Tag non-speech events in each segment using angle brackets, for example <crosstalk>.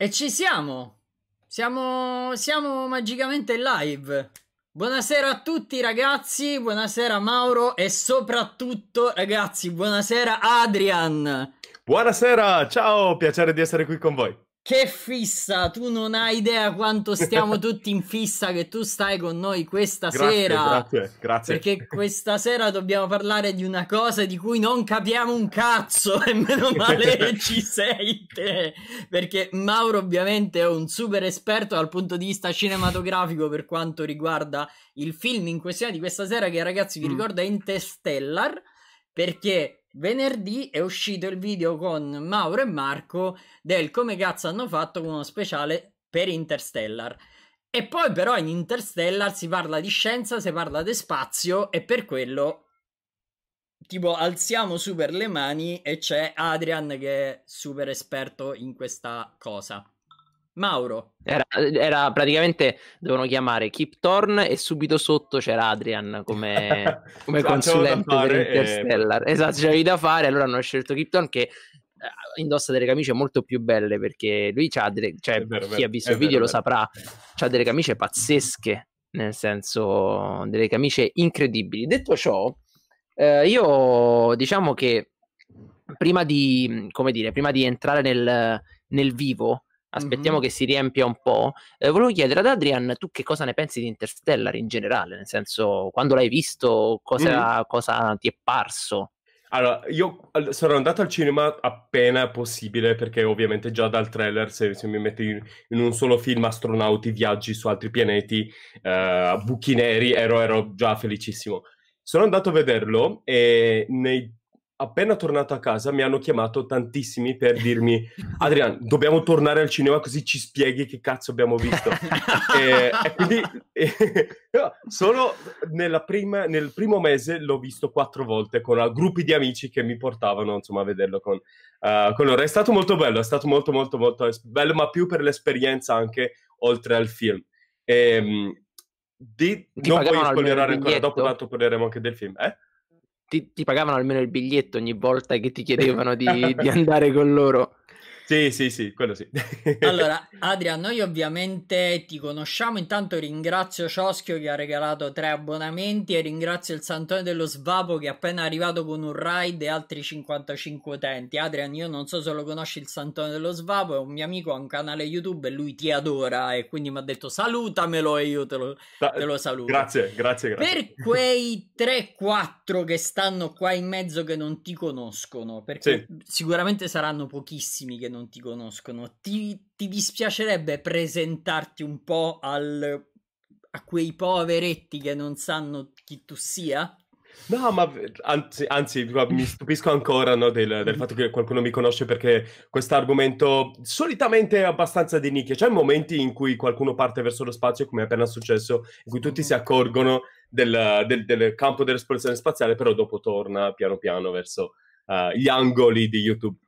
E ci siamo! Siamo, siamo magicamente live! Buonasera a tutti ragazzi, buonasera Mauro e soprattutto ragazzi, buonasera Adrian! Buonasera, ciao, piacere di essere qui con voi. Che fissa, tu non hai idea quanto stiamo <laughs> tutti in fissa che tu stai con noi questa grazie, sera. Grazie, grazie. Perché questa sera dobbiamo parlare di una cosa di cui non capiamo un cazzo e meno male che ci <laughs> sei te. Perché Mauro ovviamente è un super esperto dal punto di vista cinematografico per quanto riguarda il film in questione di questa sera che ragazzi vi mm. ricordo è Interstellar perché venerdì è uscito il video con Mauro e Marco del come cazzo hanno fatto con uno speciale per Interstellar. E poi però in Interstellar si parla di scienza, si parla di spazio e per quello tipo alziamo super le mani e c'è Adrian che è super esperto in questa cosa. Mauro. Era, era, praticamente dovevano chiamare Kip Thorn e subito sotto c'era Adrian come, <laughs> come consulente per eh, Interstellar. E... Esatto, c'avevi da fare, allora hanno scelto Kip Thorn che eh, indossa delle camicie molto più belle perché lui ha delle, cioè vero, chi ha visto il video vero, lo saprà, ha delle camicie pazzesche, nel senso delle camicie incredibili. Detto ciò, eh, io diciamo che prima di, come dire, prima di entrare nel, nel vivo aspettiamo mm-hmm. che si riempia un po'. Eh, volevo chiedere ad Adrian, tu che cosa ne pensi di Interstellar in generale? Nel senso, quando l'hai visto, cosa, mm-hmm. cosa ti è parso? Allora, io sono andato al cinema appena possibile, perché ovviamente già dal trailer, se, se mi metti in, in, un solo film astronauti, viaggi su altri pianeti, eh, buchi neri, ero, ero già felicissimo. Sono andato a vederlo e nei appena tornato a casa mi hanno chiamato tantissimi per dirmi Adrian dobbiamo tornare al cinema così ci spieghi che cazzo abbiamo visto <laughs> e, e, quindi e, no, solo prima, nel primo mese l'ho visto quattro volte con eh, gruppi di amici che mi portavano insomma a vederlo con, uh, con loro è stato molto bello è stato molto molto molto bello ma più per l'esperienza anche oltre al film e, ehm, di, non voglio spoilerare ancora dopo tanto parleremo anche del film eh? ti, ti, pagavano almeno il biglietto ogni volta che ti chiedevano di, di <laughs> andare con loro. Sì, sì, sì, quello sì. <laughs> allora, Adrian, noi ovviamente ti conosciamo. Intanto ringrazio Cioschio che ha regalato tre abbonamenti e ringrazio il Santone dello Svapo che è appena arrivato con un ride e altri 55 utenti. Adrian, io non so se lo conosci il Santone dello Svapo, è un mio amico, ha un canale YouTube e lui ti adora e quindi mi ha detto salutamelo e io te lo, te lo saluto. Grazie, grazie, grazie. Per quei 3-4 che stanno qua in mezzo che non ti conoscono, perché sì. sicuramente saranno pochissimi che non non ti conoscono, ti, ti dispiacerebbe presentarti un po' al, a quei poveretti che non sanno chi tu sia? No, ma anzi, anzi mi stupisco ancora no, del, del, fatto che qualcuno mi conosce perché questo argomento solitamente è abbastanza di nicchia. C'è momenti in cui qualcuno parte verso lo spazio, come è appena successo, in cui tutti mm-hmm. si accorgono del, del, del campo dell'esplorazione spaziale, però dopo torna piano piano verso uh, gli angoli di YouTube.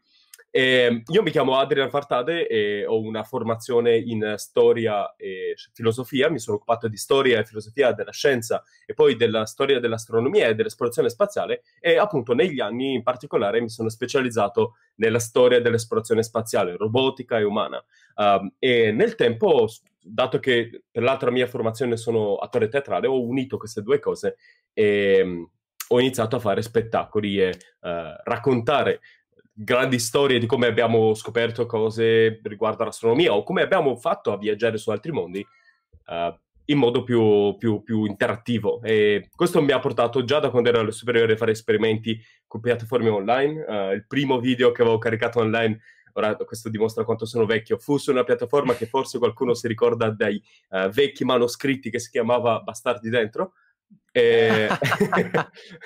Eh, io mi chiamo Adrian Fartade e ho una formazione in storia e filosofia, mi sono occupato di storia e filosofia della scienza e poi della storia dell'astronomia e dell'esplorazione spaziale e appunto negli anni in particolare mi sono specializzato nella storia dell'esplorazione spaziale, robotica e umana. Um, e nel tempo, dato che per l'altra mia formazione sono attore teatrale, ho unito queste due cose e ehm, ho iniziato a fare spettacoli e uh, raccontare grandi storie di come abbiamo scoperto cose riguardo all'astronomia o come abbiamo fatto a viaggiare su altri mondi uh, in modo più, più, più, interattivo. E questo mi ha portato già da quando ero alle superiori a fare esperimenti con piattaforme online. Uh, il primo video che avevo caricato online, ora questo dimostra quanto sono vecchio, fu su una piattaforma che forse qualcuno si ricorda dai uh, vecchi manoscritti che si chiamava Bastardi Dentro. E...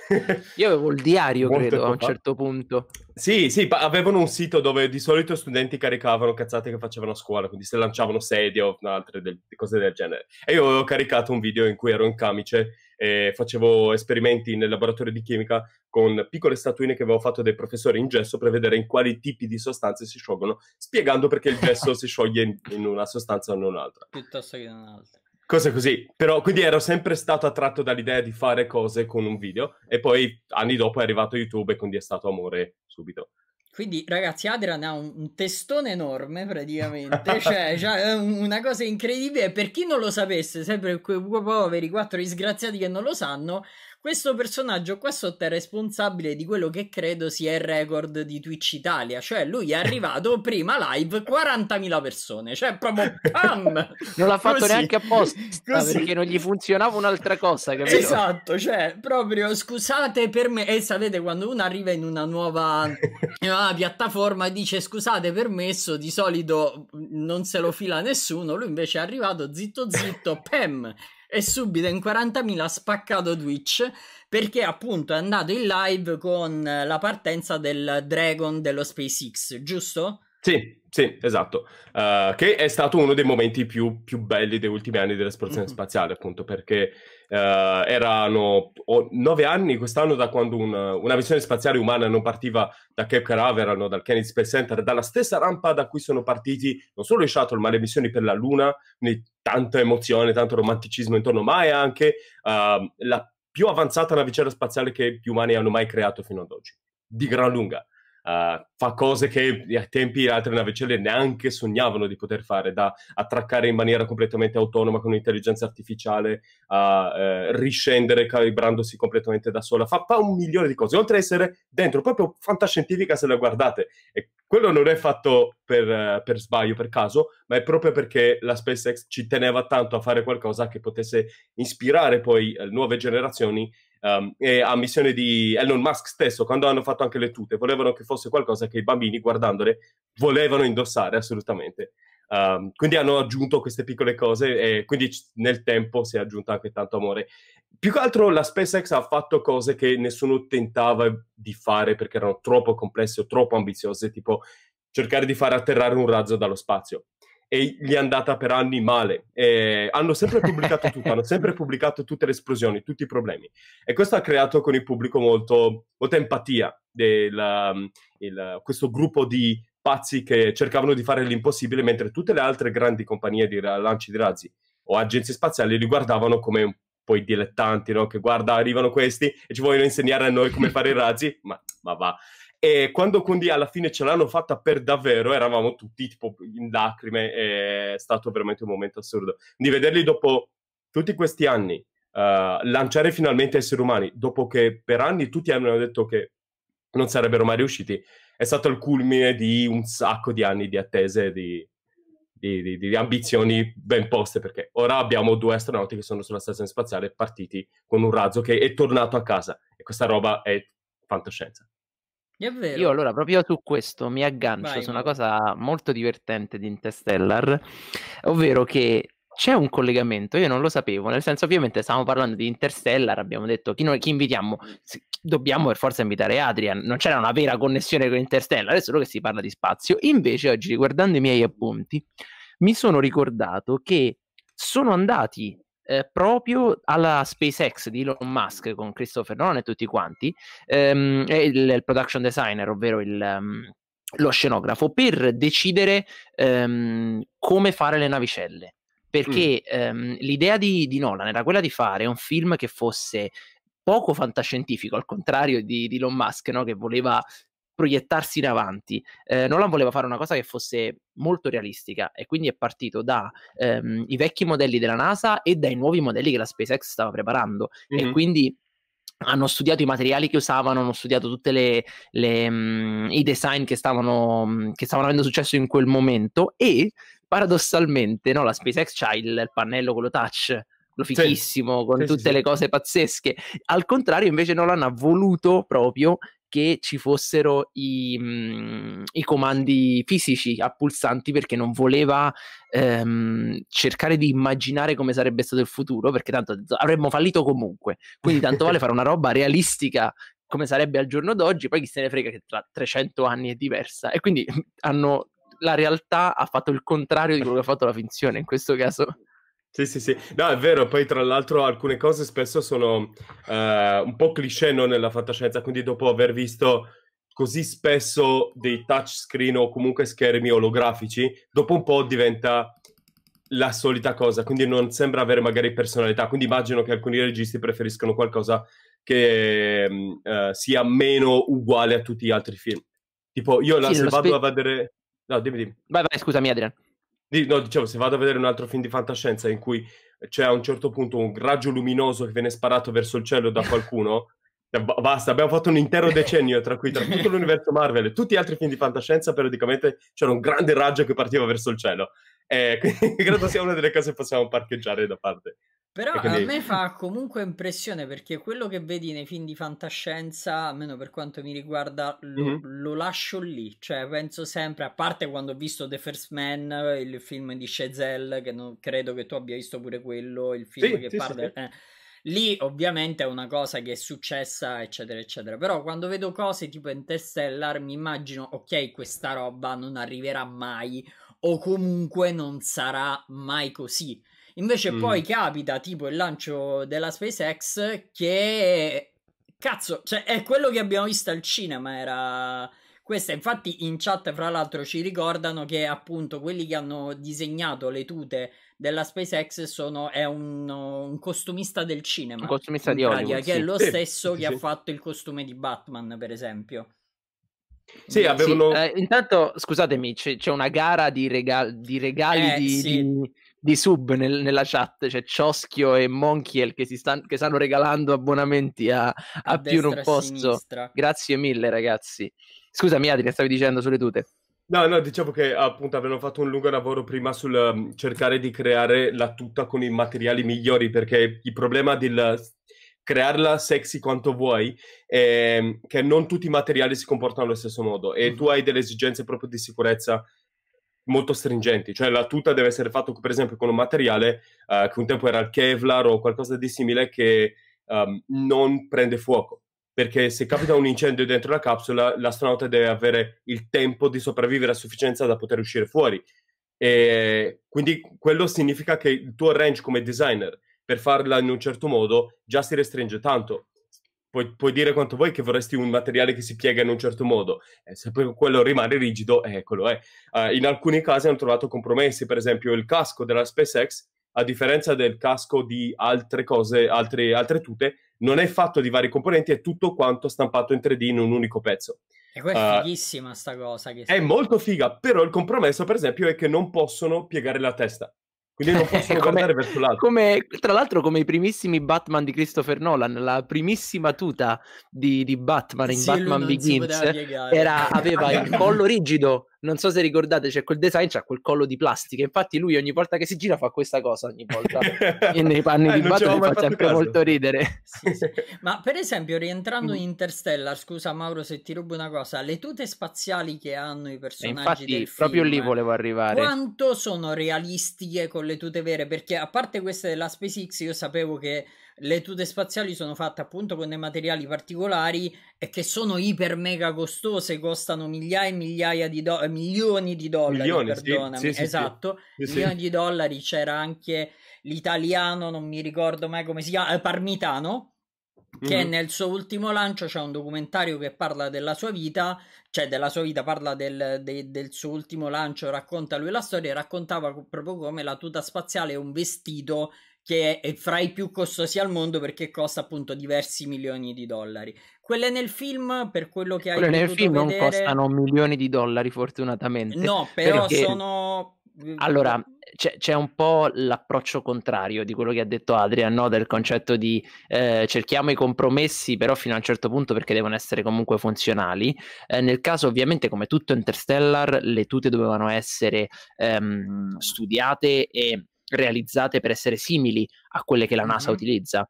Eh, <laughs> io avevo il diario, Molto credo, a un certo punto. Sì, sì, avevano un sito dove di solito studenti caricavano cazzate che facevano a scuola, quindi se lanciavano sedie o altre del- cose del genere. E io avevo caricato un video in cui ero in camice e facevo esperimenti nel laboratorio di chimica con piccole statuine che avevo fatto dei professori in gesso per vedere in quali tipi di sostanze si sciolgono, spiegando perché il gesso <laughs> si scioglie in, in una sostanza o in un'altra. Piuttosto che in un'altra cose così. Però quindi ero sempre stato attratto dall'idea di fare cose con un video e poi anni dopo è arrivato YouTube e quindi è stato amore subito. Quindi ragazzi, Adrian ha un, un testone enorme praticamente, <laughs> cioè, cioè una cosa incredibile. Per chi non lo sapesse, sempre quei poveri quattro disgraziati che non lo sanno, questo personaggio qua sotto è responsabile di quello che credo sia il record di Twitch Italia, cioè lui è arrivato <laughs> prima live 40.000 persone, cioè proprio pam! <laughs> non l'ha fatto così, neanche apposta <laughs> così. perché non gli funzionava un'altra cosa, capito? Esatto, cioè proprio scusate per me e sapete quando uno arriva in una nuova, una piattaforma dice scusate permesso, di solito non se lo fila nessuno, lui invece è arrivato zitto zitto, pam! e subito in 40.000 ha spaccato Twitch perché appunto è andato in live con eh, la partenza del Dragon dello SpaceX, giusto? Sì, sì, esatto. Uh, che è stato uno dei momenti più, più belli degli ultimi anni dell'esplorazione mm-hmm. spaziale, appunto, perché Uh, erano oh, nove anni quest'anno da quando un, una missione spaziale umana non partiva da Cape Canaveral, no, dal Kennedy Space Center, dalla stessa rampa da cui sono partiti non solo i shuttle, ma le missioni per la Luna, tanta emozione, tanto romanticismo intorno, ma è anche uh, la più avanzata navicella spaziale che gli umani hanno mai creato fino ad oggi, di gran lunga. Uh, fa cose che ai tempi altre navicelle neanche sognavano di poter fare, da attraccare in maniera completamente autonoma con l'intelligenza artificiale, a eh, riscendere calibrandosi completamente da sola, fa, fa, un milione di cose, oltre ad essere dentro, proprio fantascientifica se la guardate. E quello non è fatto per, per sbaglio, per caso, ma è proprio perché la SpaceX ci teneva tanto a fare qualcosa che potesse ispirare poi eh, nuove generazioni um, e a missione di Elon Musk stesso, quando hanno fatto anche le tute, volevano che fosse qualcosa che i bambini guardandole volevano indossare assolutamente. Um, quindi hanno aggiunto queste piccole cose e quindi nel tempo si è aggiunto anche tanto amore. Più che altro la SpaceX ha fatto cose che nessuno tentava di fare perché erano troppo complesse o troppo ambiziose, tipo cercare di far atterrare un razzo dallo spazio e gli è andata per anni male. E hanno sempre pubblicato tutto, hanno sempre pubblicato tutte le esplosioni, tutti i problemi. E questo ha creato con il pubblico molto, molta empatia, del, um, il, questo gruppo di pazzi che cercavano di fare l'impossibile, mentre tutte le altre grandi compagnie di lanci di razzi o agenzie spaziali li guardavano come poi dilettanti, no? che guarda, arrivano questi e ci vogliono insegnare a noi come fare i razzi, ma, ma va. E quando quindi alla fine ce l'hanno fatta per davvero, eravamo tutti tipo in lacrime, è stato veramente un momento assurdo. Di vederli dopo tutti questi anni uh, lanciare finalmente esseri umani, dopo che per anni tutti hanno detto che non sarebbero mai riusciti, è stato il culmine di un sacco di anni di attese, di, di, di, di, ambizioni ben poste, perché ora abbiamo due astronauti che sono sulla stazione spaziale partiti con un razzo che è tornato a casa e questa roba è fantascienza. È vero. Io allora proprio su questo mi aggancio vai, su una vai. cosa molto divertente di Interstellar, ovvero che c'è un collegamento, io non lo sapevo, nel senso ovviamente stavamo parlando di Interstellar, abbiamo detto chi, noi, chi invitiamo, dobbiamo per forza invitare Adrian, non c'era una vera connessione con Interstellar, è solo che si parla di spazio. Invece oggi, guardando i miei appunti, mi sono ricordato che sono andati eh, proprio alla SpaceX di Elon Musk con Christopher Nolan e tutti quanti, ehm, il, il, production designer, ovvero il, um, lo scenografo, per decidere um, come fare le navicelle. Perché mm. um, l'idea di, di Nolan era quella di fare un film che fosse poco fantascientifico, al contrario di, di Elon Musk, no? che voleva proiettarsi in avanti. Eh, Nolan voleva fare una cosa che fosse molto realistica e quindi è partito dai ehm, vecchi modelli della NASA e dai nuovi modelli che la SpaceX stava preparando mm-hmm. e quindi hanno studiato i materiali che usavano, hanno studiato tutti um, mm, i design che stavano, mm, che stavano, avendo successo in quel momento e paradossalmente no, la SpaceX ha il, il pannello lo touch Lo fichissimo, sì, con sì, tutte sì. le cose pazzesche. Al contrario, invece, Nolan ha voluto proprio che ci fossero i, mh, mm, i comandi fisici a pulsanti perché non voleva ehm, cercare di immaginare come sarebbe stato il futuro perché tanto avremmo fallito comunque. Quindi tanto vale fare una roba realistica come sarebbe al giorno d'oggi, poi chi se ne frega che tra 300 anni è diversa. E quindi mm, hanno la realtà ha fatto il contrario di quello che ha fatto la finzione in questo caso. Sì, sì, sì. No, è vero, poi tra l'altro alcune cose spesso sono eh, un po' cliché no, nella fantascienza, quindi dopo aver visto così spesso dei touchscreen o comunque schermi olografici, dopo un po' diventa la solita cosa, quindi non sembra avere magari personalità, quindi immagino che alcuni registi preferiscono qualcosa che mm, eh, sia meno uguale a tutti gli altri film. Tipo, io la, sì, se vado spe- a vedere... No, dimmi, dimmi. Vai, vai, scusami Adrian. No, dicevo, se vado a vedere un altro film di fantascienza in cui c'è a un certo punto un raggio luminoso che viene sparato verso il cielo da qualcuno, cioè, basta, abbiamo fatto un intero <laughs> decennio tra cui tra tutto l'universo Marvel e tutti gli altri film di fantascienza, periodicamente c'era un grande raggio che partiva verso il cielo. E eh, <laughs> quindi credo sia una delle cose che possiamo parcheggiare da parte. Però quindi... a me fa comunque impressione perché quello che vedi nei film di fantascienza, almeno per quanto mi riguarda, lo, mm-hmm. lo lascio lì. Cioè, penso sempre, a parte quando ho visto The First Man, il film di Chazelle, che non, credo che tu abbia visto pure quello, il film sì, che sì, parla... Sì, eh Lì ovviamente è una cosa che è successa, eccetera, eccetera. Però quando vedo cose tipo Interstellar mi immagino, ok, questa roba non arriverà mai o comunque non sarà mai così. Invece mm. poi capita tipo il lancio della SpaceX che... Cazzo, cioè è quello che abbiamo visto al cinema, era... Questa, infatti, in chat, fra l'altro, ci ricordano che appunto quelli che hanno disegnato le tute della SpaceX sono, è un, un, costumista del cinema. Un costumista di Hollywood. Pratica, sì. Che è lo stesso eh, che sì. ha fatto il costume di Batman, per esempio. Sì, avevano... Sì. Eh, intanto, scusatemi, c'è, c'è, una gara di, rega- di regali eh, di, sì. di, di, sub nel, nella chat. C'è Cioschio e Monkiel che, si stan- che stanno regalando abbonamenti a, a, a più non posso. Grazie mille, ragazzi. Scusami, Adri, stavi dicendo sulle tute. No, no, dicevo che appunto avevano fatto un lungo lavoro prima sul um, cercare di creare la tuta con i materiali migliori, perché il problema del crearla sexy quanto vuoi è ehm, che non tutti i materiali si comportano allo stesso modo e mm-hmm. tu mhm. hai delle esigenze proprio di sicurezza molto stringenti, cioè la tuta deve essere fatta per esempio con un materiale uh, che un tempo era il Kevlar o qualcosa di simile che um, non prende fuoco perché se capita un incendio dentro la capsula, l'astronauta deve avere il tempo di sopravvivere a sufficienza da poter uscire fuori. E quindi quello significa che il tuo range come designer per farla in un certo modo già si restringe tanto. Puoi, puoi dire quanto vuoi che vorresti un materiale che si piega in un certo modo, eh, se poi quello rimane rigido, eccolo. Eh. Uh, in alcuni casi hanno trovato compromessi, per esempio il casco della SpaceX, a differenza del casco di altre cose, altre, altre tute, non è fatto di vari componenti, è tutto quanto stampato in 3D in un unico pezzo. E questa è uh, fighissima sta cosa. Che è molto figa, però il compromesso, per esempio, è che non possono piegare la testa. Quindi non <laughs> possono come, guardare verso l'alto. Come, tra l'altro, come i primissimi Batman di Christopher Nolan, la primissima tuta di, di Batman in sì, Batman Begins era, aveva il <laughs> collo rigido non so se ricordate, c'è quel design, c'ha quel collo di plastica. Infatti, lui ogni volta che si gira fa questa cosa ogni volta. e <laughs> nei panni eh, di Batman fa sempre caso. molto ridere. <laughs> Sì, sì. Ma per esempio, rientrando mm. in Interstellar, scusa Mauro se ti rubo una cosa, le tute spaziali che hanno i eh, personaggi. E infatti, del film, proprio lì volevo arrivare. Quanto sono realistiche con le tute vere? Perché a parte queste della SpaceX, io sapevo che le tute spaziali sono fatte appunto con dei materiali particolari e che sono iper mega costose, costano migliaia e migliaia di dollari, milioni di dollari, milioni, perdonami, sì, sì, esatto, sì, milioni di dollari, c'era anche l'italiano, non mi ricordo mai come si chiama, eh, Parmitano, che mm-hmm. nel suo ultimo lancio c'è un documentario che parla della sua vita, cioè della sua vita, parla del, de, del suo ultimo lancio, racconta lui la storia e raccontava proprio come la tuta spaziale è un vestito che è fra i più costosi al mondo perché costa appunto diversi milioni di dollari. Quelle nel film, per quello che hai Quelle nel film vedere... non costano milioni di dollari fortunatamente. No, <laughs> però perché... sono... Eh, allora, c'è, c'è, un po' l'approccio contrario di quello che ha detto Adrian, no? del concetto di eh, cerchiamo i compromessi, però fino a un certo punto perché devono essere comunque funzionali. Eh, nel caso, ovviamente, come tutto Interstellar, le tute dovevano essere ehm, studiate e realizzate per essere simili a quelle che la NASA mm-hmm. utilizza.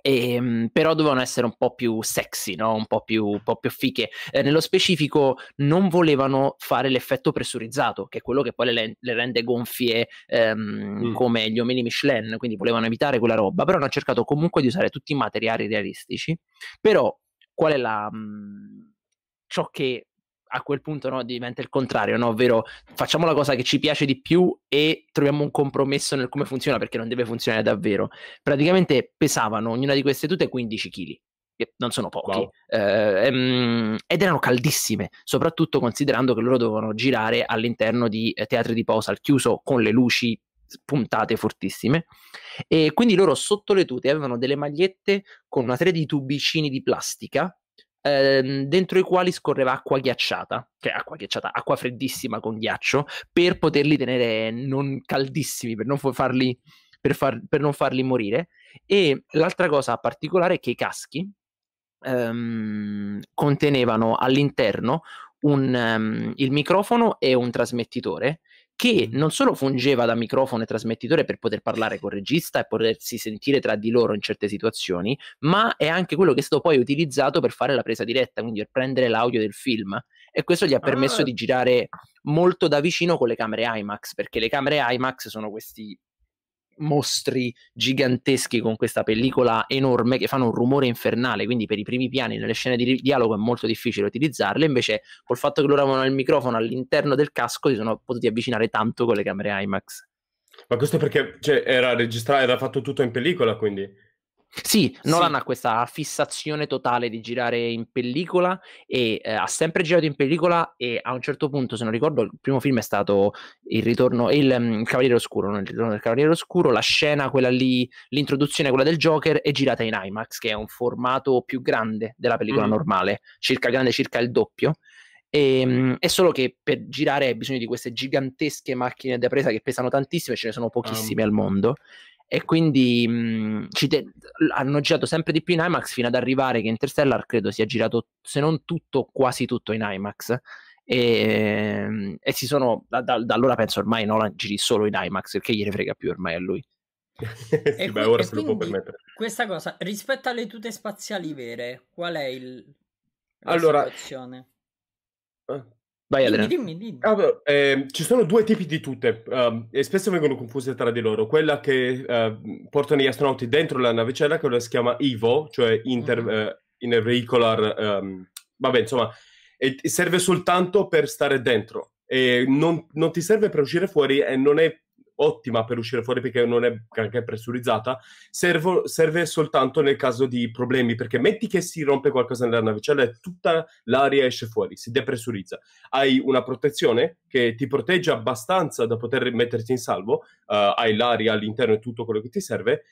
E, ehm, però dovevano essere un po' più sexy, no? un, po più, un, po più, fiche. Eh, nello specifico non volevano fare l'effetto pressurizzato, che è quello che poi le, le rende gonfie ehm, mm. come gli omini Michelin, quindi volevano evitare quella roba, però hanno cercato comunque di usare tutti i materiali realistici. Però qual è la, mh, mhmm, ciò che a quel punto no, diventa il contrario, no? ovvero facciamo la cosa che ci piace di più e troviamo un compromesso nel come funziona perché non deve funzionare davvero. Praticamente pesavano ognuna di queste tute 15 kg. Che non sono pochi, wow. eh, ehm, ed erano caldissime, soprattutto considerando che loro dovevano girare all'interno di eh, teatri di posa al chiuso con le luci puntate fortissime e quindi loro sotto le tute avevano delle magliette con una serie di tubicini di plastica ehm, dentro i quali scorreva acqua ghiacciata, cioè acqua ghiacciata, acqua freddissima con ghiaccio, per poterli tenere non caldissimi, per non farli, per far, per non farli morire. E l'altra cosa particolare è che i caschi ehm, contenevano all'interno un, um, il microfono e un trasmettitore che non solo fungeva da microfono e trasmettitore per poter parlare col regista e potersi sentire tra di loro in certe situazioni, ma è anche quello che è stato poi utilizzato per fare la presa diretta, quindi per prendere l'audio del film. E questo gli ha permesso ah. di girare molto da vicino con le camere IMAX, perché le camere IMAX sono questi mostri giganteschi con questa pellicola enorme che fanno un rumore infernale, quindi per i primi piani nelle scene di dialogo è molto difficile utilizzarle, invece col fatto che loro avevano il microfono all'interno del casco si sono potuti avvicinare tanto con le camere IMAX. Ma questo perché cioè, era registrato, era fatto tutto in pellicola, quindi... Sì, Nolan sì. ha questa fissazione totale di girare in pellicola e eh, ha sempre girato in pellicola e a un certo punto, se non ricordo, il primo film è stato Il ritorno il, mm, il Cavaliere Oscuro, non il ritorno del Cavaliere Oscuro, la scena quella lì, l'introduzione quella del Joker è girata in IMAX, che è un formato più grande della pellicola mm. normale, circa grande circa il doppio. E, ehm, è solo che per girare hai bisogno di queste gigantesche macchine da presa che pesano tantissime, ce ne sono ehm. pochissime um. al mondo e quindi mh, te- hanno girato sempre di più in IMAX fino ad arrivare che Interstellar credo sia girato se non tutto quasi tutto in IMAX e, ehm, e si sono da, da, da, allora penso ormai Nolan giri solo in IMAX perché gliene frega più ormai a lui <laughs> sì, e beh, qui, ora se lo può permettere questa cosa rispetto alle tute spaziali vere qual è il, la allora, situazione? Eh, Vai Adriano. Dimmi, dimmi, dimmi. Ah, eh, ci sono due tipi di tute um, e spesso vengono confuse tra di loro. Quella che uh, portano gli astronauti dentro la navicella, quella si chiama IVO, cioè Inter, mm-hmm. uh, eh, Intervehicular... Um, vabbè, insomma, serve soltanto per stare dentro. E non, non ti serve per uscire fuori e non è ottima per uscire fuori perché non è granché pressurizzata, servo, serve soltanto nel caso di problemi, perché metti che si rompe qualcosa nella navicella cioè e tutta l'aria esce fuori, si depressurizza. Hai una protezione che ti protegge abbastanza da poter metterti in salvo, uh, hai l'aria all'interno e tutto quello che ti serve,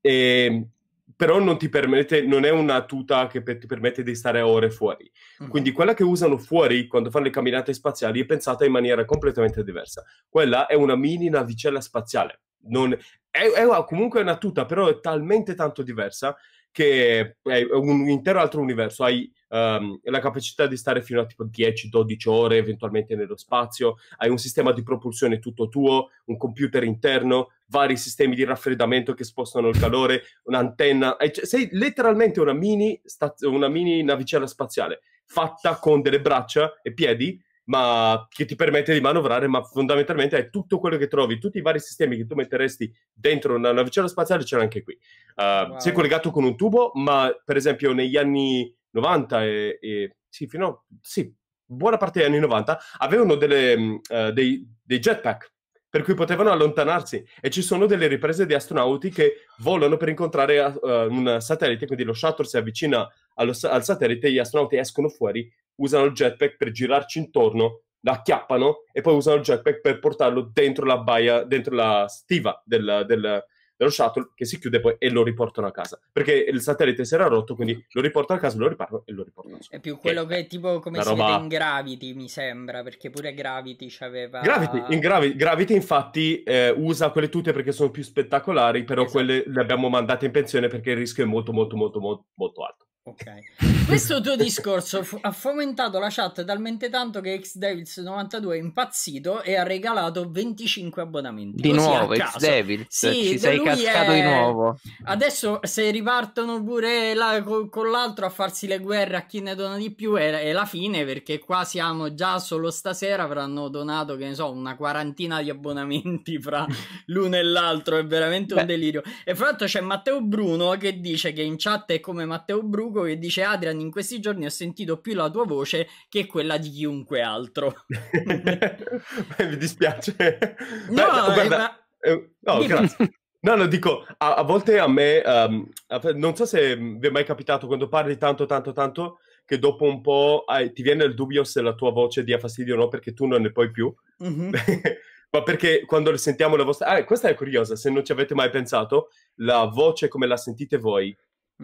e però non ti permette, non è una tuta che per, ti permette di stare ore fuori. Mm. Quindi quella che usano fuori quando fanno le camminate spaziali è pensata in maniera completamente diversa. Quella è una mini navicella spaziale. Non, è, è comunque una tuta, però è talmente tanto diversa che è un intero altro universo. Hai um, la capacità di stare fino a tipo 10-12 ore eventualmente nello spazio, hai un sistema di propulsione tutto tuo, un computer interno, vari sistemi di raffreddamento che spostano il calore, un'antenna, cioè, sei letteralmente una mini, staz- una mini navicella spaziale fatta con delle braccia e piedi ma che ti permette di manovrare, ma fondamentalmente è tutto quello che trovi, tutti i vari sistemi che tu metteresti dentro una navicella spaziale c'era anche qui. Uh, wow. Sei collegato con un tubo, ma per esempio negli anni 90 e, e sì, fino a, sì, buona parte degli anni 90, avevano delle, uh, dei, dei jetpack per cui potevano allontanarsi e ci sono delle riprese di astronauti che volano per incontrare uh, un satellite, quindi lo shuttle si avvicina allo, al satellite, gli astronauti escono fuori, usano il jetpack per girarci intorno, la acchiappano e poi usano il jetpack per portarlo dentro la baia, dentro la stiva del, del, dello shuttle che si chiude poi e lo riportano a casa. Perché il satellite si era rotto, quindi lo riportano a casa, lo riparano e lo riportano a casa. È più quello che, che tipo come si roba... vede in Gravity, mi sembra, perché pure Gravity c'aveva... Gravity, in Gravi... Gravity infatti eh, usa quelle tutte perché sono più spettacolari, però esatto. quelle le abbiamo mandate in pensione perché il rischio è molto molto molto molto, molto alto. Ok. <laughs> Questo tuo discorso f- ha fomentato la chat talmente tanto che XDevils92 è impazzito e ha regalato 25 abbonamenti. Di nuovo, XDevils, sì, ci cioè, sei cascato è... di nuovo. Adesso se ripartono pure la, con, con, l'altro a farsi le guerre a chi ne dona di più è, è, la fine perché qua siamo già solo stasera avranno donato, che ne so, una quarantina di abbonamenti <laughs> fra l'uno e l'altro, è veramente un Beh. delirio. E fra l'altro c'è Matteo Bruno che dice che in chat è come Matteo Bruno Ugo che dice Adrian in questi giorni ho sentito più la tua voce che quella di chiunque altro. <laughs> <laughs> Mi dispiace. No, Beh, guarda, ma... eh, no grazie. No, no, dico, a, a volte a me, um, non so se vi è mai capitato quando parli tanto, tanto, tanto, che dopo un po' hai, ti viene il dubbio se la tua voce dia fastidio o no, perché tu non ne puoi più. Mm-hmm. <laughs> Ma perché quando sentiamo la vostra... Ah, questa è curiosa, se non ci avete mai pensato, la voce come la sentite voi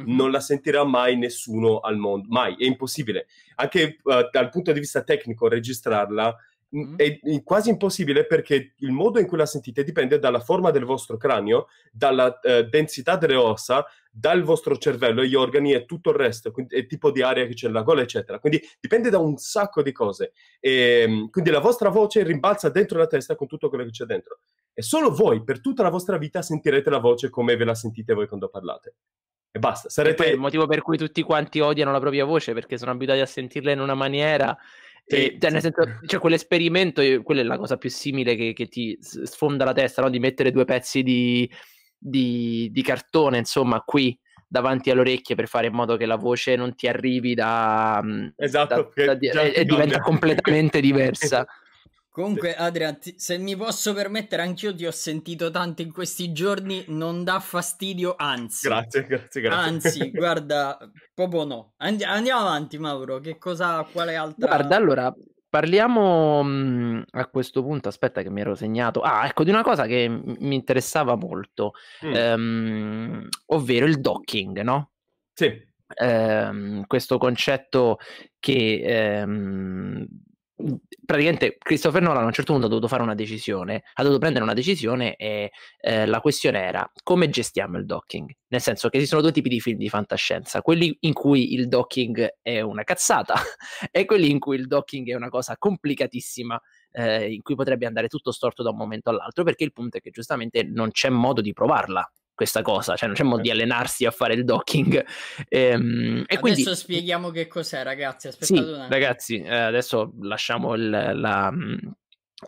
Mhm. non la sentirà mai nessuno al mondo, mai, è impossibile. Anche uh, dal punto di vista tecnico registrarla mm-hmm. è, è, quasi impossibile perché il modo in cui la sentite dipende dalla forma del vostro cranio, dalla uh, densità delle ossa, dal vostro cervello, gli organi e tutto il resto, quindi, il tipo di aria che c'è nella gola, eccetera. Quindi dipende da un sacco di cose. E, ehm, quindi la vostra voce rimbalza dentro la testa con tutto quello che c'è dentro. E solo voi, per tutta la vostra vita, sentirete la voce come ve la sentite voi quando parlate e basta. Sarete... E il motivo per cui tutti quanti odiano la propria voce perché sono abituati a sentirla in una maniera. E, cioè, nel senso, cioè, quell'esperimento, eh, quella è la cosa più simile che, che ti sfonda la testa, no? di mettere due pezzi di, di, di, cartone, insomma, qui davanti alle orecchie per fare in modo che la voce non ti arrivi da... Mm, esatto, da, da, da, e, e diventa completamente <laughs> diversa. Comunque, Adrian, ti, se mi posso permettere, anch'io ti ho sentito tanto in questi giorni, non dà fastidio, anzi. Grazie, grazie, grazie. Anzi, <laughs> guarda, proprio no. And- andiamo avanti, Mauro, che cosa, quale altra... Guarda, allora, parliamo mh, mm, a questo punto, aspetta che mi ero segnato, ah, ecco, di una cosa che m- mi interessava molto, mm. ehm, ovvero il docking, no? Sì. Ehm, questo concetto che... Ehm, praticamente Christopher Nolan a un certo punto ha dovuto fare una decisione, ha dovuto prendere una decisione e eh, la questione era come gestiamo il docking? Nel senso che ci sono due tipi di film di fantascienza, quelli in cui il docking è una cazzata <laughs> e quelli in cui il docking è una cosa complicatissima eh, in cui potrebbe andare tutto storto da un momento all'altro perché il punto è che giustamente non c'è modo di provarla questa cosa, cioè non c'è modo di allenarsi a fare il docking. Ehm, e adesso quindi... spieghiamo che cos'è, ragazzi. Aspettate sì, Ragazzi, eh, adesso lasciamo il, la, mm,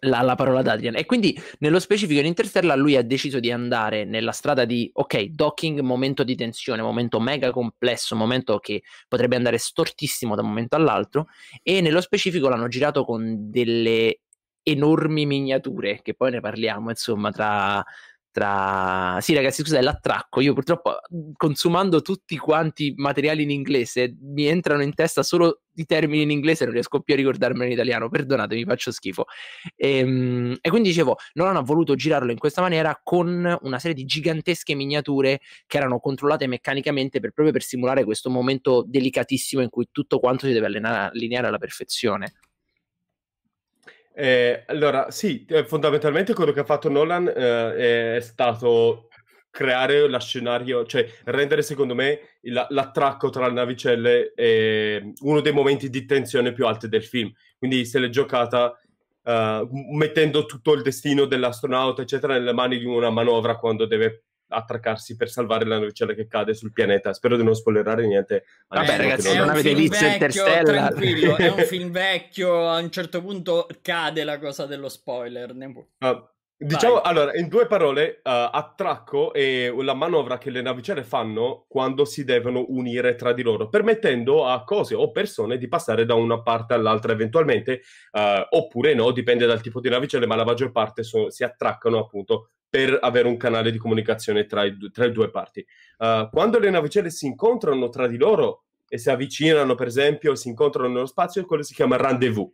la, la, parola ad Adrian. E quindi, nello specifico in Interstellar, lui ha deciso di andare nella strada di ok, docking, momento di tensione, momento mega complesso, momento che potrebbe andare stortissimo da un momento all'altro. E nello specifico l'hanno girato con delle enormi miniature, che poi ne parliamo, insomma, tra tra... Sì ragazzi, scusa, è l'attracco. Io purtroppo consumando tutti quanti i materiali in inglese mi entrano in testa solo i termini in inglese, non riesco più a ricordarmelo in italiano, perdonatemi, faccio schifo. E, ehm, e quindi dicevo, Nolan ha voluto girarlo in questa maniera con una serie di gigantesche miniature che erano controllate meccanicamente per, proprio per simulare questo momento delicatissimo in cui tutto quanto si deve allineare alla perfezione. Eh, allora, sì, eh, fondamentalmente quello che ha fatto Nolan eh, è stato creare lo scenario, cioè rendere secondo me il, l'attracco tra le navicelle eh, uno dei momenti di tensione più alti del film. Quindi se l'è giocata eh, mettendo tutto il destino dell'astronauta, eccetera, nelle mani di una manovra quando deve attraccarsi per salvare la navicella che cade sul pianeta. Spero di non spoilerare niente. Vabbè, ragazzi, non avete visto Interstellar. Tranquillo, è un <laughs> film vecchio. A un certo punto cade la cosa dello spoiler. Ne... Ah, Diciamo, Vai. allora, in due parole, uh, attracco è la manovra che le navicelle fanno quando si devono unire tra di loro, permettendo a cose o persone di passare da una parte all'altra eventualmente, uh, oppure no, dipende dal tipo di navicelle, ma la maggior parte so- si attraccano appunto per avere un canale di comunicazione tra, i, tra le due parti. Uh, quando le navicelle si incontrano tra di loro e si avvicinano, per esempio, si incontrano nello spazio, quello si chiama rendezvous.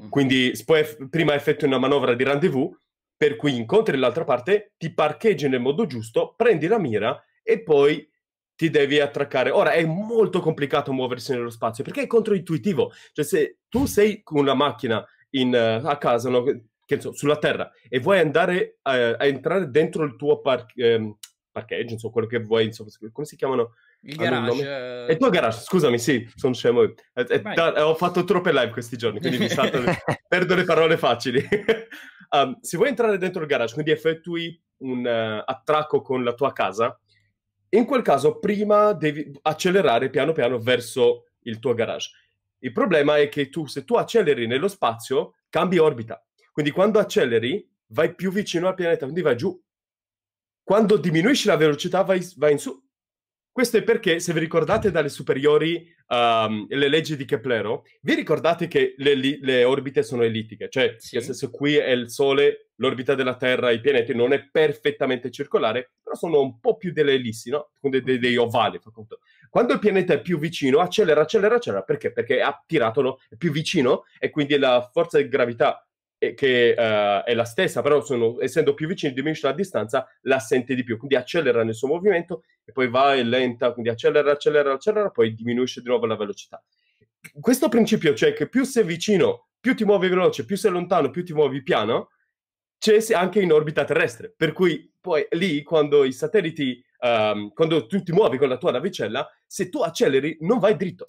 Mm. Quindi poi prima effettui una manovra di rendezvous per cui incontri l'altra parte, ti parcheggi nel modo giusto, prendi la mira e poi ti devi attraccare. Ora è molto complicato muoversi nello spazio perché è controintuitivo. Cioè, se tu sei con una macchina in, uh, a casa, no, che, so, sulla Terra, e vuoi andare a, a entrare dentro il tuo par- ehm, parcheggio, insomma, quello che vuoi, insomma, come si chiamano? Il garage. Nome? Eh. È tuo garage, scusami, sì, sono scemo. È, è, da, ho fatto troppe live questi giorni, quindi mi salto, <laughs> perdo le parole facili. Um, se vuoi entrare dentro il garage, quindi effettui un uh, attracco con la tua casa, in quel caso prima devi accelerare piano piano verso il tuo garage. Il problema è che tu, se tu acceleri nello spazio, cambi orbita. Quindi quando acceleri, vai più vicino al pianeta, quindi vai giù. Quando diminuisci la velocità, vai, vai in su. Questo è perché, se vi ricordate dalle superiori um, le leggi di Keplero, vi ricordate che le, le orbite sono ellittiche, cioè sì. nel senso qui è il Sole, l'orbita della Terra, i pianeti non è perfettamente circolare, però sono un po' più delle ellissi, no? Dei, dei, dei ovali, per conto. Quando il pianeta è più vicino, accelera, accelera, accelera, perché? Perché è attirato, no? è più vicino e quindi la forza di gravità che uh, è la stessa, però sono, essendo più vicini diminuisce la distanza, la sente di più, quindi accelera nel suo movimento e poi va e lenta, quindi accelera, accelera, accelera, poi diminuisce di nuovo la velocità. Questo principio, cioè che più sei vicino, più ti muovi veloce, più sei lontano, più ti muovi piano, c'è anche in orbita terrestre, per cui poi lì quando i satelliti, um, quando tu ti muovi con la tua navicella, se tu acceleri non vai dritto.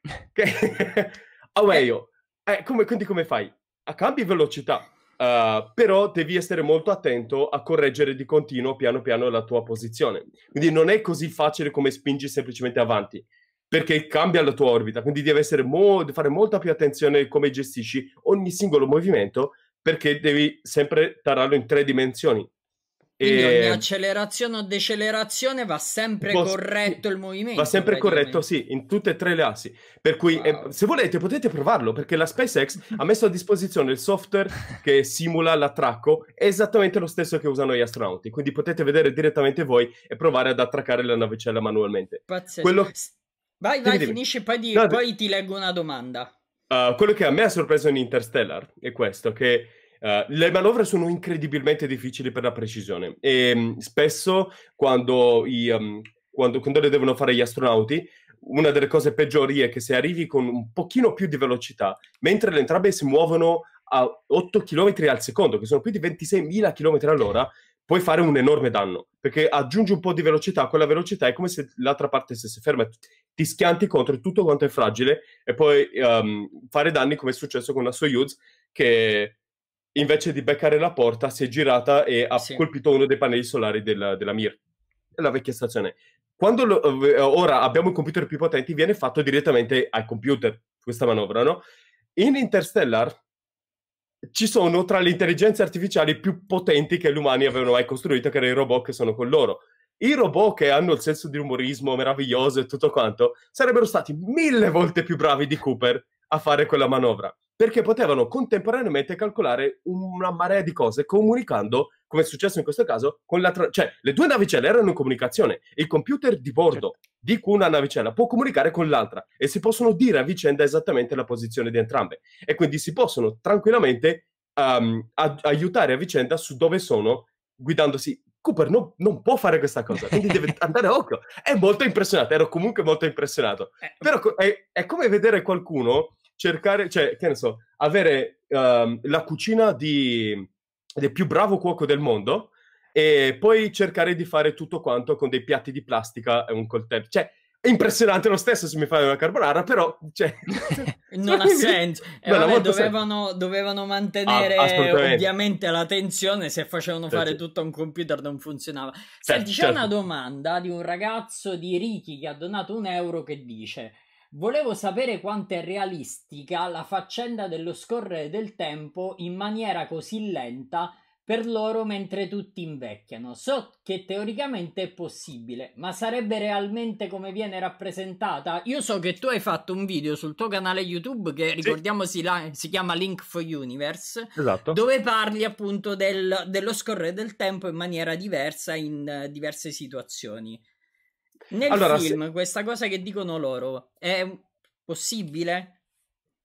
<laughs> Ok? Away. <laughs> Eh, come, quindi come fai? a cambi velocità, uh, però devi essere molto attento a correggere di continuo piano piano la tua posizione. Quindi non è così facile come spingi semplicemente avanti, perché cambia la tua orbita, quindi devi mo- fare molta più attenzione a come gestisci ogni singolo movimento perché devi sempre tararlo in tre dimensioni quindi e... ogni accelerazione o decelerazione va sempre Posso... corretto il movimento. Va sempre corretto, sì, in tutte e tre le assi. Per cui, wow. eh, se volete, potete provarlo, perché la SpaceX ha messo a disposizione il software <laughs> che simula l'attracco, esattamente lo stesso che usano gli astronauti. Quindi potete vedere direttamente voi e provare ad attraccare la navicella manualmente. Pazzesco. Quello... Vai, vai, dimmi, finisci, poi, di... no, poi ti leggo una domanda. Uh, quello che a me ha sorpreso in Interstellar è questo, che eh, le manovre sono incredibilmente difficili per la precisione e um, spesso quando, i, um, quando, quando le devono fare gli astronauti una delle cose peggiori è che se arrivi con un pochino più di velocità, mentre le entrambe si muovono a 8 km al secondo, che sono più di 26.000 km all'ora, puoi fare un enorme danno, perché aggiungi un po' di velocità, quella velocità è come se l'altra parte stesse ferma, ti schianti contro tutto quanto è fragile e puoi um, ehm, fare danni come è successo con la Soyuz, che invece di beccare la porta si è girata e ha sì. colpito uno dei pannelli solari della, della Mir, la vecchia stazione. Quando lo, eh, ora abbiamo i computer più potenti, viene fatto direttamente al computer questa manovra, no? In Interstellar ci sono tra le intelligenze artificiali più potenti che gli umani avevano mai costruito, che erano i robot che sono con loro. I robot che hanno il senso di umorismo meraviglioso e tutto quanto sarebbero stati mille volte più bravi di Cooper a fare quella manovra, perché potevano contemporaneamente calcolare una marea di cose comunicando, come è successo in questo caso, con la tra- cioè le due navicelle erano in comunicazione, il computer di bordo certo. di una navicella può comunicare con l'altra e si possono dire a vicenda esattamente la posizione di entrambe e quindi si possono tranquillamente um, a- aiutare a vicenda su dove sono guidandosi Cooper non, non, può fare questa cosa, quindi deve <laughs> andare a occhio. È molto impressionato, ero comunque molto impressionato. Eh. Però è, è come vedere qualcuno cercare, cioè, che ne so, avere um, la cucina di, del più bravo cuoco del mondo e poi cercare di fare tutto quanto con dei piatti di plastica e un coltello. Cioè, è impressionante lo stesso se mi fai una carbonara, però cioè... <laughs> <laughs> Eh, non ha senso. E eh, vabbè, dovevano, senso. dovevano, mantenere ah, ovviamente la tensione, se facevano fare tutto a un computer non funzionava. Certo, Senti, sì, c'è certo. una domanda di un ragazzo di Ricky che ha donato un euro che dice... Volevo sapere quanto è realistica la faccenda dello scorrere del tempo in maniera così lenta per loro mentre tutti invecchiano. So che teoricamente è possibile, ma sarebbe realmente come viene rappresentata? Io so che tu hai fatto un video sul tuo canale YouTube che ricordiamo sì. si, la- si, chiama Link for Universe, esatto. dove parli appunto del- dello scorrere del tempo in maniera diversa in uh, diverse situazioni. Nel allora, film, se... questa cosa che dicono loro è possibile?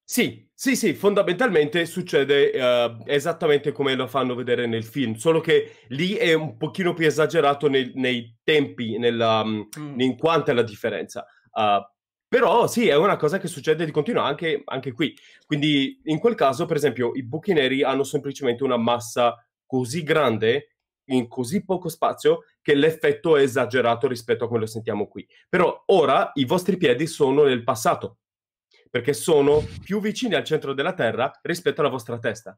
Sì, sì, sì, fondamentalmente succede uh, esattamente come lo fanno vedere nel film, solo che lì è un pochino più esagerato nei, nei tempi, nella, mm. mm. in quanto è la differenza. Uh, però sì, è una cosa che succede di continuo anche, anche, qui. Quindi in quel caso, per esempio, i buchi neri hanno semplicemente una massa così grande in così poco spazio che l'effetto è esagerato rispetto a quello che sentiamo qui. Però ora i vostri piedi sono nel passato, perché sono più vicini al centro della Terra rispetto alla vostra testa.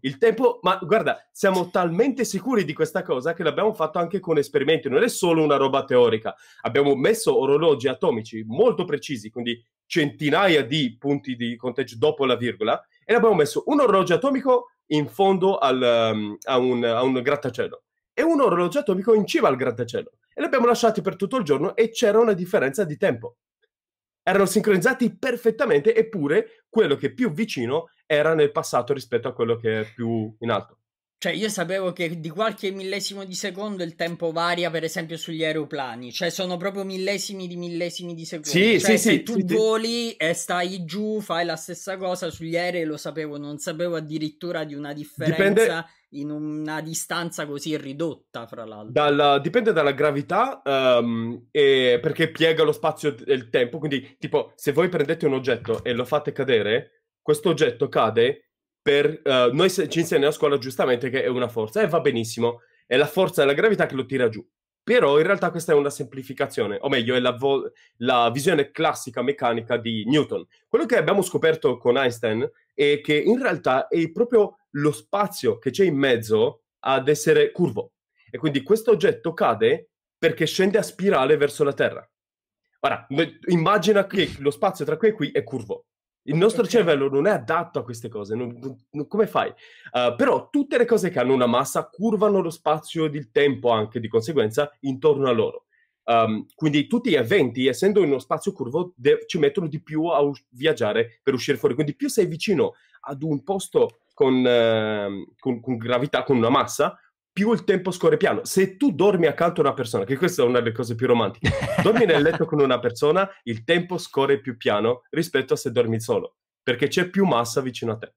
Il tempo, ma guarda, siamo talmente sicuri di questa cosa che l'abbiamo fatto anche con esperimenti, non è solo una roba teorica. Abbiamo messo orologi atomici molto precisi, quindi centinaia di punti di conteggio dopo la virgola, e abbiamo messo un orologio atomico in fondo al, um, a, un, a un grattacielo e un orologio atomico in cima al grattacielo. E li abbiamo lasciati per tutto il giorno e c'era una differenza di tempo. Erano sincronizzati perfettamente, eppure quello che è più vicino era nel passato rispetto a quello che è più in alto. Cioè, io sapevo che di qualche millesimo di secondo il tempo varia, per esempio, sugli aeroplani. Cioè, sono proprio millesimi di millesimi di secondo. Sì, cioè, sì, se sì, tu sì, voli sì. e stai giù, fai la stessa cosa sugli aerei, lo sapevo, non sapevo addirittura di una differenza. Dipende in una distanza così ridotta, fra l'altro. Dalla, dipende dalla gravità, um, perché piega lo spazio e il tempo. Quindi, tipo, se voi prendete un oggetto e lo fate cadere, questo oggetto cade per... Uh, noi se, ci insegniamo a scuola giustamente che è una forza, e va benissimo. È la forza della gravità che lo tira giù. Però in realtà questa è una semplificazione, o meglio, è la, vo- la visione classica meccanica di Newton. Quello che abbiamo scoperto con Einstein è che in realtà è proprio lo spazio che c'è in mezzo ad essere curvo. E quindi questo oggetto cade perché scende a spirale verso la Terra. Ora, immagina che lo spazio tra qui e qui è curvo. Il nostro okay. cervello non è adatto a queste cose, non, non, come fai? Uh, però tutte le cose che hanno una massa curvano lo spazio ed il tempo anche di conseguenza intorno a loro. Um, quindi tutti gli eventi, essendo in uno spazio curvo, de- ci mettono di più a u- viaggiare per uscire fuori. Quindi più sei vicino ad un posto con, eh, con, con gravità, con una massa, più il tempo scorre piano. Se tu dormi accanto a una persona, che questa è una delle cose più romantiche, dormi nel letto con una persona, il tempo scorre più piano rispetto a se dormi solo, perché c'è più massa vicino a te.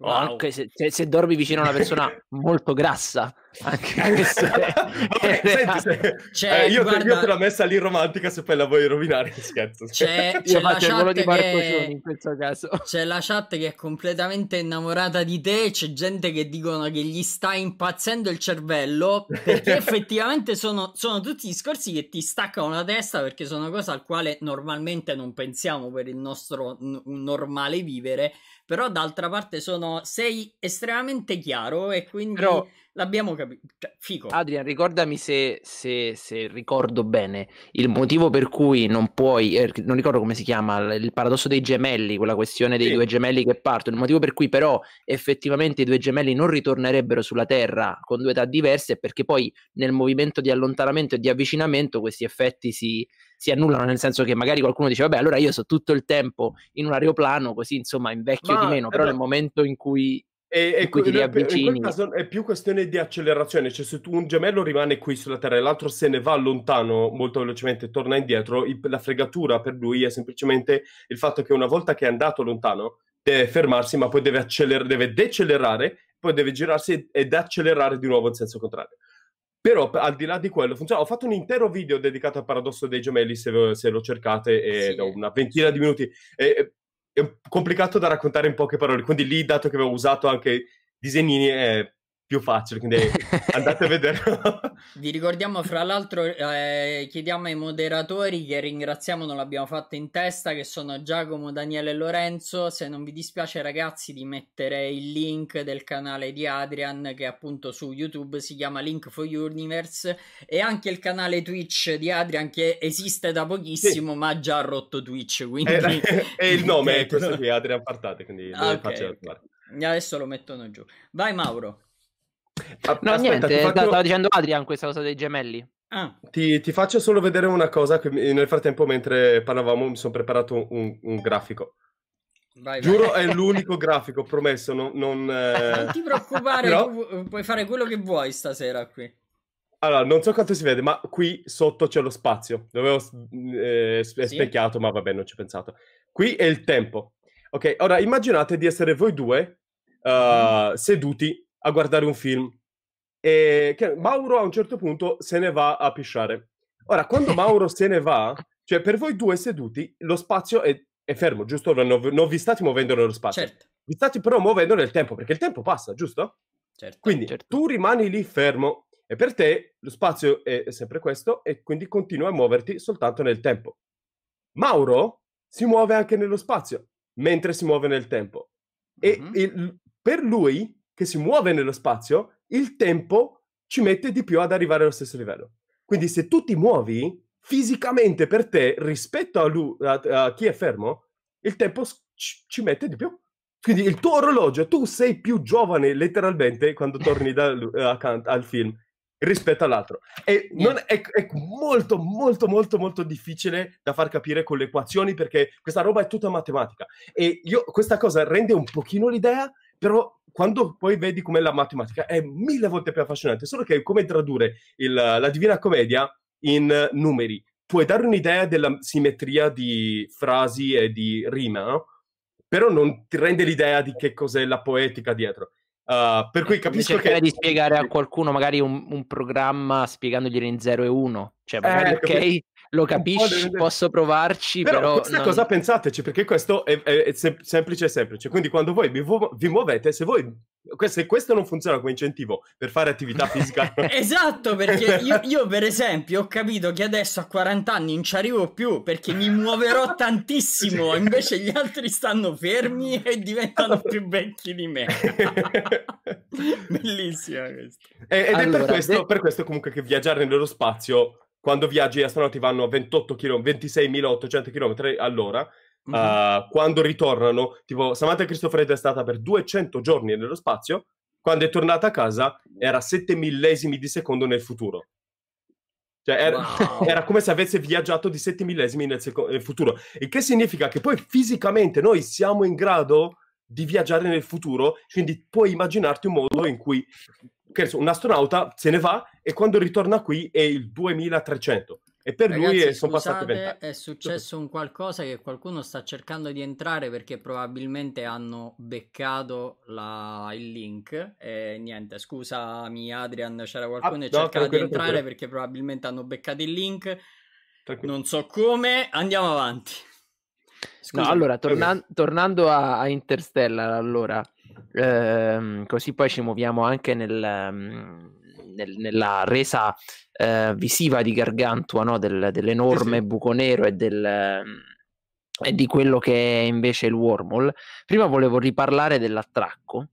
Wow. Anche se, se, se dormi vicino a una persona <laughs> molto grassa. Anche eh, se... <laughs> Vabbè, <laughs> senti, se... C'è, cioè, eh, io, guarda... io, te l'ho messa lì romantica se poi la vuoi rovinare, <laughs> scherzo. C'è, c'è la chat che... in caso. C'è la chat che è completamente innamorata di te, c'è gente che dicono che gli sta impazzendo il cervello, perché effettivamente sono, sono tutti discorsi che ti staccano la testa, perché sono cose al quale normalmente non pensiamo per il nostro n- normale vivere, però d'altra parte sono... sei estremamente chiaro e quindi... Però L'abbiamo capito. Cioè, fico. Adrian, ricordami se, se, se, ricordo bene il motivo per cui non puoi. Eh, non ricordo come si chiama il paradosso dei gemelli, quella questione dei sì. due gemelli che partono. Il motivo per cui, però, effettivamente i due gemelli non ritornerebbero sulla Terra con due età diverse è perché poi nel movimento di allontanamento e di avvicinamento questi effetti si, si annullano, nel senso che magari qualcuno dice, vabbè, allora io sto tutto il tempo in un aeroplano, così insomma invecchio Ma, di meno, eh, però eh, nel momento in cui e, e que- in caso è più questione di accelerazione, cioè se tu un gemello rimane qui sulla Terra e l'altro se ne va lontano molto velocemente e torna indietro, il, la fregatura per lui è semplicemente il fatto che una volta che è andato lontano deve fermarsi, ma poi deve, acceler- deve decelerare, poi deve girarsi ed accelerare di nuovo in senso contrario. Però al di là di quello funziona. Ho fatto un intero video dedicato al paradosso dei gemelli, se, se lo cercate, sì. da una ventina di minuti. E, è complicato da raccontare in poche parole, quindi lì, dato che avevo usato anche disegnini, è eh, più facile, quindi andate a <laughs> vedere. Vi ricordiamo, fra l'altro, eh, chiediamo ai moderatori che ringraziamo, non l'abbiamo fatto in testa, che sono Giacomo, Daniele e Lorenzo. Se non vi dispiace, ragazzi, di mettere il link del canale di Adrian, che appunto su YouTube si chiama Link for Universe, e anche il canale Twitch di Adrian, che esiste da pochissimo, sì. ma ha già rotto Twitch. Eh, quindi... E, <laughs> e il nome è questo qui, Adrian Partate, quindi ah, okay, okay. Adesso lo mettono giù. Vai Mauro. A- no, aspetta, niente, eh, faccio... stava dicendo Adrian questa cosa dei gemelli. Ah. Ti, ti, faccio solo vedere una cosa che nel frattempo mentre parlavamo mi sono preparato un, un grafico. Vai, vai. Giuro è l'unico grafico, promesso. Non, non, <laughs> eh... non ti preoccupare, Però... puoi fare quello che vuoi stasera qui. Allora, non so quanto si vede, ma qui sotto c'è lo spazio. Dovevo mm, eh, sì? specchiato, ma vabbè, non ci ho pensato. Qui è il tempo. Ok, ora immaginate di essere voi due uh, mm. seduti a guardare un film. E ehm, che Mauro a un certo punto se ne va a pisciare. Ora, quando <laughs> Mauro se ne va, cioè per voi due seduti, lo spazio è, è fermo, giusto? Non, non, vi state muovendo nello spazio. Certo. Vi state però muovendo nel tempo, perché il tempo passa, giusto? Certo, quindi certo. tu rimani lì fermo e per te lo spazio è sempre questo e quindi continua a muoverti soltanto nel tempo. Mauro si muove anche nello spazio, mentre si muove nel tempo. E mm-hmm. il, per lui che si muove nello spazio, il tempo ci mette di più ad arrivare allo stesso livello. Quindi se tu ti muovi fisicamente per te rispetto a, lui, a, a chi è fermo, il tempo ci, ci mette di più. Quindi il tuo orologio, tu sei più giovane letteralmente quando torni da, eh, accanto al film rispetto all'altro. E non, è, è, molto, molto, molto, molto difficile da far capire con le equazioni perché questa roba è tutta matematica. E io, questa cosa rende un pochino l'idea però quando poi vedi com'è la matematica è mille volte più affascinante, solo che è come tradurre il, la Divina Commedia in numeri. Puoi dare un'idea della simmetria di frasi e di rima, no? però non ti rende l'idea di che cos'è la poetica dietro. Uh, per cui eh, capisco cercare che... di spiegare a qualcuno magari un, un programma spiegandogli in 0 e 1, cioè magari eh, ok, lo capisci, posso provarci, però... però questa non... cosa pensateci, perché questo è, è, è sem- semplice semplice. Quindi quando voi vi, vo- vi muovete, se voi... Se questo non funziona come incentivo per fare attività fisica... <laughs> esatto, perché io, <laughs> io, per esempio ho capito che adesso a 40 anni non ci arrivo più perché mi muoverò <laughs> tantissimo, invece gli altri stanno fermi e diventano più vecchi di me. Bellissima questa. Ed allora, è per questo, de... per questo comunque che viaggiare nello spazio quando viaggi gli astronauti vanno a 28 km, 26.800 km all'ora, mm-hmm. uh, quando ritornano, tipo Samantha Cristoforetti è stata per 200 giorni nello spazio, quando è tornata a casa era 7 millesimi di secondo nel futuro. Cioè, era, wow. <laughs> era, come se avesse viaggiato di 7 millesimi nel, seco- nel futuro. Il che significa che poi fisicamente noi siamo in grado di viaggiare nel futuro, quindi puoi immaginarti un modo in cui che un astronauta se ne va e quando ritorna qui è il 2300. E per Ragazzi, lui è, sono passati vent'anni. È successo un qualcosa che qualcuno sta cercando di entrare perché probabilmente hanno beccato la, il link. E niente, scusami Adrian, c'era ah, qualcuno ah, che no, cercava di entrare perché probabilmente hanno beccato il link. Tranquillo. Non so come, andiamo avanti. no, allora, torna tornando a, a Interstellar, allora, ehm, così poi ci muoviamo anche nel, ehm, nel, nella resa eh, visiva di Gargantua no? del, dell'enorme sì, sì. buco nero e, del, ehm, e di quello che è invece il wormhole. Prima volevo riparlare dell'attracco,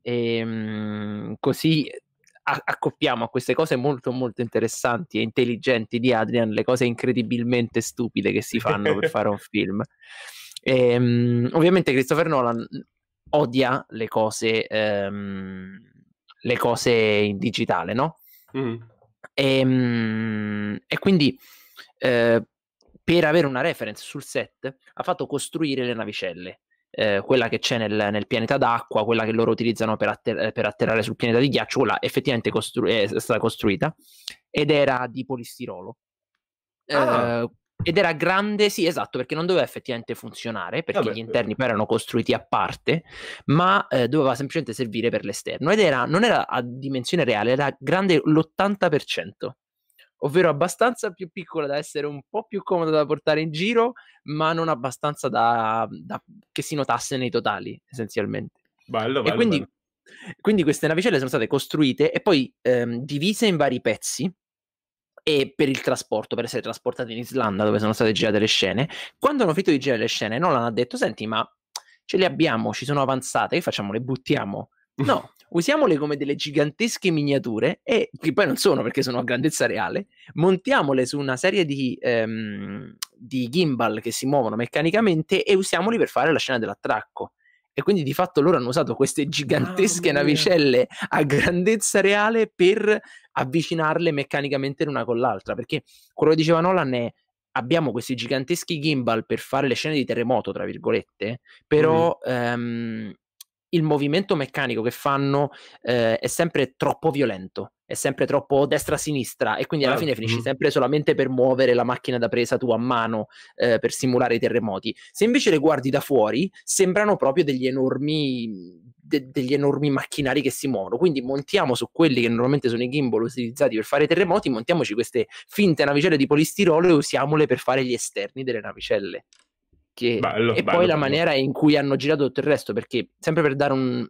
e, ehm, così accoppiamo a queste cose molto molto interessanti e intelligenti di Adrian le cose incredibilmente stupide che si fanno per <laughs> fare un film. E, ovviamente Christopher Nolan odia le cose, ehm, le cose in digitale, no? Mm. Ehm, e, e, quindi eh, per avere una reference sul set ha fatto costruire le navicelle. Eh, quella che c'è nel, nel, pianeta d'acqua, quella che loro utilizzano per, atter- eh, per atterrare sul pianeta di ghiaccio, quella effettivamente costru- è stata costruita ed era di polistirolo. Ah. Eh, ed era grande, sì, esatto, perché non doveva effettivamente funzionare, perché Vabbè, gli eh. interni poi erano costruiti a parte, ma eh, doveva semplicemente servire per l'esterno. Ed era, non era a dimensione reale, era grande l'80%, ovvero abbastanza più piccola da essere un po' più comoda da portare in giro, ma non abbastanza da, da che si notasse nei totali, essenzialmente. Bello, bello. E quindi, bello. quindi queste navicelle sono state costruite e poi ehm, divise in vari pezzi e per il trasporto, per essere trasportati in Islanda dove sono state girate le scene. Quando hanno finito di girare le scene, Nolan ha detto: Senti, ma ce le abbiamo, ci sono avanzate, che facciamo? Le buttiamo? <laughs> No, usiamole come delle gigantesche miniature, e, che poi non sono perché sono a grandezza reale, montiamole su una serie di, ehm, di gimbal che si muovono meccanicamente e usiamoli per fare la scena dell'attracco. E quindi di fatto loro hanno usato queste ah, gigantesche oh, navicelle a grandezza reale per avvicinarle meccanicamente l'una con l'altra. Perché quello che diceva Nolan è abbiamo questi giganteschi gimbal per fare le scene di terremoto, tra virgolette, però mm. um, il movimento meccanico che fanno eh, è sempre troppo violento, è sempre troppo destra-sinistra e quindi alla certo, fine finisci mm-hmm. sempre solamente per muovere la macchina da presa tu a mano eh, per simulare i terremoti. Se invece le guardi da fuori, sembrano proprio degli enormi, de- degli enormi macchinari che si muovono. Quindi montiamo su quelli che normalmente sono i gimbal utilizzati per fare i terremoti, montiamoci queste finte navicelle di polistirolo e usiamole per fare gli esterni delle navicelle. Che... Bello, e bello, poi la maniera in cui hanno girato tutto il resto, perché sempre per dare un,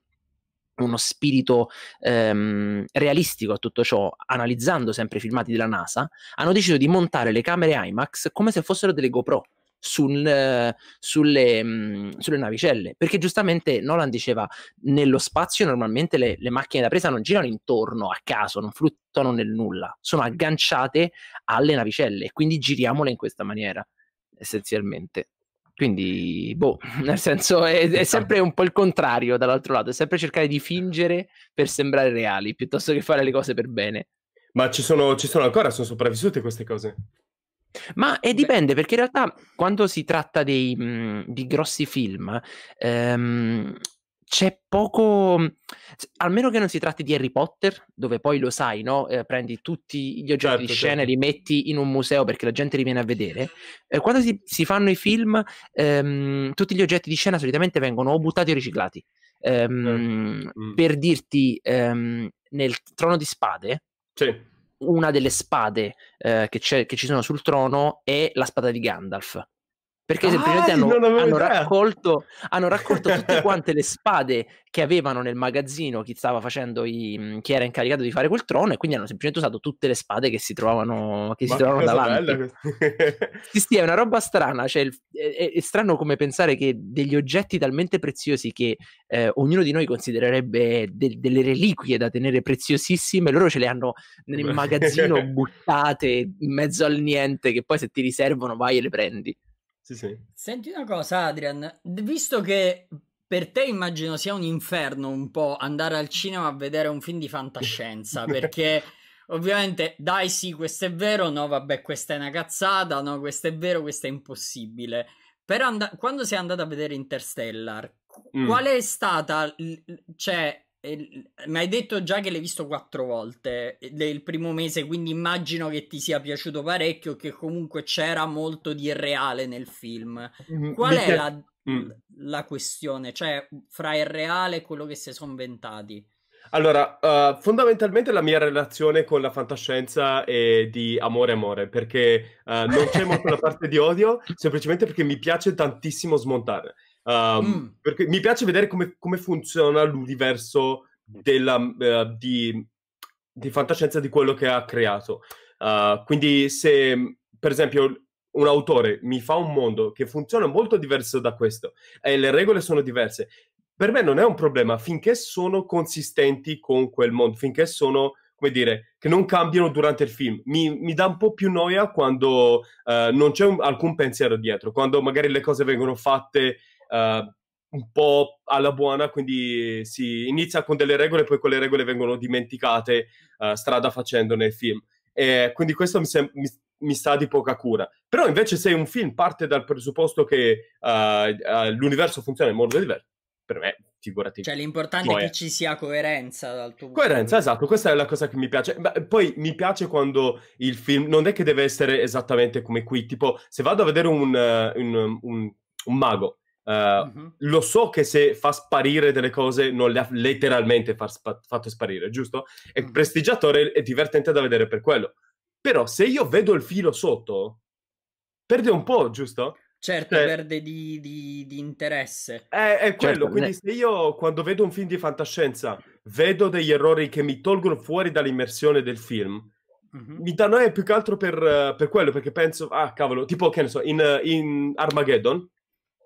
uno spirito ehm, realistico a tutto ciò, analizzando sempre i filmati della NASA, hanno deciso di montare le camere IMAX come se fossero delle GoPro. Sul, sulle, mm, sulle, navicelle perché giustamente Nolan diceva nello spazio normalmente le, le, macchine da presa non girano intorno a caso non fluttuano nel nulla sono agganciate alle navicelle quindi giriamole in questa maniera essenzialmente quindi, boh, <laughs> nel senso è, è, esatto. sempre un po' il contrario dall'altro lato, è sempre cercare di fingere per sembrare reali, piuttosto che fare le cose per bene. Ma ci sono, ci sono ancora, sono sopravvissute queste cose? Ma eh, dipende, perché in realtà quando si tratta dei, mh, di grossi film, ehm, c'è poco, almeno che non si tratti di Harry Potter, dove poi lo sai, no? Eh, prendi tutti gli oggetti certo, di scena e certo. li metti in un museo perché la gente li viene a vedere. Eh, quando si, si, fanno i film, ehm, tutti gli oggetti di scena solitamente vengono o buttati o riciclati. Ehm, certo. mm. Per dirti, ehm, nel Trono di Spade, sì. una delle spade eh, che, che ci sono sul trono è la spada di Gandalf perché ah, semplicemente hanno, hanno, raccolto, hanno, raccolto, <laughs> tutte quante le spade che avevano nel magazzino chi, i, chi era incaricato di fare quel trono e quindi hanno semplicemente usato tutte le spade che si trovavano, che si trovavano davanti sì sì è una roba strana cioè, è, è, strano come pensare che degli oggetti talmente preziosi che eh, ognuno di noi considererebbe de- delle reliquie da tenere preziosissime loro ce le hanno nel magazzino <laughs> buttate in mezzo al niente che poi se ti riservano vai e le prendi sì, sì. Senti una cosa, Adrian, visto che per te immagino sia un inferno un po' andare al cinema a vedere un film di fantascienza, <laughs> perché ovviamente dai sì, questo è vero, no vabbè, questa è una cazzata, no questo è vero, questo è impossibile. Però and- quando sei andato a vedere Interstellar, mm. qual è stata, l- cioè, mi hai detto già che l'hai visto quattro volte il primo mese, quindi immagino che ti sia piaciuto parecchio, che comunque c'era molto di irreale nel film. Mm-hmm. Qual è la, mm. la questione? Cioè, fra il reale e quello che si sono inventati? Allora, uh, fondamentalmente la mia relazione con la fantascienza è di amore-amore, perché uh, non c'è molto la <laughs> parte di odio, semplicemente perché mi piace tantissimo smontare. Um, mm. Perché mi piace vedere come, come funziona l'universo della, uh, di, di, fantascienza di quello che ha creato. Uh, quindi se, per esempio, un autore mi fa un mondo che funziona molto diverso da questo e le regole sono diverse, per me non è un problema finché sono consistenti con quel mondo, finché sono come dire, che non cambiano durante il film. Mi, mi dà un po' più noia quando uh, non c'è un, alcun pensiero dietro, quando magari le cose vengono fatte Ehm, un po' alla buona, quindi si inizia con delle regole e poi quelle regole vengono dimenticate eh, strada facendo nel film. E quindi questo mi, sem- mi, mi, sta di poca cura. Però invece se un film parte dal presupposto che eh, eh, l'universo funziona in modo diverso, per me figurati. Cioè, l'importante è che ci sia coerenza dal tuo punto Coerenza, esatto, questa è la cosa che mi piace. Beh, poi mi piace quando il film non è che deve essere esattamente come qui, tipo se vado a vedere un, un, un, un mago Uh, mm-hmm. Lo so che se fa sparire delle cose non le ha letteralmente spa- fatte sparire, giusto? È mm-hmm. prestigiatore e divertente da vedere per quello. Però se io vedo il filo sotto, perde un po', giusto? Certo, cioè, perde di, di, di, interesse. È, eh, è quello, certo. quindi se io quando vedo un film di fantascienza vedo degli errori che mi tolgono fuori dall'immersione del film, mm-hmm. mi danno è eh, più che altro per, per, quello, perché penso, ah cavolo, tipo che ne so, in, in Armageddon,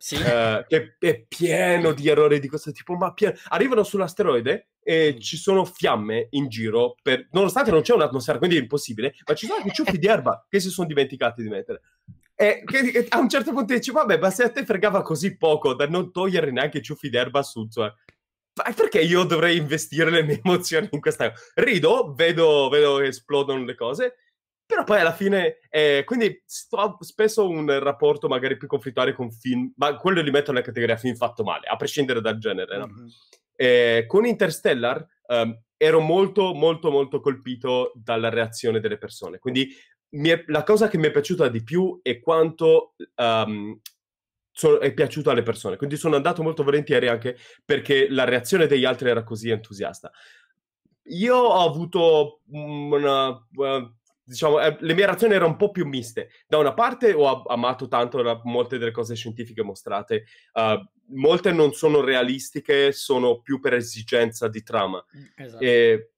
sì. Eh, che è pieno di errori di questo tipo, ma pieno... arrivano sull'asteroide e mm. ci sono fiamme in giro, per... nonostante non c'è un'atmosfera, quindi è impossibile, ma ci sono anche ciuffi di erba che si sono dimenticati di mettere. E che, a un certo punto dici, vabbè, ma se a te fregava così poco da non togliere neanche ciuffi d'erba su, cioè, perché io dovrei investire le mie emozioni in questa cosa? Rido, vedo, vedo che esplodono le cose però poi alla fine, eh, quindi ho spesso un rapporto magari più conflittuale con film, ma quello li metto nella categoria film fatto male, a prescindere dal genere, no? mm-hmm. eh, con Interstellar eh, ero molto, molto, molto colpito dalla reazione delle persone. Quindi è, la cosa che mi è piaciuta di più è quanto um, so, è piaciuto alle persone. Quindi sono andato molto volentieri anche perché la reazione degli altri era così entusiasta. Io ho avuto una... una diciamo, eh, le mie reazioni erano un po' più miste. Da una parte ho amato tanto la, molte delle cose scientifiche mostrate, uh, molte non sono realistiche, sono più per esigenza di trama. Mm, esatto. E,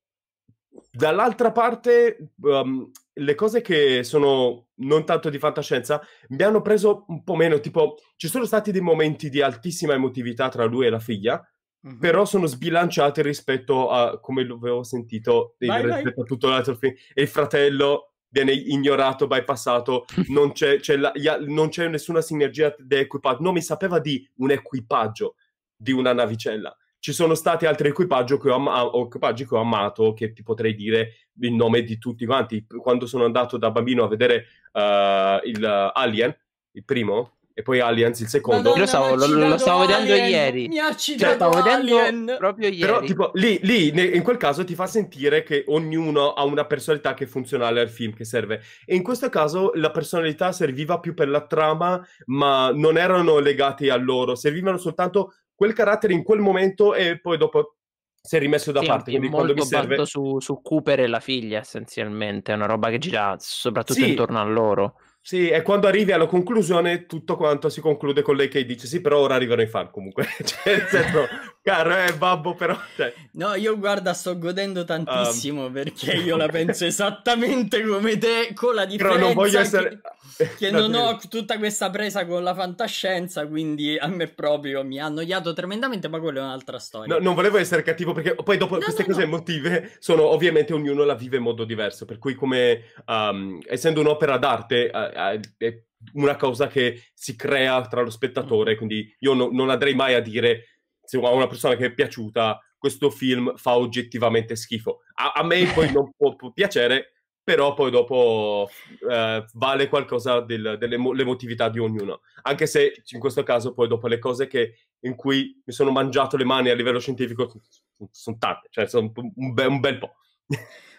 dall'altra parte, um, le cose che sono non tanto di fantascienza mi hanno preso un po' meno, tipo ci sono stati dei momenti di altissima emotività tra lui e la figlia, Mm-hmm. Però sono sbilanciate rispetto a come lo avevo sentito vai, rispetto vai. a tutto l'altro film. E il fratello viene ignorato, bypassato, <laughs> non c'è, c'è la, ya, non c'è nessuna sinergia di equipaggio. Non mi sapeva di un equipaggio di una navicella. Ci sono stati altri equipaggi che, ama- ah, equipaggi che ho amato, che ti potrei dire il nome di tutti quanti. Quando sono andato da bambino a vedere uh, il uh, Alien, il primo, e poi Aliens il secondo. Madonna, lo stavo, lo, lo stavo vedendo ieri. Mi ha cioè, stavo vedendo proprio ieri. Però tipo lì, lì, in quel caso ti fa sentire che ognuno ha una personalità che è funzionale al film che serve. E in questo caso la personalità serviva più per la trama, ma non erano legati a loro, servivano soltanto quel carattere in quel momento e poi dopo si è rimesso da sì, parte. Quindi molto quando mi serve... su, su Cooper e la figlia, essenzialmente. È una roba che gira soprattutto sì. intorno a loro. Sì, e quando arrivi alla conclusione tutto quanto si conclude con lei che dice sì, però ora arrivano i fan comunque. <laughs> cioè, certo, senso, caro, eh, babbo, però... Cioè. No, io guarda, sto godendo tantissimo um... perché io la penso esattamente come te, con la differenza però non voglio essere... che, che <laughs> non ho tutta questa presa con la fantascienza, quindi a me proprio mi ha annoiato tremendamente, ma quella è un'altra storia. No, non volevo essere cattivo perché poi dopo no, queste no, cose emotive sono ovviamente ognuno la vive in modo diverso, per cui come um, essendo un'opera d'arte... Eh, è una cosa che si crea tra lo spettatore, mm. quindi io no, non andrei mai a dire se a una persona che è piaciuta questo film fa oggettivamente schifo. A, a me poi non può, può, piacere, però poi dopo eh, vale qualcosa del, dell'emotività di ognuno. Anche se in questo caso poi dopo le cose che, in cui mi sono mangiato le mani a livello scientifico sono, sono tante, cioè sono un, be- un bel po'.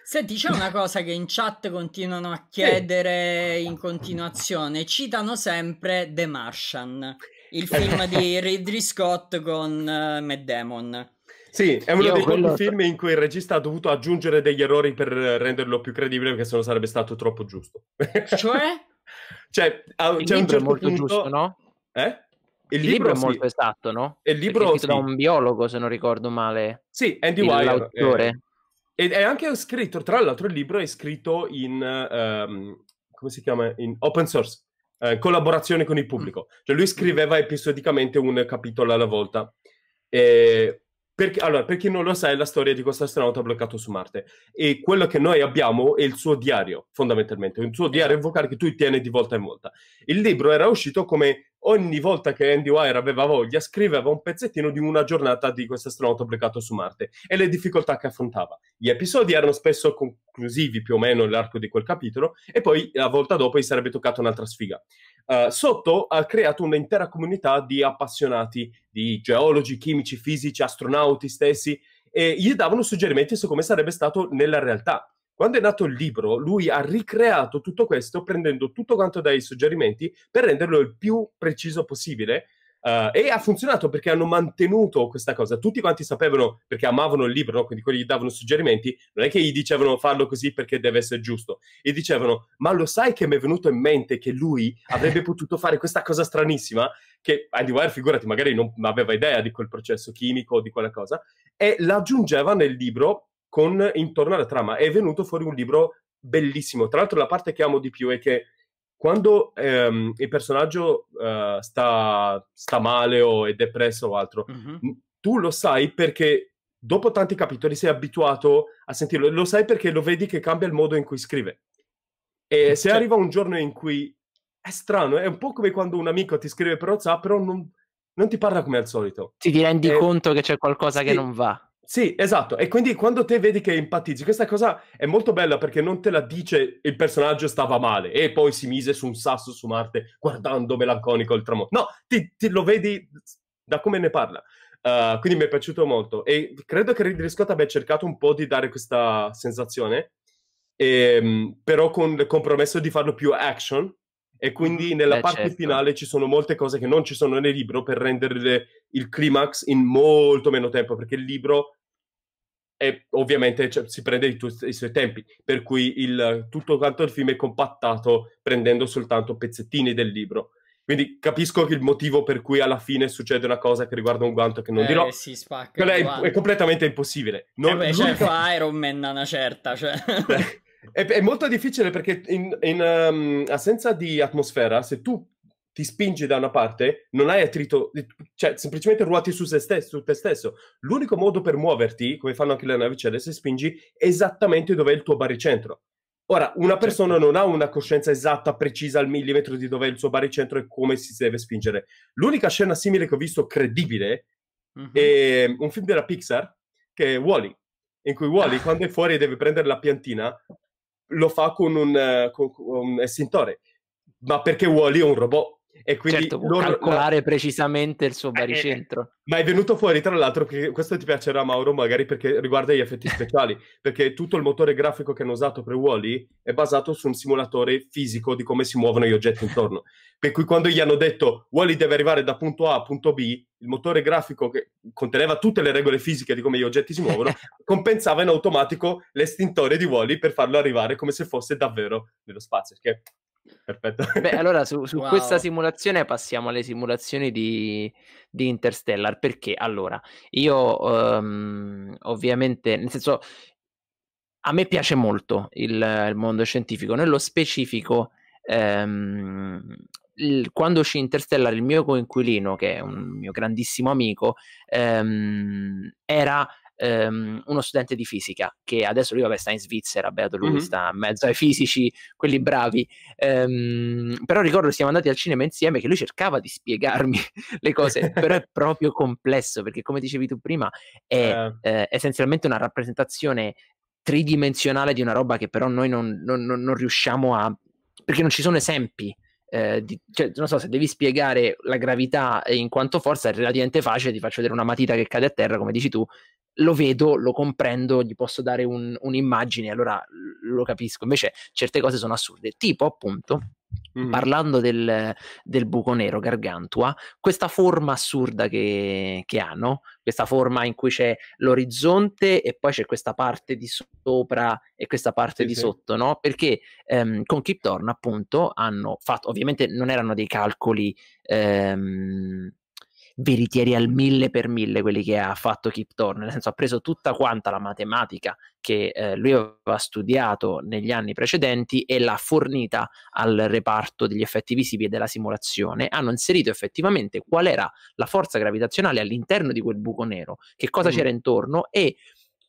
Senti, c'è una cosa che in chat continuano a chiedere in continuazione. Citano sempre The Martian, il film di eh. Ridley Scott con uh, Matt Damon. Sì, è uno Io dei quello... film in cui il regista ha dovuto aggiungere degli errori per renderlo più credibile, perché se no sarebbe stato troppo giusto. Cioè? <laughs> cioè, a, il c'è cioè, un certo molto punto... giusto, no? Eh? Il, il libro, libro, è molto esatto, no? Il libro è scritto sì. da un biologo, se non ricordo male. Sì, Andy Wire. L'autore. Eh ed è anche scritto, tra l'altro il libro è scritto in, um, come si chiama, in open source, eh, collaborazione con il mm. pubblico. Cioè lui scriveva episodicamente un capitolo alla volta. E perché, allora, per chi non lo sa, è la storia di questo astronauta bloccato su Marte. E quello che noi abbiamo è il suo diario, fondamentalmente, un suo diario esatto. vocale che tu tieni di volta in volta. Il libro era uscito come ogni volta che Andy Wire aveva voglia, scriveva un pezzettino di una giornata di questo astronauta bloccato su Marte e le difficoltà che affrontava. Gli episodi erano spesso conclusivi più o meno nell'arco di quel capitolo e poi la volta dopo gli sarebbe toccata un'altra sfiga. Uh, Sotto ha creato un'intera comunità di appassionati, di geologi, chimici, fisici, astronauti stessi e gli davano suggerimenti su come sarebbe stato nella realtà quando è nato il libro, lui ha ricreato tutto questo prendendo tutto quanto dai suggerimenti per renderlo il più preciso possibile. Uh, e ha funzionato perché hanno mantenuto questa cosa. Tutti quanti sapevano perché amavano il libro, no? quindi quelli gli davano suggerimenti. Non è che gli dicevano farlo così perché deve essere giusto. Gli dicevano: Ma lo sai che mi è venuto in mente che lui avrebbe <laughs> potuto fare questa cosa stranissima? Che Andy Wire, figurati, magari non aveva idea di quel processo chimico o di quella cosa, e l'aggiungeva nel libro con, intorno alla trama. È venuto fuori un libro bellissimo. Tra l'altro, la parte che amo di più è che quando ehm, il personaggio uh, sta, sta, male o è depresso o altro, mm-hmm. tu lo sai perché dopo tanti capitoli sei abituato a sentirlo. Lo sai perché lo vedi che cambia il modo in cui scrive. E eh, se cioè arriva un giorno in cui è strano, è un po' come quando un amico ti scrive per WhatsApp, però non, non ti parla come al solito. Ti ti rendi eh, conto che c'è qualcosa sì, che non va. Sì, esatto. E quindi quando te vedi che empatizzi, questa cosa è molto bella perché non te la dice il personaggio stava male e poi si mise su un sasso su Marte guardando melanconico il tramonto. No, ti, ti lo vedi da come ne parla. Uh, quindi mi è piaciuto molto e credo che Ridley Scott abbia cercato un po' di dare questa sensazione, e, ehm, però con il compromesso di farlo più action e quindi mm, nella Beh, parte certo. finale ci sono molte cose che non ci sono nel libro per rendere il climax in molto meno tempo, perché il libro è, ovviamente cioè, si prende i, tu- i, suoi tempi, per cui il, tutto quanto il film è compattato prendendo soltanto pezzettini del libro. Quindi capisco il motivo per cui alla fine succede una cosa che riguarda un guanto che non eh, dirò. Si spacca, è, è, completamente impossibile. Eh non, eh beh, l'unica... cioè, fa Iron Man una certa. Cioè. Beh, è, è, molto difficile perché in, in um, assenza di atmosfera, se tu ti spingi da una parte, non hai attrito, cioè semplicemente ruoti su, se stesso, su te stesso. L'unico modo per muoverti, come fanno anche le navicelle, se spingi esattamente dove è il tuo baricentro. Ora, una certo. persona non ha una coscienza esatta, precisa al millimetro di dove è il suo baricentro e come si deve spingere. L'unica scena simile che ho visto credibile mm-hmm. è ehm, un film della Pixar che è Wally, in cui Wally, ah. quando è fuori e deve prendere la piantina, lo fa con un, eh, con un estintore, ma perché Wally è un robot e quindi certo, loro... calcolare precisamente il suo eh, eh, baricentro. Eh, ma è venuto fuori, tra l'altro, che questo ti piacerà, Mauro, magari perché riguarda gli effetti <laughs> speciali. perché tutto il motore grafico che hanno usato per Wally è basato su un simulatore fisico di come si muovono gli oggetti intorno. per cui, quando gli hanno detto Wally deve arrivare da punto A a punto B, il motore grafico che conteneva tutte le regole fisiche di come gli oggetti si muovono, <laughs> compensava in automatico l'estintore di Wally per farlo arrivare come se fosse davvero nello spazio. Che Perfetto. Beh, allora su, su wow. questa simulazione passiamo alle simulazioni di, di Interstellar. Perché allora io, um, ovviamente, nel senso, a me piace molto il, il mondo scientifico, nello specifico. Um, il, quando uscì Interstellar, il mio coinquilino, che è un mio grandissimo amico, um, era ehm, uno studente di fisica che adesso lui vabbè, sta in Svizzera, beato lui, mm-hmm. sta in mezzo ai fisici, quelli bravi, ehm, però ricordo siamo andati al cinema insieme che lui cercava di spiegarmi <laughs> le cose, però è proprio complesso perché come dicevi tu prima è uh. eh, essenzialmente una rappresentazione tridimensionale di una roba che però noi non, non, non, non riusciamo a... perché non ci sono esempi. Eh, di, cioè, non so, se devi spiegare la gravità eh, in quanto forza è relativamente facile, ti faccio vedere una matita che cade a terra, come dici tu, lo vedo, lo comprendo, gli posso dare un, un'immagine, allora lo capisco. Invece certe cose sono assurde, tipo appunto. Mm. Parlando del, del, buco nero gargantua, questa forma assurda che, che, hanno, questa forma in cui c'è l'orizzonte e poi c'è questa parte di sopra e questa parte sì, di sì. sotto, no? Perché ehm, con Kip Thorne, appunto, hanno fatto, ovviamente non erano dei calcoli. Ehm, veritieri al mille per mille quelli che ha fatto Kip Thorne, nel senso ha preso tutta quanta la matematica che eh, lui aveva studiato negli anni precedenti e l'ha fornita al reparto degli effetti visivi e della simulazione, hanno inserito effettivamente qual era la forza gravitazionale all'interno di quel buco nero, che cosa mm. c'era intorno e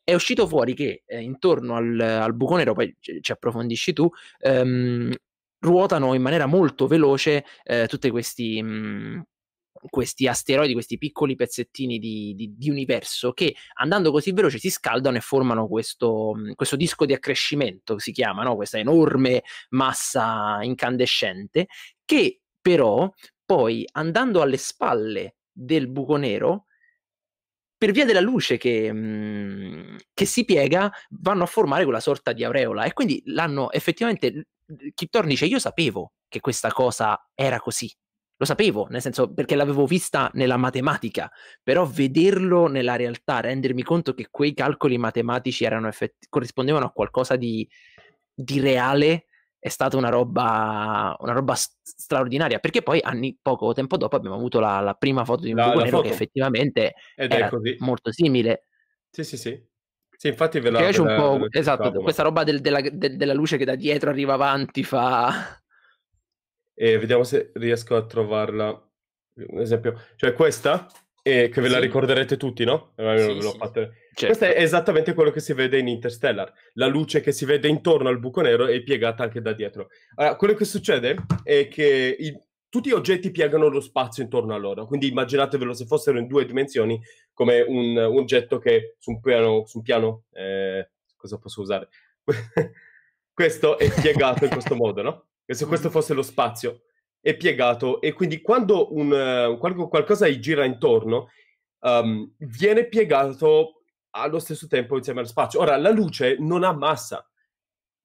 è uscito fuori che eh, intorno al, al, buco nero, poi ci approfondisci tu, ehm, ruotano in maniera molto veloce eh, tutti questi... Mh, mm, questi asteroidi, questi piccoli pezzettini di, di, di, universo che andando così veloce si scaldano e formano questo, mm, questo disco di accrescimento, si chiama, no? questa enorme massa incandescente, che però poi andando alle spalle del buco nero, per via della luce che, mm, che si piega, vanno a formare quella sorta di aureola e quindi l'hanno effettivamente, Chittorn dice, io sapevo che questa cosa era così lo sapevo, nel senso perché l'avevo vista nella matematica, però vederlo nella realtà, rendermi conto che quei calcoli matematici effetti, corrispondevano a qualcosa di, di reale, è stata una roba, una roba straordinaria, perché poi anni, poco tempo dopo abbiamo avuto la, la prima foto di un la, buco nero che effettivamente Ed era molto simile. Sì, sì, sì. Sì, infatti ve la... Ve la, ve la esatto, questa roba del, della, del, della luce che da dietro arriva avanti fa e vediamo se riesco a trovarla. Un esempio, cioè questa, eh, che ve la ricorderete tutti, no? Eh, sì, sì. Certo. Questa è esattamente quello che si vede in Interstellar. La luce che si vede intorno al buco nero è piegata anche da dietro. Allora, quello che succede è che i... tutti gli oggetti piegano lo spazio intorno a loro, quindi immaginatevelo se fossero in due dimensioni come un, un oggetto che su un piano... Su un piano eh, cosa posso usare? <laughs> Questo è piegato in questo modo, no? che se questo fosse lo spazio è piegato e quindi quando un, uh, qualcosa gli gira intorno um, viene piegato allo stesso tempo insieme allo spazio. Ora, la luce non ha massa,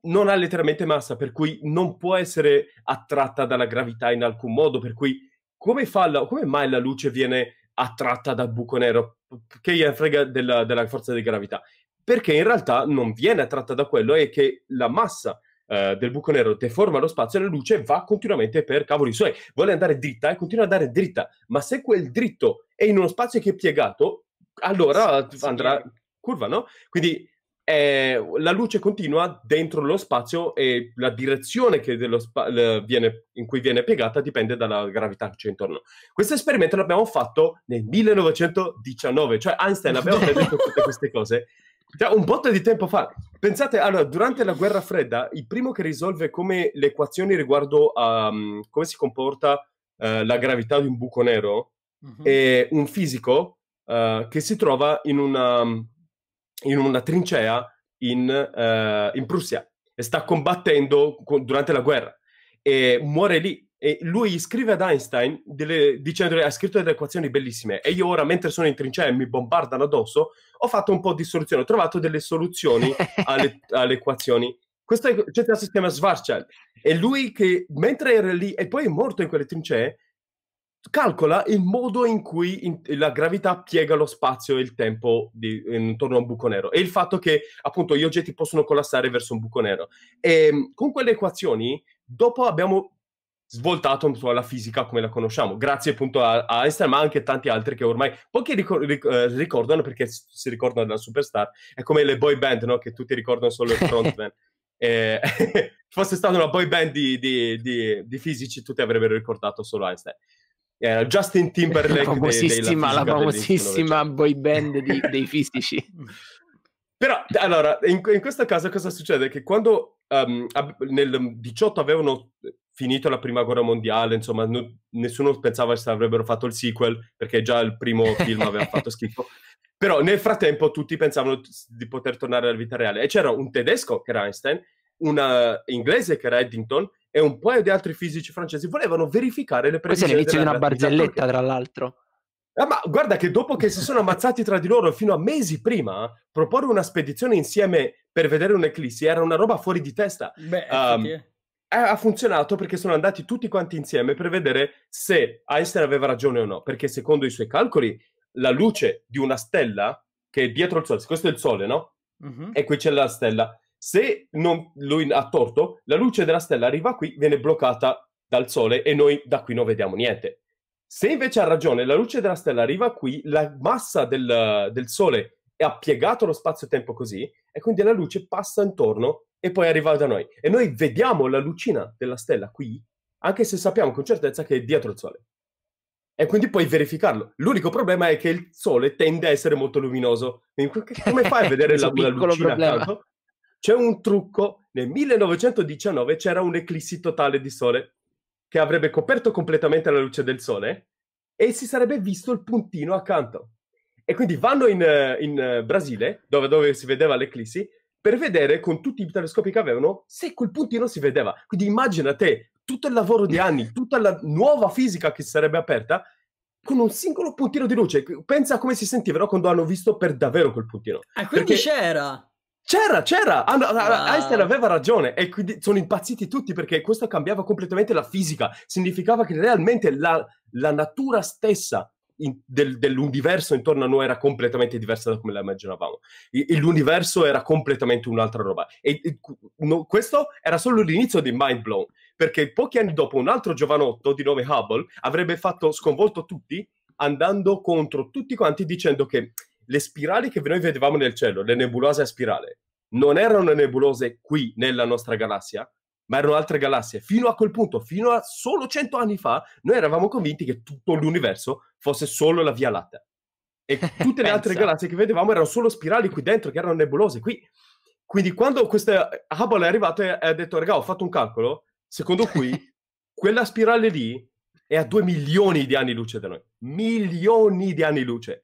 non ha letteralmente massa, per cui non può essere attratta dalla gravità in alcun modo, per cui come, fa la, come mai la luce viene attratta dal buco nero? Che gli frega della, della forza di gravità? Perché in realtà non viene attratta da quello, è che la massa eh, del buco nero deforma lo spazio e la luce va continuamente per cavoli suoi. Vuole andare dritta e continua ad andare dritta, ma se quel dritto è in uno spazio che è piegato, allora sì, andrà sì. curva, no? Quindi eh, la luce continua dentro lo spazio e la direzione spa- le, viene, in cui viene piegata dipende dalla gravità che c'è intorno. Questo esperimento l'abbiamo fatto nel 1919, cioè Einstein aveva <laughs> detto tutte queste cose cioè, un botto di tempo fa. Pensate, allora, durante la guerra fredda, il primo che risolve come le equazioni riguardo a um, come si comporta uh, la gravità di un buco nero uh-huh. è un fisico uh, che si trova in una, mm, in una trincea in, uh, in Prussia e sta combattendo co- durante la guerra e muore lì e lui scrive ad Einstein delle, dicendo ha scritto delle equazioni bellissime e io ora mentre sono in trincea e mi bombardano addosso ho fatto un po' di soluzione ho trovato delle soluzioni <laughs> alle, alle equazioni cioè, questo è, cioè, si chiama Schwarzschild è lui che mentre era lì e poi è morto in quelle trincee calcola il modo in cui in, la gravità piega lo spazio e il tempo di, intorno a un buco nero e il fatto che appunto gli oggetti possono collassare verso un buco nero e ehm, con quelle equazioni dopo abbiamo svoltato alla fisica come la conosciamo, grazie appunto a, a Einstein, ma anche tanti altri che ormai pochi ricor- ric- eh, ricordano perché si ricordano della superstar, è come le boy band, no? che tutti ricordano solo il frontman. <laughs> eh, <laughs> fosse stata una boy band di, di, di, di, fisici, tutti avrebbero ricordato solo Einstein. Era Justin Timberlake, la famosissima, dei, dei, la famosissima boy band dei <laughs> fisici. Però, allora, in, in, questo caso cosa succede? Che quando um, nel 18 avevano finito la prima guerra mondiale, insomma, no, nessuno pensava che avrebbero fatto il sequel perché già il primo film aveva <laughs> fatto schifo. Però nel frattempo tutti pensavano di poter tornare alla vita reale. E c'era un tedesco che era Einstein, un inglese che era Eddington e un paio di altri fisici francesi. Volevano verificare le previsioni. Questo è l'inizio di una barzelletta, tra l'altro. Ah, ma guarda che dopo che si sono ammazzati tra di loro fino a mesi prima, proporre una spedizione insieme per vedere un'eclissi era una roba fuori di testa. Beh, um, ha funzionato perché sono andati tutti quanti insieme per vedere se Einstein aveva ragione o no, perché secondo i suoi calcoli la luce di una stella che è dietro il Sole, questo è il Sole, no? Uh-huh. E qui c'è la stella. Se non, lui ha torto, la luce della stella arriva qui, viene bloccata dal Sole e noi da qui non vediamo niente. Se invece ha ragione, la luce della stella arriva qui, la massa del, del Sole è piegato lo spazio-tempo così e quindi la luce passa intorno e poi arriva da noi. E noi vediamo la lucina della stella qui, anche se sappiamo con certezza che è dietro il Sole. E quindi puoi verificarlo. L'unico problema è che il Sole tende a essere molto luminoso. Come fai a vedere <laughs> la, la lucina accanto? C'è un trucco. Nel 1919 c'era un'eclissi totale di Sole che avrebbe coperto completamente la luce del Sole e si sarebbe visto il puntino accanto. E quindi vanno in, eh, in eh, Brasile, dove, dove, si vedeva l'eclissi, per vedere con tutti i telescopi che avevano se quel puntino si vedeva. Quindi immagina te tutto il lavoro di anni, <laughs> tutta la nuova fisica che si sarebbe aperta con un singolo puntino di luce. Pensa come si sentivano quando hanno visto per davvero quel puntino. E ah, quindi perché... c'era! C'era, c'era! Ah, ah. Einstein aveva ragione e quindi sono impazziti tutti perché questo cambiava completamente la fisica. Significava che realmente la, la natura stessa in, del, dell'universo intorno a noi era completamente diversa da come la immaginavamo. E, l'universo era completamente un'altra roba. E, e no, questo era solo l'inizio di Mind Blown, perché pochi anni dopo un altro giovanotto di nome Hubble avrebbe fatto sconvolto tutti andando contro tutti quanti dicendo che le spirali che noi vedevamo nel cielo, le nebulose a spirale, non erano nebulose qui nella nostra galassia, ma erano altre galassie. Fino a quel punto, fino a solo cento anni fa, noi eravamo convinti che tutto l'universo fosse solo la Via Lattea. E <laughs> tutte le altre galassie che vedevamo erano solo spirali qui dentro, che erano nebulose. Qui. Quindi quando questa Hubble è arrivato e ha detto, raga, ho fatto un calcolo, secondo <laughs> cui quella spirale lì è a 2 milioni di anni luce da noi. Milioni di anni luce.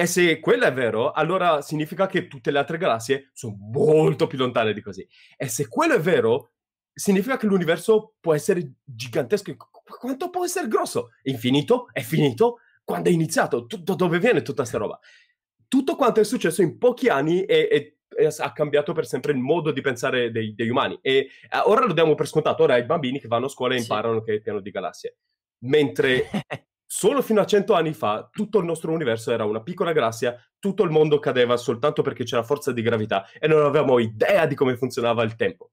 E se quello è vero, allora significa che tutte le altre galassie sono molto più lontane di così. E se quello è vero, significa che l'universo può essere gigantesco. Ecco, quanto può essere grosso? È infinito? È finito? Quando è iniziato? Da dove viene tutta questa roba? Tutto quanto è successo in pochi anni è, ha cambiato per sempre il modo di pensare dei, degli umani. E ora lo diamo per scontato, ora i bambini che vanno a scuola e sì. imparano che è pieno di galassie. Mentre solo fino a cento anni fa tutto il nostro universo era una piccola galassia, tutto il mondo cadeva soltanto perché c'era forza di gravità e non avevamo idea di come funzionava il tempo.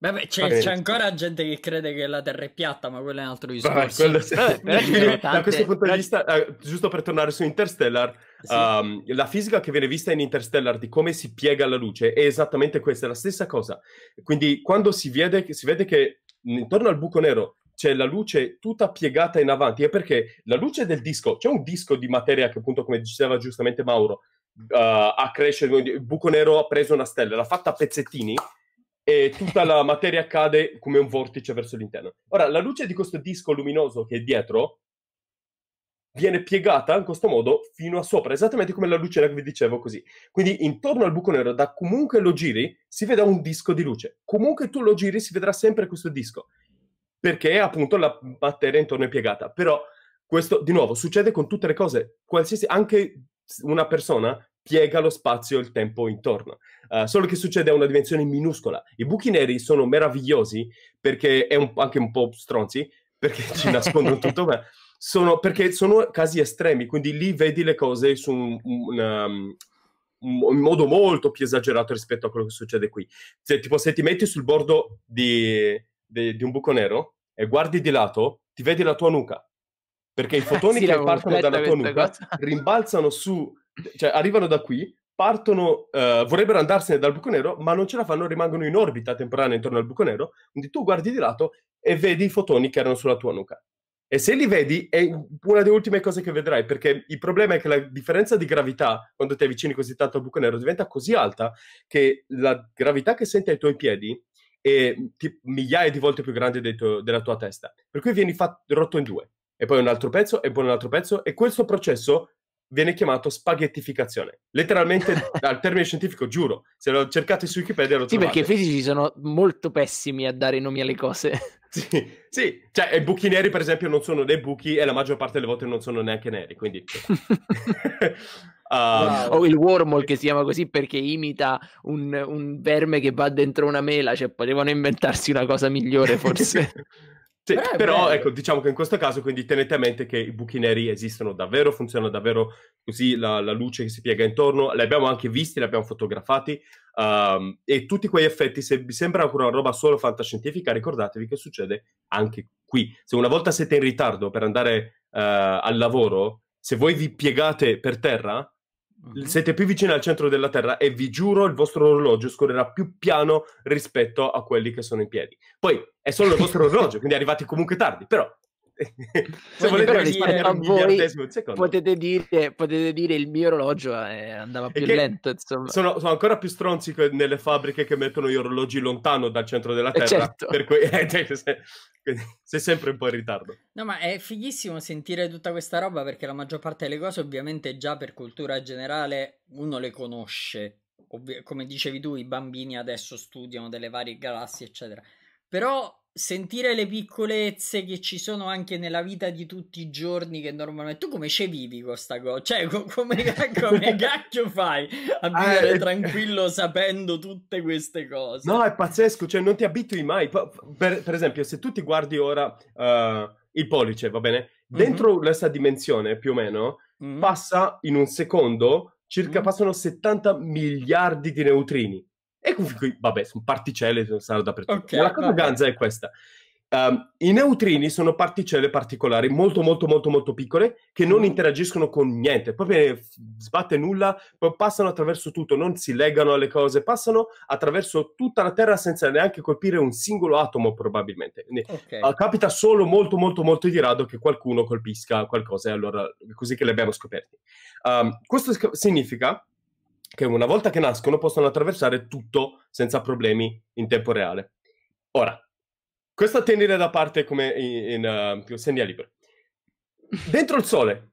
Vabbè, c'è, c'è, ancora gente che crede che la Terra è piatta, ma quello è un altro discorso. <laughs> Vabbè, sì. Da questo punto di vista, eh, giusto per tornare su Interstellar, sì. um, la fisica che viene vista in Interstellar di come si piega la luce è esattamente questa, è la stessa cosa. Quindi quando si vede, si vede che intorno al buco nero c'è la luce tutta piegata in avanti, è perché la luce del disco, c'è un disco di materia che appunto, come diceva giustamente Mauro, uh, eh, a crescere, il buco nero ha preso una stella, l'ha fatta a pezzettini e tutta la materia cade come un vortice verso l'interno. Ora, la luce di questo disco luminoso che è dietro viene piegata in questo modo fino a sopra, esattamente come la lucera che vi dicevo così. Quindi intorno al buco nero, da comunque lo giri, si vede un disco di luce. Comunque tu lo giri, si vedrà sempre questo disco, perché appunto la materia intorno è piegata. Però questo, di nuovo, succede con tutte le cose. Qualsiasi, anche una persona piega lo spazio e il tempo intorno. Uh, solo che succede a una dimensione minuscola. I buchi neri sono meravigliosi perché è un, anche un po' stronzi, perché ci <laughs> nascondono tutto, ma sono, perché sono casi estremi, quindi lì vedi le cose su un, un, um, in modo molto più esagerato rispetto a quello che succede qui. Se, tipo, se ti metti sul bordo di, di, di un buco nero e guardi di lato, ti vedi la tua nuca perché i <laughs> fotoni sì, che partono dalla tua nuca rimbalzano su cioè arrivano da qui, partono, uh, vorrebbero andarsene dal buco nero, ma non ce la fanno, rimangono in orbita temporanea intorno al buco nero, quindi tu guardi di lato e vedi i fotoni che erano sulla tua nuca. E se li vedi è una delle ultime cose che vedrai, perché il problema è che la differenza di gravità quando ti avvicini così tanto al buco nero diventa così alta che la gravità che senti ai tuoi piedi è mm, t- migliaia di volte più grande tuo, della tua testa. Per cui vieni fat- rotto in due, e poi un altro pezzo, e poi un altro pezzo, e questo processo viene chiamato spaghettificazione. Letteralmente dal <laughs> termine scientifico, giuro. Se lo cercate su Wikipedia lo trovate. Sì, perché i fisici sono molto pessimi a dare nomi alle cose. <laughs> sì, sì, cioè i buchi neri per esempio non sono dei buchi e la maggior parte delle volte non sono neanche neri, quindi... uh, <laughs> ah, wow. O il wormhole che si chiama così perché imita un, un verme che va dentro una mela, cioè potevano inventarsi una cosa migliore forse. Sì, eh, però, però ecco, diciamo che in questo caso quindi tenete a mente che i buchi neri esistono davvero, funziona davvero così la, la luce che si piega intorno, li abbiamo anche visti, li abbiamo fotografati um, e tutti quegli effetti, se vi sembra ancora una roba solo fantascientifica, ricordatevi che succede anche qui. Se una volta siete in ritardo per andare uh, al lavoro, se voi vi piegate per terra, Uh-huh. Mhm. Siete più vicini al centro della Terra e vi giuro il vostro orologio scorrerà più piano rispetto a quelli che sono in piedi. Poi è solo il vostro orologio, quindi arrivate comunque tardi, però <laughs> se volete risparmiare un miliardesimo di potete dire, potete dire il mio orologio eh, andava più lento sono, sono, ancora più stronzi nelle fabbriche che mettono gli orologi lontano dal centro della eh, terra certo. per cui <laughs> eh, cioè, sei sempre un po' in ritardo. No, ma è fighissimo sentire tutta questa roba perché la maggior parte delle cose, ovviamente, già per cultura generale uno le conosce. Ovvi- come dicevi tu, i bambini adesso studiano delle varie galassie, eccetera. Però sentire le piccolezze che ci sono anche nella vita di tutti i giorni che normalmente tu come ci vivi con sta cosa? Cioè co- come, <laughs> come <laughs> cacchio fai a eh. vivere tranquillo sapendo tutte queste cose? No, è pazzesco, cioè non ti abitui mai. Per, per esempio, se tu ti guardi ora uh, il pollice, va bene? Mhm. Dentro mm-hmm. questa dimensione, più o meno, mm-hmm. passa in un secondo circa mm-hmm. passano 70 miliardi di neutrini. E comunque, vabbè, sono particelle sono saranno dappertutto. Okay, Ma la cosa ganza è questa. Um, I neutrini sono particelle particolari molto molto molto molto piccole che non mm. interagiscono con niente, proprio sbatte nulla, poi passano attraverso tutto, non si legano alle cose, passano attraverso tutta la Terra senza neanche colpire un singolo atomo probabilmente. okay. uh, capita solo molto molto molto di rado che qualcuno colpisca qualcosa e allora così che li abbiamo scoperti. Um, questo significa che una volta che nascono possono attraversare tutto senza problemi in tempo reale. Ora, questo tenere da parte come in, eh, in uh, segna libero. Dentro il Sole,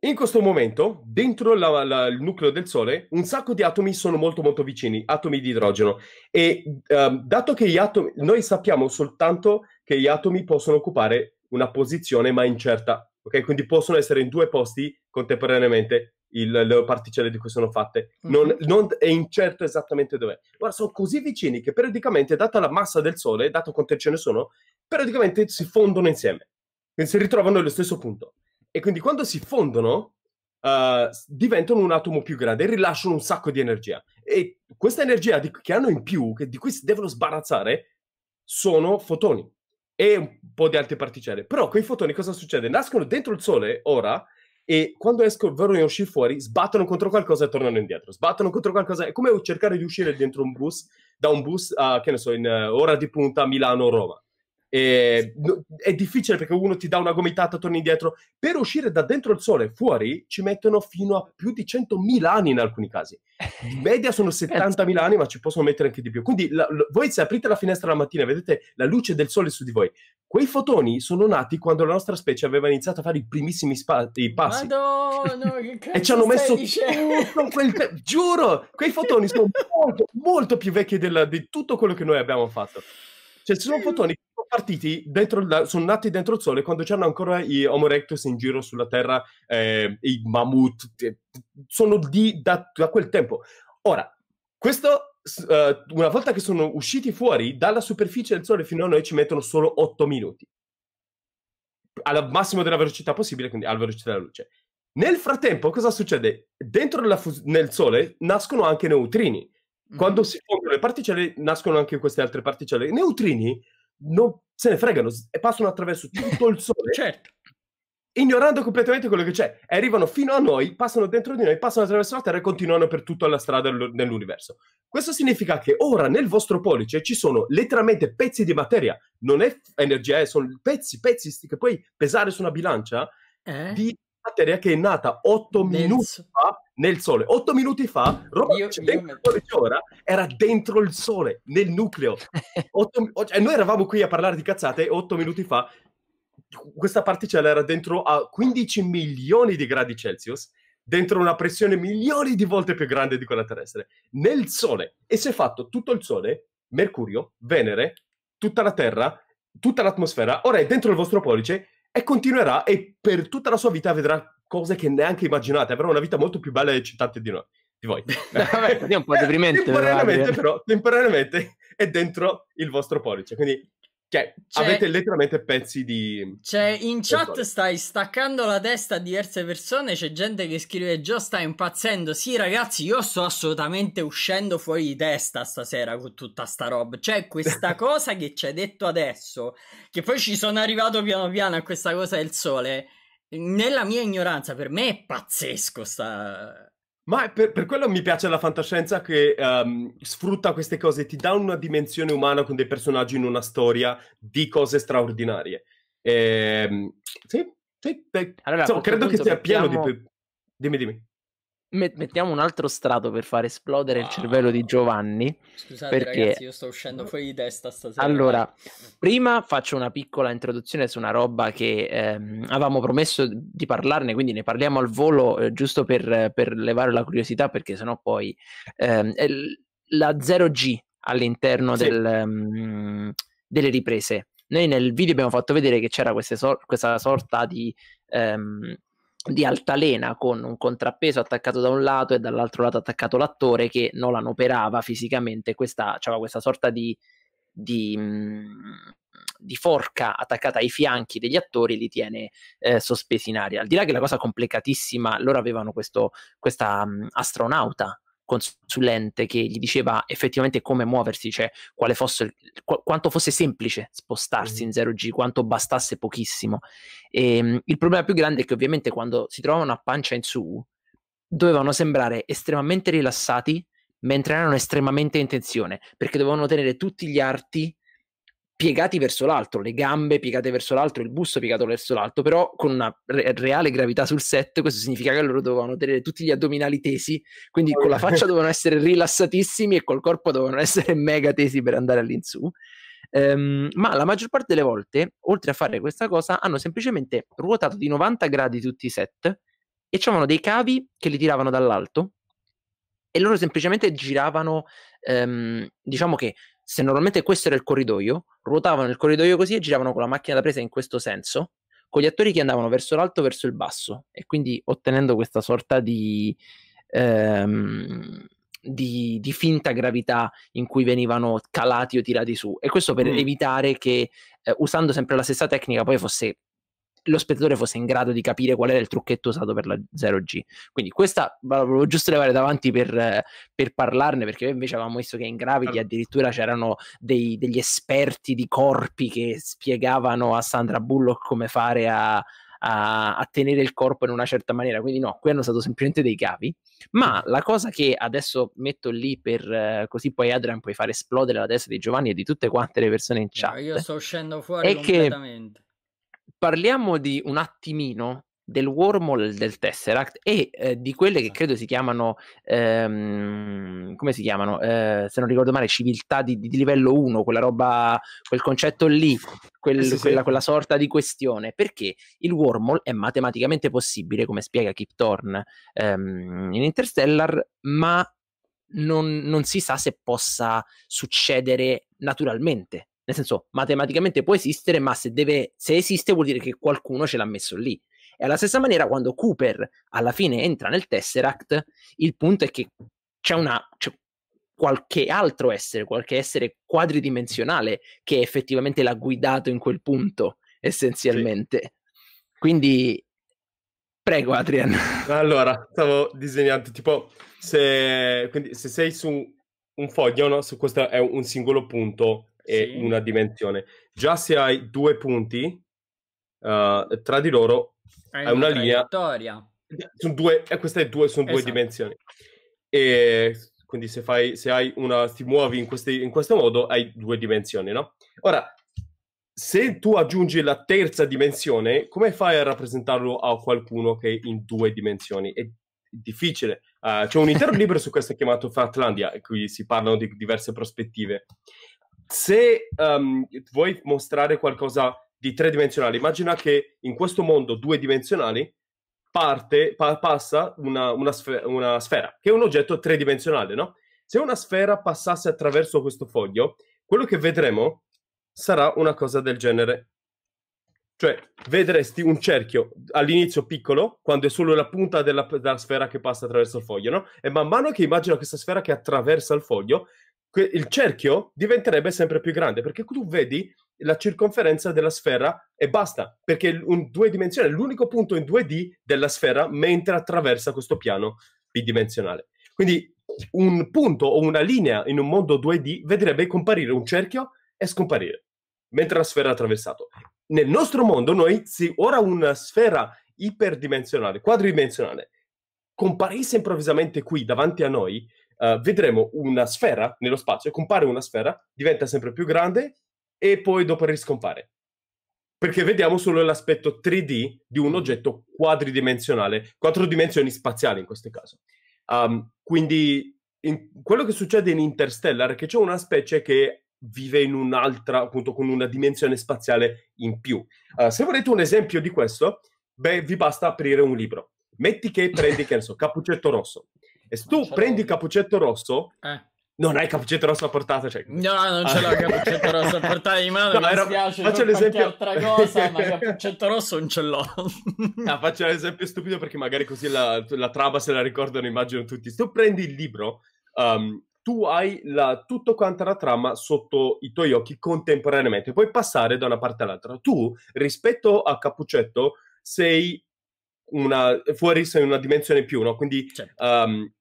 in questo momento, dentro la, la, il nucleo del Sole, un sacco di atomi sono molto molto vicini, atomi di idrogeno. E uh, dato che gli atomi, noi sappiamo soltanto che gli atomi possono occupare una posizione ma incerta, ok? Quindi possono essere in due posti contemporaneamente il, le particelle di cui sono fatte, mhm. non, non è incerto esattamente dov'è. Ora sono così vicini che periodicamente, data la massa del Sole, dato quante ce ne sono, periodicamente si fondono insieme, quindi si ritrovano nello stesso punto. E quindi quando si fondono, uh, diventano un atomo più grande e rilasciano un sacco di energia. E questa energia di, che hanno in più, che, di cui si devono sbarazzare, sono fotoni e un po' di altre particelle. Però quei fotoni cosa succede? Nascono dentro il Sole ora e quando escono, vogliono uscire fuori, sbattono contro qualcosa e tornano indietro. Sbattono contro qualcosa. È come cercare di uscire dentro un bus, da un bus, a, ah, che ne so, in uh, ora di punta Milano-Roma. E, ehm, è difficile perché uno ti dà una gomitata, torni indietro. Per uscire da dentro il sole fuori ci mettono fino a più di 100.000 anni in alcuni casi. In <laughs> media sono 70.000 anni, ma ci possono mettere anche di più. Quindi la, la, voi se aprite la finestra la mattina e vedete la luce del sole su di voi, quei fotoni sono nati quando la nostra specie aveva iniziato a fare i primissimi spa- i passi. Madonna, <laughs> e ci hanno messo tutto quel te- giuro, quei fotoni sono molto, molto più vecchi della, di tutto quello che noi abbiamo fatto. Cioè, ci sono fotoni partiti dentro la, sono nati dentro il sole quando c'erano ancora i Homo erectus in giro sulla Terra, eh, i mammut, sono di da, da quel tempo. Ora, questo, uh, una volta che sono usciti fuori dalla superficie del Sole fino a noi ci mettono solo 8 minuti, al massimo della velocità possibile, quindi alla velocità della luce. Nel frattempo, cosa succede? Dentro fus- nel Sole nascono anche neutrini. Quando si fondono le particelle, nascono anche queste altre particelle. I neutrini non se ne fregano e passano attraverso tutto il sole. certo. Ignorando completamente quello che c'è, e arrivano fino a noi, passano dentro di noi, passano attraverso la Terra e continuano per tutta la strada nell'universo. Questo significa che ora nel vostro pollice ci sono letteralmente pezzi di materia, non è energia, eh, sono pezzi, pezzi che puoi pesare su una bilancia eh? di materia che è nata 8 minuti fa nel sole. 8 minuti fa, Roma io, cioè, io me... ora, era dentro il sole, nel nucleo. 8... <laughs> e cioè, noi eravamo qui a parlare di cazzate 8 minuti fa questa particella era dentro a 15 milioni di gradi Celsius, dentro una pressione milioni di volte più grande di quella terrestre, nel Sole. E si è fatto tutto il Sole, Mercurio, Venere, tutta la Terra, tutta l'atmosfera. Ora è dentro il vostro pollice e continuerà e per tutta la sua vita vedrà cose che neanche immaginate, avrà una vita molto più bella e eccitante di noi. Di voi. <laughs> Eh, Vabbè, un po' deprimente. temporaneamente, però, temporaneamente è dentro il vostro pollice. Quindi cioè, c'è, cioè avete letteralmente pezzi di... Cioè, in chat persone. stai staccando la testa a diverse persone, c'è gente che scrive Gio stai impazzendo, sì ragazzi io sto assolutamente uscendo fuori di testa stasera con tutta sta roba, cioè questa <laughs> cosa che ci hai detto adesso, che poi ci sono arrivato piano piano a questa cosa del sole, nella mia ignoranza per me è pazzesco sta ma per, per, quello mi piace la fantascienza che um, sfrutta queste cose, ti dà una dimensione umana con dei personaggi in una storia di cose straordinarie. E, ehm, sì, sì, allora, so, credo che sia pieno di... Dimmi, dimmi mettiamo un altro strato per far esplodere wow. il cervello di ah, Giovanni. Scusate perché... ragazzi, io sto uscendo fuori di testa stasera. Allora, prima faccio una piccola introduzione su una roba che ehm, avevamo promesso di parlarne, quindi ne parliamo al volo eh, giusto per, per, levare la curiosità, perché sennò poi ehm, la 0G all'interno sì. del, um, delle riprese. Noi nel video abbiamo fatto vedere che c'era so- questa sorta di... Ehm, di altalena con un contrappeso attaccato da un lato e dall'altro lato attaccato l'attore che Nolan operava fisicamente questa, cioè questa sorta di, di, mm, di, forca attaccata ai fianchi degli attori li tiene eh, sospesi in aria al di là che la cosa complicatissima loro avevano questo, questa um, astronauta consulente che gli diceva effettivamente come muoversi, cioè fosse, qu- quanto fosse semplice spostarsi mm in 0G, quanto bastasse pochissimo. E, ehm, il problema più grande è che ovviamente quando si trovavano a pancia in su, dovevano sembrare estremamente rilassati mentre erano estremamente in tensione, perché dovevano tenere tutti gli arti piegati verso l'alto, le gambe piegate verso l'alto, il busto piegato verso l'alto, però con una re- reale gravità sul set, questo significa che loro dovevano tenere tutti gli addominali tesi, quindi con la faccia dovevano essere rilassatissimi e col corpo dovevano essere mega tesi per andare all'insù. Um, ma la maggior parte delle volte, oltre a fare questa cosa, hanno semplicemente ruotato di 90 gradi tutti i set e c'erano dei cavi che li tiravano dall'alto e loro semplicemente giravano, um, diciamo che se normalmente questo era il corridoio, ruotavano il corridoio così e giravano con la macchina da presa in questo senso, con gli attori che andavano verso l'alto, verso il basso, e quindi ottenendo questa sorta di, ehm, di, di finta gravità in cui venivano calati o tirati su. E questo per mm. evitare che, eh, usando sempre la stessa tecnica, poi fosse lo spettatore fosse in grado di capire qual era il trucchetto usato per la 0G. Quindi questa volevo giusto levare davanti per, per parlarne, perché noi invece avevamo visto che in Gravity addirittura c'erano dei, degli esperti di corpi che spiegavano a Sandra Bullock come fare a, a, a tenere il corpo in una certa maniera. Quindi no, qui hanno stato semplicemente dei cavi. Ma mm. la cosa che adesso metto lì per così poi Adrian puoi far esplodere la testa di Giovanni e di tutte quante le persone in chat. No, io sto uscendo fuori è completamente. Che parliamo di un attimino del wormhole del Tesseract e eh, di quelle che credo si chiamano, ehm, come si chiamano, eh, se non ricordo male, civiltà di, di, livello 1, quella roba, quel concetto lì, quel, sì, quella, quella, sorta di questione, perché il wormhole è matematicamente possibile, come spiega Kip Thorne ehm, in Interstellar, ma non, non si sa se possa succedere naturalmente nel senso, matematicamente può esistere, ma se, deve, se esiste vuol dire che qualcuno ce l'ha messo lì. E alla stessa maniera, quando Cooper alla fine entra nel Tesseract, il punto è che c'è una. C'è qualche altro essere, qualche essere quadridimensionale che effettivamente l'ha guidato in quel punto, essenzialmente. Sì. Quindi Prego, Adrian. Allora, stavo disegnando, tipo, se, quindi, se sei su un foglio, no? su questo è un singolo punto, e sì. una dimensione. Già se hai due punti uh, tra di loro, hai, hai una, una linea. Sono due, eh, queste due sono esatto. dimensioni. E quindi se, fai, se hai una, ti muovi in, questi, in questo modo, hai due dimensioni, no? Ora, se tu aggiungi la terza dimensione, come fai a rappresentarlo a qualcuno che è in due dimensioni? È difficile. Uh, c'è un intero libro su questo chiamato Fatlandia, in cui si parlano di diverse prospettive se um, vuoi mostrare qualcosa di tridimensionale, immagina che in questo mondo due dimensionali parte, pa- passa una, una, sfer- una, sfera, che è un oggetto tridimensionale, no? Se una sfera passasse attraverso questo foglio, quello che vedremo sarà una cosa del genere. Cioè, vedresti un cerchio all'inizio piccolo, quando è solo la punta della, della sfera che passa attraverso il foglio, no? E man mano che immagino questa sfera che attraversa il foglio, il cerchio diventerebbe sempre più grande perché tu vedi la circonferenza della sfera e basta, perché un due dimensioni è l'unico punto in 2D della sfera mentre attraversa questo piano bidimensionale. Quindi un punto o una linea in un mondo 2D vedrebbe comparire un cerchio e scomparire mentre la sfera ha attraversato. Nel nostro mondo noi se ora una sfera iperdimensionale, quadridimensionale, comparisse improvvisamente qui davanti a noi, uh, vedremo una sfera nello spazio, compare una sfera, diventa sempre più grande e poi dopo riscompare. Perché vediamo solo l'aspetto 3D di un oggetto quadridimensionale, quattro dimensioni spaziali in questo caso. Um, quindi in, quello che succede in Interstellar è che c'è una specie che vive in un'altra, appunto, con una dimensione spaziale in più. Uh, se volete un esempio di questo, beh, vi basta aprire un libro. Metti che prendi, che ne so, Cappuccetto Rosso. E se tu prendi il cappuccetto rosso, eh. non hai il cappuccetto rosso a portata. Cioè... No, non ce l'ho il cappuccetto rosso a portata di mano. No, mi era... dispiace faccio l'esempio... altra cosa, ma <laughs> il cappuccetto rosso non ce l'ho. no, ah, faccio l'esempio stupido perché magari così la, la traba se la ricordano, immagino tutti. Se tu prendi il libro. Um, tu hai la, tutto quanto la trama sotto i tuoi occhi contemporaneamente, puoi passare da una parte all'altra. Tu, rispetto a Cappuccetto, sei una, fuori sei una dimensione più, no? Quindi certo. um,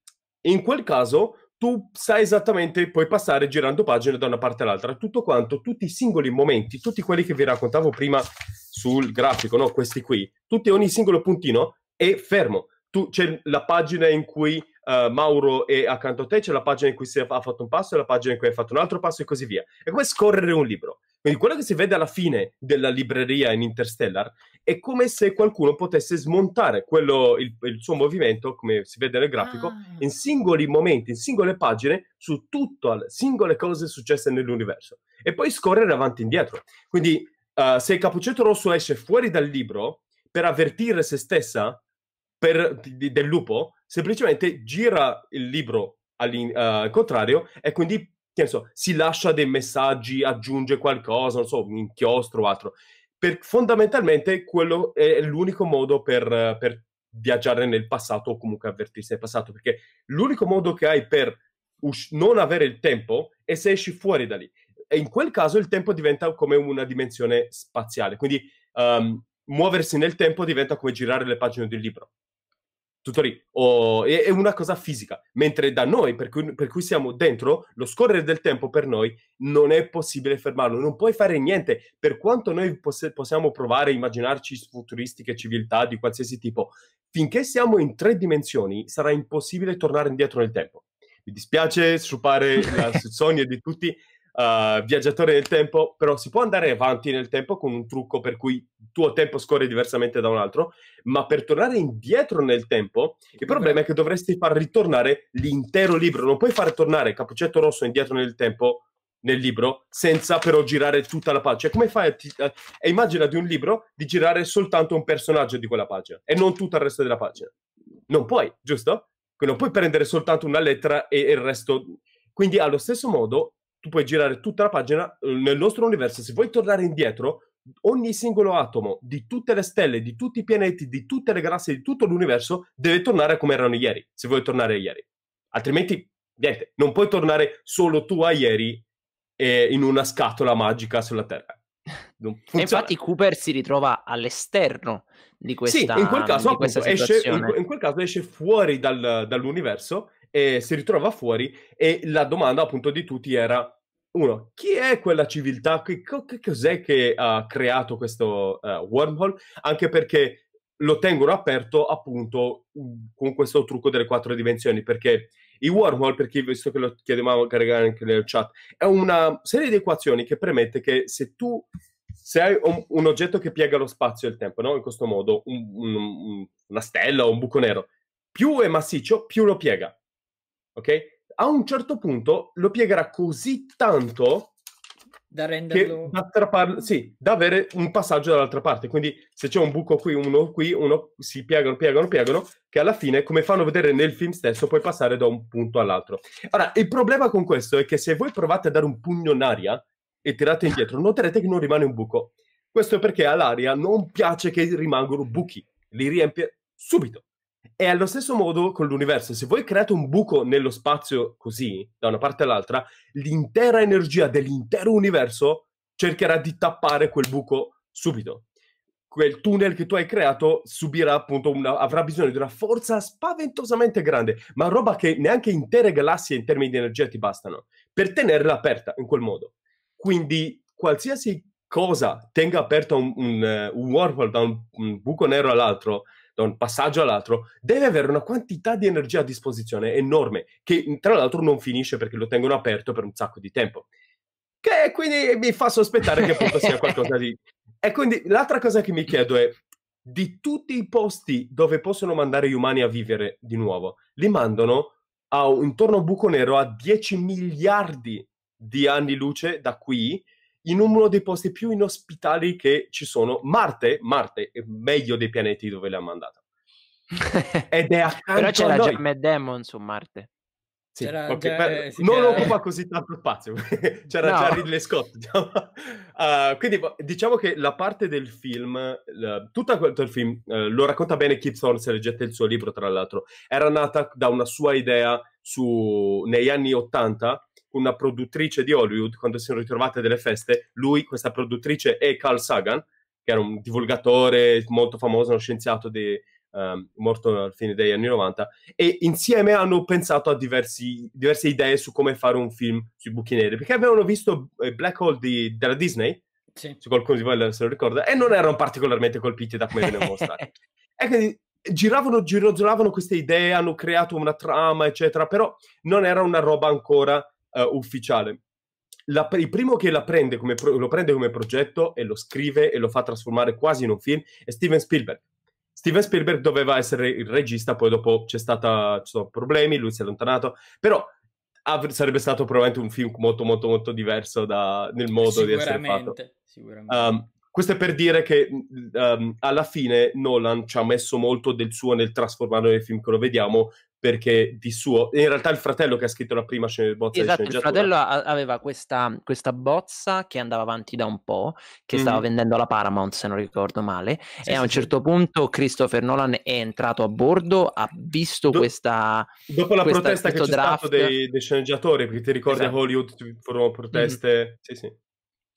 in quel caso tu sai esattamente, puoi passare girando pagine da una parte all'altra, tutto quanto, tutti i singoli momenti, tutti quelli che vi raccontavo prima sul grafico, no? questi qui, tutti, ogni singolo puntino è fermo. Tu, c'è la pagina in cui uh, Mauro è accanto a te, c'è la pagina in cui si è, ha fatto un passo, la pagina in cui hai fatto un altro passo e così via. È come scorrere un libro. Quindi quello che si vede alla fine della libreria in Interstellar è come se qualcuno potesse smontare quello, il, il suo movimento, come si vede nel grafico, ah. in singoli momenti, in singole pagine, su tutte le singole cose successe nell'universo e poi scorrere avanti e indietro. Quindi uh, se il cappuccetto rosso esce fuori dal libro per avvertire se stessa per, di, del lupo, semplicemente gira il libro uh, al contrario e quindi che so, si lascia dei messaggi, aggiunge qualcosa, non so, un inchiostro o altro per, fondamentalmente quello è l'unico modo per, per viaggiare nel passato o comunque avvertirsi nel passato, perché l'unico modo che hai per us- non avere il tempo è se esci fuori da lì. E in quel caso il tempo diventa come una dimensione spaziale, quindi um, muoversi nel tempo diventa come girare le pagine di un libro tutto lì, oh, è, è, una cosa fisica, mentre da noi, per cui, per cui, siamo dentro, lo scorrere del tempo per noi non è possibile fermarlo, non puoi fare niente, per quanto noi poss- possiamo provare a immaginarci futuristiche civiltà di qualsiasi tipo, finché siamo in tre dimensioni sarà impossibile tornare indietro nel tempo. Mi dispiace sciupare <laughs> la sogno di tutti, uh, viaggiatore del tempo, però si può andare avanti nel tempo con un trucco per cui il tuo tempo scorre diversamente da un altro, ma per tornare indietro nel tempo, il problema è che dovresti far ritornare l'intero libro, non puoi far tornare Cappuccetto Rosso indietro nel tempo nel libro senza però girare tutta la pagina. Cioè, come fai a, ti- a- immagina di un libro di girare soltanto un personaggio di quella pagina e non tutto il resto della pagina? Non puoi, giusto? Non puoi prendere soltanto una lettera e il resto. Quindi, allo stesso modo, tu puoi girare tutta la pagina eh, nel nostro universo. Se vuoi tornare indietro, ogni singolo atomo di tutte le stelle, di tutti i pianeti, di tutte le galassie, di tutto l'universo deve tornare come erano ieri, se vuoi tornare ieri. Altrimenti, niente, non puoi tornare solo tu a ieri eh, in una scatola magica sulla Terra. <laughs> E infatti Cooper si ritrova all'esterno di questa Sì, in quel caso, appunto, esce, in, in quel caso esce fuori dal, dall'universo e si ritrova fuori e la domanda appunto di tutti era uno, chi è quella civiltà? Che, che cos'è che ha creato questo uh, wormhole? Anche perché lo tengono aperto appunto mm, con questo trucco delle quattro dimensioni perché i wormhole, per chi visto che lo chiedevamo caricare anche nel chat, è una serie di equazioni che permette che se tu se hai un, un oggetto che piega lo spazio e il tempo, no? in questo modo un, un, una stella o un buco nero, più è massiccio, più lo piega ok? A un certo punto lo piegherà così tanto da renderlo da, trapar- sì, da avere un passaggio dall'altra parte. Quindi se c'è un buco qui, uno qui, uno si piegano, piegano, piegano, che alla fine, come fanno vedere nel film stesso, puoi passare da un punto all'altro. Allora, il problema con questo è che se voi provate a dare un pugno in aria e tirate indietro, noterete che non rimane un buco. Questo è perché all'aria non piace che rimangano buchi, li riempie subito. E allo stesso modo con l'universo, se voi create un buco nello spazio così, da una parte all'altra, l'intera energia dell'intero universo cercherà di tappare quel buco subito. Quel tunnel che tu hai creato subirà appunto una, avrà bisogno di una forza spaventosamente grande, ma roba che neanche intere galassie in termini di energia ti bastano per tenerla aperta in quel modo. Quindi qualsiasi cosa tenga aperto un, un, eh, un, warhole da un, un buco nero all'altro da un passaggio all'altro, deve avere una quantità di energia a disposizione enorme, che tra l'altro non finisce perché lo tengono aperto per un sacco di tempo. Che quindi mi fa sospettare che appunto sia qualcosa di... <laughs> E quindi l'altra cosa che mi chiedo è, di tutti i posti dove possono mandare gli umani a vivere di nuovo, li mandano a, intorno a un buco nero a 10 miliardi di anni luce da qui, in uno dei posti più inospitali che ci sono. Marte, Marte è meglio dei pianeti dove l'ha mandata. <laughs> Ed è Però c'era già Mad Demon su Marte. Sì, okay, già, per... Eh, non c'era... occupa così tanto spazio, <laughs> c'era no. già Ridley Scott. Uh, <laughs> quindi diciamo che la parte del film, la, tutta quanto il film, uh, lo racconta bene Kit Thorne se leggete il suo libro, tra l'altro, era nata da una sua idea su, negli anni Ottanta una produttrice di Hollywood quando si sono ritrovate delle feste. Lui, questa produttrice, è Carl Sagan, che era un divulgatore molto famoso, uno scienziato di, um, morto alla fine degli anni 90. E insieme hanno pensato a diversi, diverse idee su come fare un film sui buchi neri, perché avevano visto eh, Black Hole di, della Disney. Sì. Se qualcuno di voi se lo ricorda, e non erano particolarmente colpiti da come veniva mostrato. <laughs> e quindi eh, giravano, gironzolavano queste idee, hanno creato una trama, eccetera, però non era una roba ancora uh, ufficiale. La, il primo che prende pro, lo prende come progetto e lo scrive e lo fa trasformare quasi in un film è Steven Spielberg. Steven Spielberg doveva essere il regista, poi dopo c'è stata, ci sono problemi, lui si è allontanato, però av- sarebbe stato probabilmente un film molto molto molto diverso da, nel modo di essere fatto. Sicuramente. Um, questo è per dire che um, alla fine Nolan ci ha messo molto del suo nel trasformarlo nel film che lo vediamo, perché di suo in realtà è il fratello che ha scritto la prima scena bozza esatto, di sceneggiatura il fratello a- aveva questa, questa, bozza che andava avanti da un po' che mm stava mm-hmm. vendendo alla Paramount se non ricordo male sì, e sì, a un certo punto Christopher Nolan è entrato a bordo ha visto Do- questa dopo la questa, protesta che c'è draft. stato dei, dei, sceneggiatori perché ti ricordi esatto. a Hollywood furono mm-hmm. proteste mm sì sì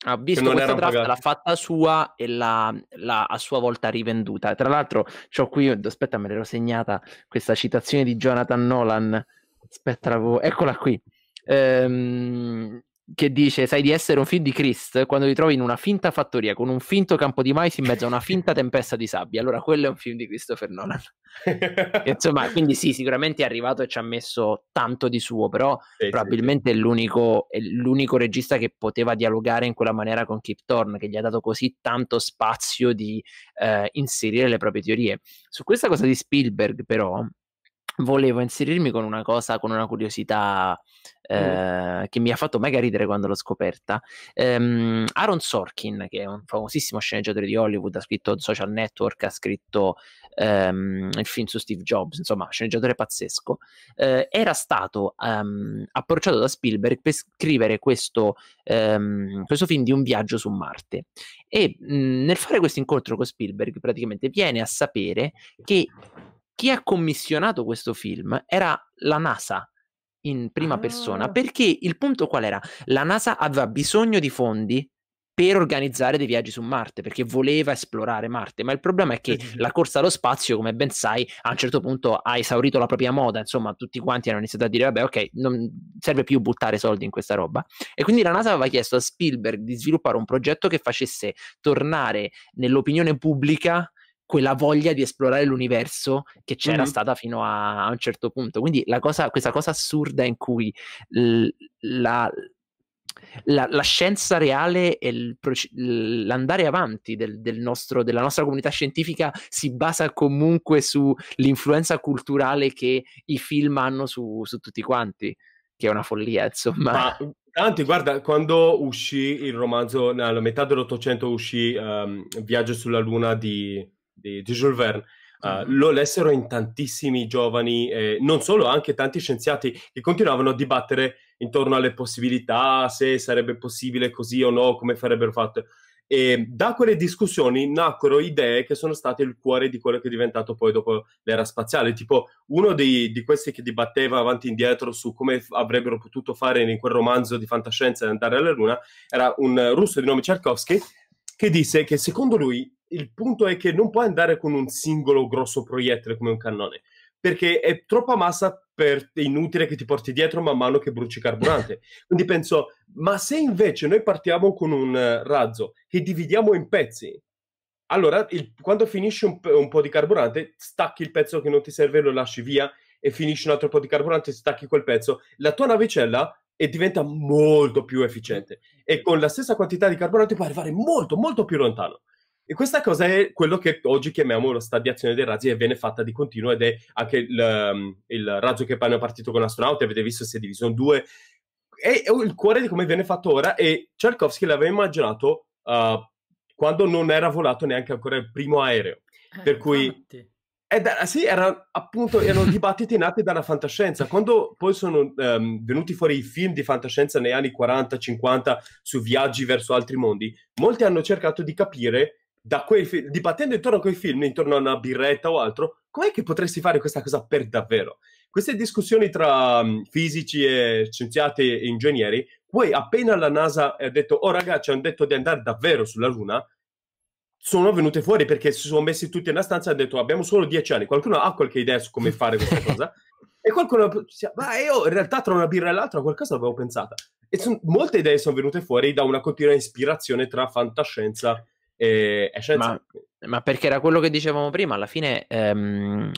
ha ah, visto questa draft, pagati. l'ha fatta sua e l'ha, l'ha, a sua volta rivenduta. Tra l'altro, ho qui, aspetta, me l'ero segnata questa citazione di Jonathan Nolan. Aspetta, eccola qui. Ehm, che dice sai di essere un film di Chris quando ti trovi in una finta fattoria con un finto campo di mais in mezzo a una finta <laughs> tempesta di sabbia allora quello è un film di Christopher Nolan <laughs> insomma quindi sì sicuramente è arrivato e ci ha messo tanto di suo però sì, probabilmente sì. È, l'unico, è l'unico regista che poteva dialogare in quella maniera con Kip Thorne che gli ha dato così tanto spazio di eh, inserire le proprie teorie su questa cosa di Spielberg però volevo inserirmi con una cosa, con una curiosità mm. eh, mm. che mi ha fatto mega ridere quando l'ho scoperta. Um, Aaron Sorkin, che è un famosissimo sceneggiatore di Hollywood, ha scritto Social Network, ha scritto um, il film su Steve Jobs, insomma, sceneggiatore pazzesco, eh, era stato um, approcciato da Spielberg per scrivere questo, questo, film di un viaggio su Marte. E mh, mm, nel fare questo incontro con Spielberg, praticamente viene a sapere che chi ha commissionato questo film era la NASA in prima ah. persona, perché il punto qual era? La NASA aveva bisogno di fondi per organizzare dei viaggi su Marte, perché voleva esplorare Marte, ma il problema è che la <laughs> corsa allo spazio, come ben sai, a un certo punto ha esaurito la propria moda, insomma tutti quanti hanno iniziato a dire, vabbè ok, non serve più buttare soldi in questa roba. E quindi la NASA aveva chiesto a Spielberg di sviluppare un progetto che facesse tornare nell'opinione pubblica quella voglia di esplorare l'universo che c'era mm-hmm. stata fino a, a, un certo punto. Quindi cosa, questa cosa assurda in cui l, la, la, la, scienza reale e il, l'andare avanti del, del nostro, della nostra comunità scientifica si basa comunque sull'influenza culturale che i film hanno su, su tutti quanti, che è una follia, insomma. Ma, anzi, guarda, quando uscì il romanzo, alla metà dell'Ottocento uscì um, Viaggio sulla Luna di di, di Jules Verne. Uh, lo lessero in tantissimi giovani, eh, non solo, anche tanti scienziati che continuavano a dibattere intorno alle possibilità, se sarebbe possibile così o no, come farebbero fatto. E da quelle discussioni nacquero idee che sono state il cuore di quello che è diventato poi dopo l'era spaziale. Tipo, uno di, di questi che dibatteva avanti e indietro su come avrebbero potuto fare in quel romanzo di fantascienza andare alla Luna era un russo di nome Tchaikovsky che disse che secondo lui il punto è che non puoi andare con un singolo grosso proiettile come un cannone, perché è troppa massa per inutile che ti porti dietro man mano che bruci carburante. <laughs> Quindi penso, ma se invece noi partiamo con un eh, razzo che dividiamo in pezzi, allora il, quando finisci un, un, po' di carburante, stacchi il pezzo che non ti serve, lo lasci via e finisci un altro po' di carburante, stacchi quel pezzo, la tua navicella e diventa molto più efficiente e con la stessa quantità di carburante puoi arrivare molto, molto più lontano. E questa cosa è quello che oggi chiamiamo la stadiazione dei razzi e viene fatta di continuo ed è anche il, ehm, il razzo che poi hanno partito con l'astronauta, avete visto si è diviso in due. È, è il cuore di come viene fatto ora e Tchaikovsky l'aveva immaginato uh, quando non era volato neanche ancora il primo aereo. Eh, per cui ed, eh, sì, erano appunto erano <laughs> dibattiti nati dalla fantascienza. Quando poi sono um, venuti fuori i film di fantascienza negli anni 40-50 su viaggi verso altri mondi, molti hanno cercato di capire, da quei fi- dibattendo intorno a quei film, intorno a una birretta o altro, com'è che potresti fare questa cosa per davvero? Queste discussioni tra um, fisici e scienziati e ingegneri, poi appena la NASA ha detto, oh ragazzi, hanno detto di andare davvero sulla Luna, sono venute fuori perché si sono messi tutti in una stanza e hanno detto abbiamo solo dieci anni, qualcuno ha qualche idea su come <laughs> fare questa cosa? e qualcuno si ma io in realtà tra una birra e l'altra qualcosa l'avevo pensata. E son, molte idee sono venute fuori da una continua ispirazione tra fantascienza e, e scienza. Ma, ma, perché era quello che dicevamo prima, alla fine ehm,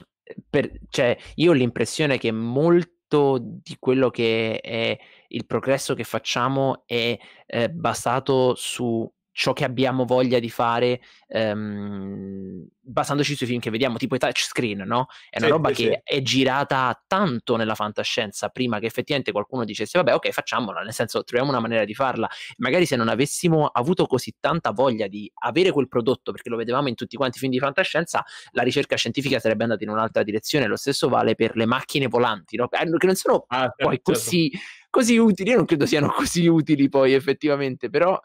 per, cioè, io ho l'impressione che molto di quello che è il progresso che facciamo è eh, basato su ciò che abbiamo voglia di fare ehm, basandoci sui film che vediamo, tipo i touchscreen, no? È una sì, roba sì. che è girata tanto nella fantascienza prima che effettivamente qualcuno dicesse vabbè ok facciamola, nel senso troviamo una maniera di farla. Magari se non avessimo avuto così tanta voglia di avere quel prodotto, perché lo vedevamo in tutti quanti i film di fantascienza, la ricerca scientifica sarebbe andata in un'altra direzione, lo stesso vale per le macchine volanti, no? Eh, che non sono ah, certo, poi certo. così, così utili, io non credo siano così utili poi effettivamente, però...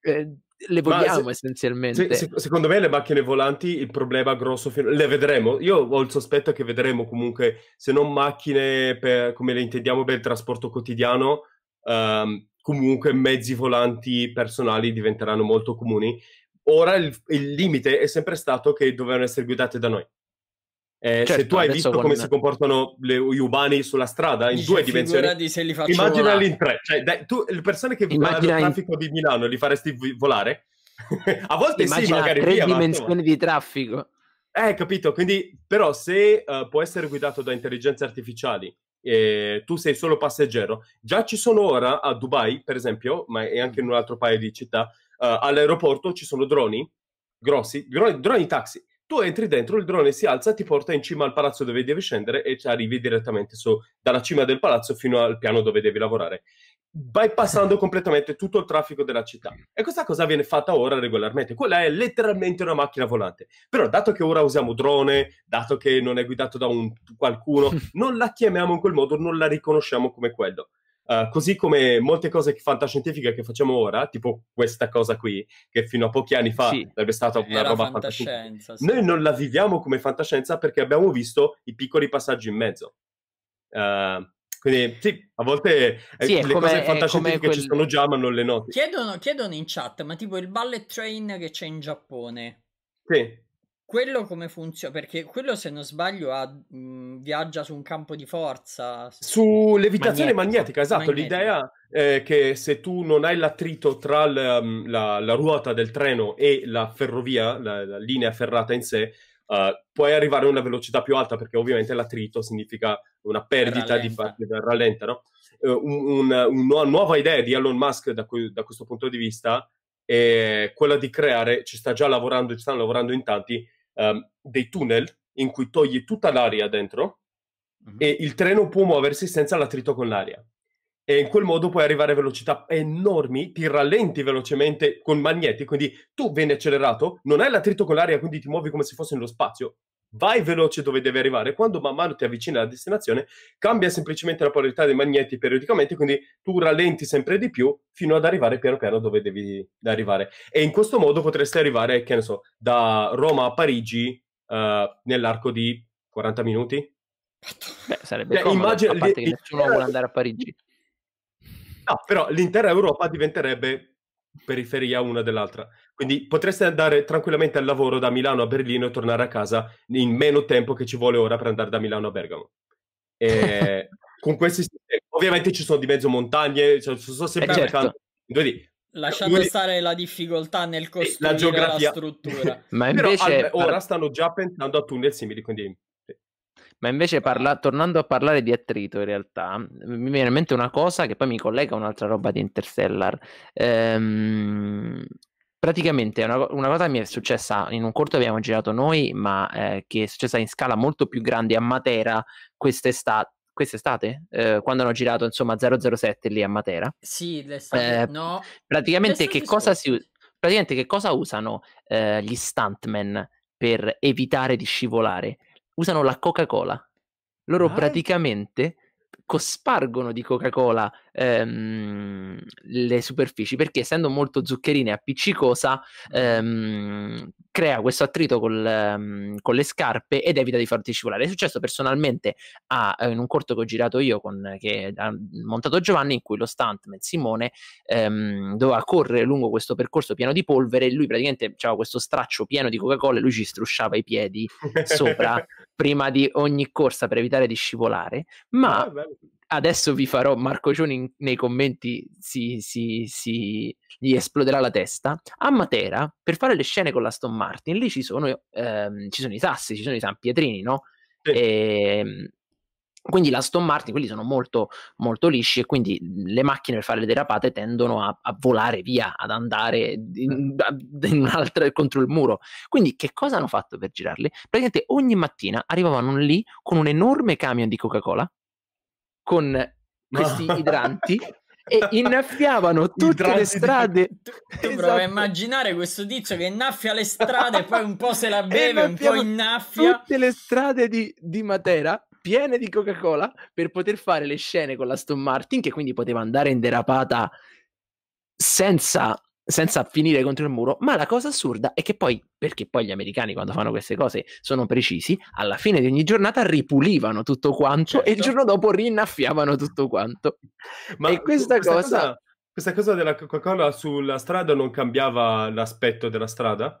Eh, le vogliamo se, essenzialmente. Se, se, secondo me le macchine volanti il problema grosso le vedremo. Io ho il sospetto che vedremo comunque se non macchine per, come le intendiamo per il trasporto quotidiano um, comunque mezzi volanti personali diventeranno molto comuni. Ora il, il limite è sempre stato che dovevano essere guidate da noi. Eh, certo, se tu hai visto come si comportano le, gli umani sulla strada in Dice, due dimensioni, se li faccio immaginali in tre. Cioè, dai, tu, le persone che Immagina volano il traffico di Milano li faresti volare? <laughs> a volte Immagina sì, magari tre via, dimensioni ma... di traffico. Eh, capito. Quindi, però, se uh, può essere guidato da intelligenze artificiali e tu sei solo passeggero, già ci sono ora a Dubai, per esempio, ma è anche in un altro paio di città, uh, all'aeroporto ci sono droni grossi, droni, droni taxi tu entri dentro, il drone si alza, ti porta in cima al palazzo dove devi scendere e ci arrivi direttamente su, dalla cima del palazzo fino al piano dove devi lavorare, bypassando completamente tutto il traffico della città. E questa cosa viene fatta ora regolarmente. Quella è letteralmente una macchina volante. Però, dato che ora usiamo drone, dato che non è guidato da un, qualcuno, <laughs> non la chiamiamo in quel modo, non la riconosciamo come quello. Uh, così come molte cose fantascientifiche che facciamo ora, tipo questa cosa qui, che fino a pochi anni fa sì. sarebbe stata una roba fantascienza. fantascienza. Sì. Noi non la viviamo come fantascienza perché abbiamo visto i piccoli passaggi in mezzo. Uh, quindi sì, a volte eh, sì, le come, cose fantascientifiche quel... ci sono già ma non le noti. Chiedono, chiedono in chat, ma tipo il ballet train che c'è in Giappone. Sì. Quello come funziona? Perché quello, se non sbaglio, ha, mh, viaggia su un campo di forza. Su levitazione magnetica, magnetica esatto. Magnetica. L'idea è eh, che se tu non hai l'attrito tra la, la, la ruota del treno e la ferrovia, la, la linea ferrata in sé, uh, puoi arrivare a una velocità più alta, perché ovviamente l'attrito significa una perdita rallenta. di rallenta, no? Uh, eh, una un, nuova idea di Elon Musk da, cui, da questo punto di vista è quella di creare, ci sta già lavorando, ci stanno lavorando in tanti, um, dei tunnel in cui togli tutta l'aria dentro mm-hmm. e il treno può muoversi senza l'attrito con l'aria. E in quel modo puoi arrivare a velocità enormi, ti rallenti velocemente con magneti, quindi tu vieni accelerato, non hai l'attrito con l'aria, quindi ti muovi come se fossi nello spazio, vai veloce dove devi arrivare. Quando man mano ti avvicini alla destinazione, cambia semplicemente la polarità dei magneti periodicamente, quindi tu rallenti sempre di più fino ad arrivare piano piano dove devi arrivare. E in questo modo potresti arrivare, che ne so, da Roma a Parigi uh, nell'arco di 40 minuti. Beh, sarebbe cioè, comodo, immagino, a parte che nessuno vuole andare a Parigi. No, però l'intera Europa diventerebbe periferia una dell'altra. Quindi potreste andare tranquillamente al lavoro da Milano a Berlino e tornare a casa in meno tempo che ci vuole ora per andare da Milano a Bergamo. E <laughs> con questi ovviamente ci sono di mezzo montagne, cioè, sono sempre eh certo. Quindi, Lasciando lui... stare la difficoltà nel eh, costruire la, la struttura. <laughs> Ma invece... Però, ora stanno già pensando a tunnel simili, quindi ma invece parla- tornando a parlare di attrito, in realtà, mi viene in mente una cosa che poi mi collega a un'altra roba di Interstellar. Ehm, praticamente una, una cosa mi è successa in un corto che abbiamo girato noi, ma eh, che è successa in scala molto più grande a Matera quest'estate quest'estate, eh, quando hanno girato insomma 007 lì a Matera. Sì, l'estate, eh, no. Praticamente l'estate che, cosa si, praticamente che cosa usano eh, gli stuntmen per evitare di scivolare? usano la Coca-Cola. Loro ah. praticamente cospargono di Coca-Cola ehm, le superfici perché essendo molto zuccherina e appiccicosa ehm, crea questo attrito col, ehm, con le scarpe ed evita di farti scivolare. È successo personalmente a, eh, in un corto che ho girato io con, che ha montato Giovanni in cui lo stuntman Simone ehm, doveva correre lungo questo percorso pieno di polvere e lui praticamente aveva questo straccio pieno di Coca-Cola e lui ci strusciava i piedi sopra <laughs> prima di ogni corsa per evitare di scivolare ma... Ah, adesso vi farò Marco Cioni nei commenti si, si, si, gli esploderà la testa a Matera per fare le scene con la Stone Martin lì ci sono, ehm, ci sono i sassi ci sono i San Pietrini no? E, ehm, quindi la Stone Martin quelli sono molto, molto lisci e quindi le macchine per fare le derapate tendono a, a volare via ad andare in, in un'altra, contro il muro quindi che cosa hanno fatto per girarli? praticamente ogni mattina arrivavano lì con un enorme camion di Coca-Cola con questi <laughs> idranti e innaffiavano tutte idranti le strade. Di... <laughs> Tu, esatto. a immaginare questo tizio che innaffia le strade e poi un po' se la beve, un po' innaffia. Tutte le strade di, di Matera piene di Coca-Cola per poter fare le scene con la Stone Martin, che quindi poteva andare in derapata senza senza finire contro il muro. Ma la cosa assurda è che poi, perché poi gli americani quando fanno queste cose sono precisi, alla fine di ogni giornata ripulivano tutto quanto certo. e il certo. giorno dopo rinnaffiavano tutto quanto. Ma e questa, questa cosa... cosa... Questa cosa della Coca-Cola sulla strada non cambiava l'aspetto della strada?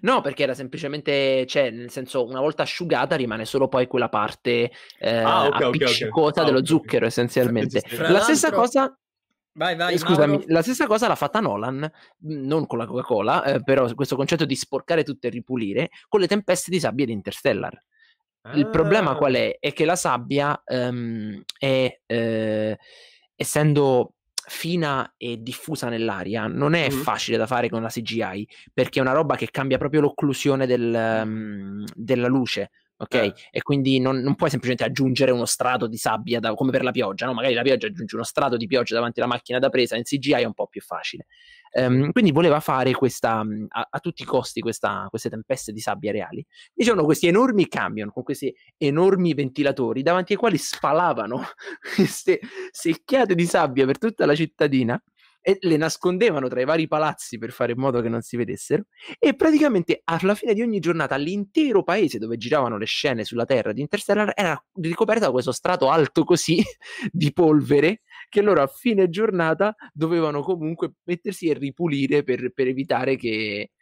No, perché era semplicemente, cioè, nel senso, una volta asciugata rimane solo poi quella parte eh, ah, okay, appiccicosa okay, okay. Ah, dello zucchero, esatto, essenzialmente. La stessa cosa Vai, vai, eh, Scusami, Mauro. la stessa cosa l'ha fatta Nolan, non con la Coca-Cola, eh, però questo concetto di sporcare tutto e ripulire con le tempeste di sabbia di Interstellar. Ah. Il problema ah. qual è? È che la sabbia um, è, eh, essendo fina e diffusa nell'aria, non è mm. facile da fare con la CGI perché è una roba che cambia proprio l'occlusione del, um, della luce eh. ok? Eh. E quindi non, non, puoi semplicemente aggiungere uno strato di sabbia da, come per la pioggia, no? Magari la pioggia aggiunge uno strato di pioggia davanti alla macchina da presa, in CGI è un po' più facile. Um, quindi voleva fare questa, a, a tutti i costi questa, queste tempeste di sabbia reali. Dicevano questi enormi camion con questi enormi ventilatori davanti ai quali spalavano <laughs> queste secchiate di sabbia per tutta la cittadina e le nascondevano tra i vari palazzi per fare in modo che non si vedessero e praticamente alla fine di ogni giornata l'intero paese dove giravano le scene sulla Terra di Interstellar era ricoperto da questo strato alto così <laughs> di polvere che loro a fine giornata dovevano comunque mettersi e ripulire per, per evitare che,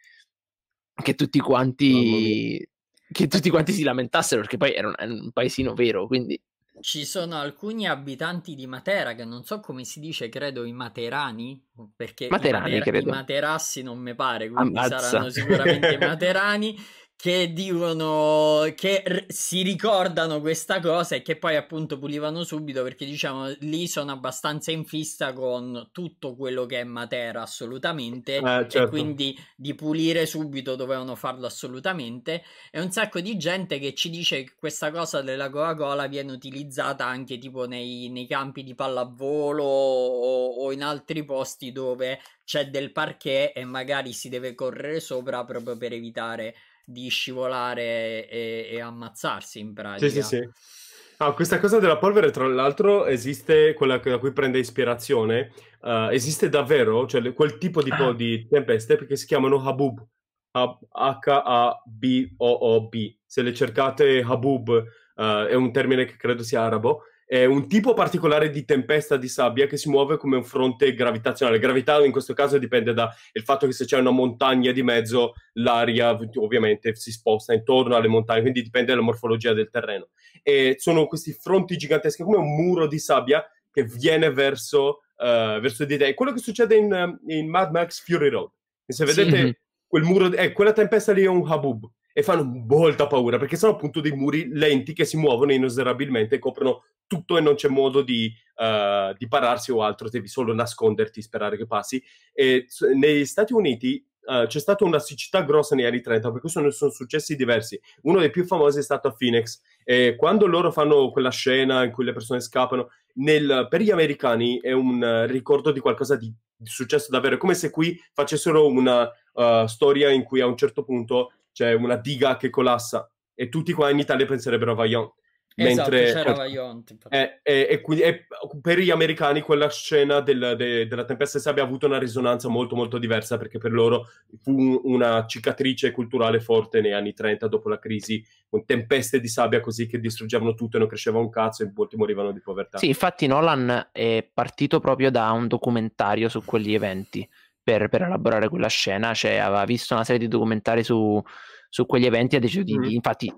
che tutti quanti che tutti quanti si lamentassero perché poi era un, un paesino vero quindi ci sono alcuni abitanti di Matera che non so come si dice, credo i materani, perché materani, i, matera- i materassi non mi pare, quindi Ammazza. saranno sicuramente i <laughs> materani che dicono che r- si ricordano questa cosa e che poi appunto pulivano subito perché diciamo lì sono abbastanza in fissa con tutto quello che è Matera assolutamente eh, certo. e quindi di pulire subito dovevano farlo assolutamente e un sacco di gente che ci dice che questa cosa della Coca-Cola viene utilizzata anche tipo nei, nei campi di pallavolo o, o in altri posti dove c'è del parquet e magari si deve correre sopra proprio per evitare di scivolare e, e ammazzarsi in pratica. Sì, sì, sì. Ah, questa cosa della polvere, tra l'altro, esiste, quella da cui prende ispirazione, uh, esiste davvero, cioè quel tipo di, po- ah. di tempeste che si chiamano Habub, H-A-B-O-O-B. Se le cercate, Habub uh, è un termine che credo sia arabo, è un tipo particolare di tempesta di sabbia che si muove come un fronte gravitazionale. Gravità in questo caso dipende dal fatto che se c'è una montagna di mezzo, l'aria ovviamente si sposta intorno alle montagne, quindi dipende dalla morfologia del terreno. E sono questi fronti giganteschi, come un muro di sabbia che viene verso, uh, verso di te. È quello che succede in, in Mad Max Fury Road. E se vedete sì. quel muro, eh, quella tempesta lì è un habub e fanno molta paura perché sono appunto dei muri lenti che si muovono inesorabilmente e coprono tutto e non c'è modo di, uh, di, pararsi o altro, devi solo nasconderti, sperare che passi. E negli Stati Uniti uh, c'è stata una siccità grossa negli anni 30, per cui sono, sono successi diversi. Uno dei più famosi è stato a Phoenix. E quando loro fanno quella scena in cui le persone scappano, nel, per gli americani è un ricordo di qualcosa di, di, successo davvero. È come se qui facessero una eh, storia in cui a un certo punto c'è cioè, una diga che collassa e tutti qua in Italia penserebbero a Vaillant. Esatto, mentre, c'era Vaillant. Eh, e, quindi e per gli americani quella scena del, de, della tempesta di sabbia ha avuto una risonanza molto molto diversa perché per loro fu una cicatrice culturale forte negli anni 30 dopo la crisi con tempeste di sabbia così che distruggevano tutto e non cresceva un cazzo e molti morivano di povertà. Sì, infatti Nolan è partito proprio da un documentario su quegli eventi per, per elaborare quella scena, cioè aveva visto una serie di documentari su, su quegli eventi ha deciso di, mm. infatti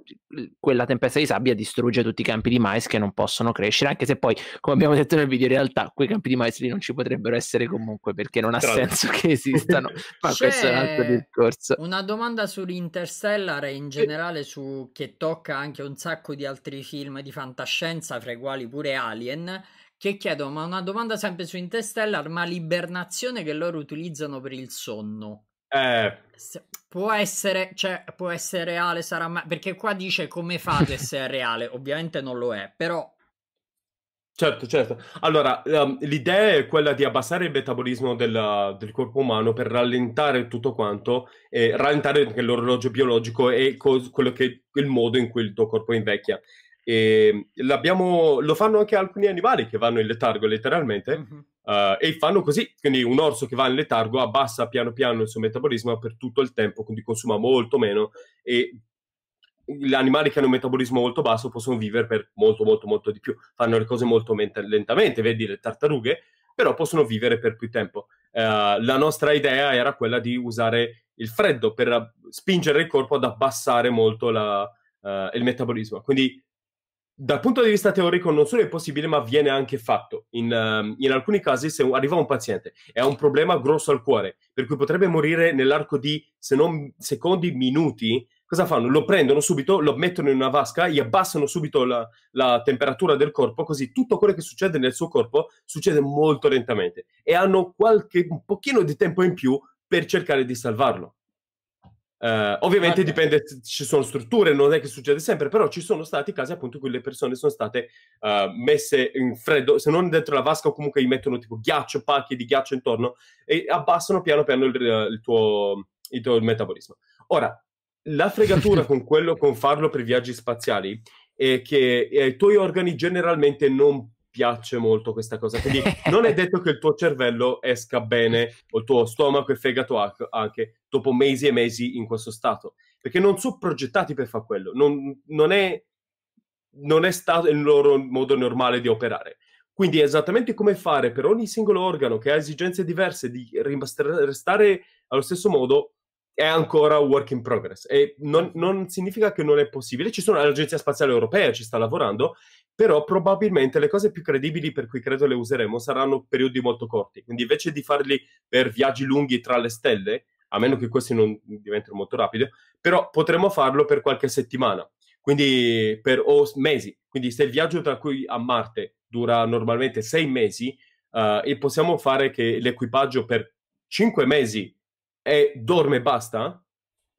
quella tempesta di sabbia distrugge tutti i campi di mais che non possono crescere anche se poi come abbiamo detto nel video in realtà quei campi di mais lì non ci potrebbero essere comunque perché non ha Tra... senso che esistano <laughs> ma C'è questo è un altro discorso una domanda sull'Interstellar e in generale su che tocca anche un sacco di altri film di fantascienza fra i quali pure Alien che chiedono ma una domanda sempre su Interstellar, ma l'ibernazione che loro utilizzano per il sonno. Eh. Può essere, cioè, può essere reale, sarà ma- perché qua dice come fate se è <laughs> reale, ovviamente non lo è, però Certo, certo. Allora, um, l'idea è quella di abbassare il metabolismo della, del corpo umano per rallentare tutto quanto, e rallentare l'orologio biologico e cos- quello che, il modo in cui il tuo corpo invecchia e ehm, lo fanno anche alcuni animali che vanno in letargo letteralmente mm-hmm. uh, e fanno così, quindi un orso che va in letargo abbassa piano piano il suo metabolismo per tutto il tempo, quindi consuma molto meno e gli animali che hanno un metabolismo molto basso possono vivere per molto molto molto di più, fanno le cose molto ment- lentamente, vedi le tartarughe, però possono vivere per più tempo. Uh, la nostra idea era quella di usare il freddo per spingere il corpo ad abbassare molto la, uh, il metabolismo, quindi dal punto di vista teorico non solo è possibile, ma viene anche fatto. In, um, in alcuni casi, se arriva un paziente e ha un problema grosso al cuore, per cui potrebbe morire nell'arco di, se non secondi, minuti, cosa fanno? Lo prendono subito, lo mettono in una vasca, gli abbassano subito la, la temperatura del corpo, così tutto quello che succede nel suo corpo succede molto lentamente e hanno qualche, un pochino di tempo in più per cercare di salvarlo. Uh, ovviamente okay. Certo. dipende, ci sono strutture, non è che succede sempre, però ci sono stati casi appunto in cui le persone sono state uh, messe in freddo, se non dentro la vasca o comunque gli mettono tipo ghiaccio, pacchi di ghiaccio intorno e abbassano piano piano il, eh, il, tuo, il tuo, metabolismo. Ora, la fregatura <laughs> con quello, con farlo per viaggi spaziali è che i tuoi organi generalmente non piace molto questa cosa. Quindi <laughs> non è detto che il tuo cervello esca bene, o il tuo stomaco e fegato anche, dopo mesi e mesi in questo stato. Perché non sono progettati per fare quello. Non, non, è, non è stato il loro modo normale di operare. Quindi esattamente come fare per ogni singolo organo che ha esigenze diverse di restare allo stesso modo, è ancora work in progress e non, non, significa che non è possibile. Ci sono l'Agenzia Spaziale Europea, ci sta lavorando, però probabilmente le cose più credibili per cui credo le useremo saranno periodi molto corti. Quindi invece di farli per viaggi lunghi tra le stelle, a meno che questi non diventino molto rapidi, però potremmo farlo per qualche settimana, quindi per o mesi. Quindi se il viaggio tra cui a Marte dura normalmente sei mesi, uh, e possiamo fare che l'equipaggio per cinque mesi e dorme e basta,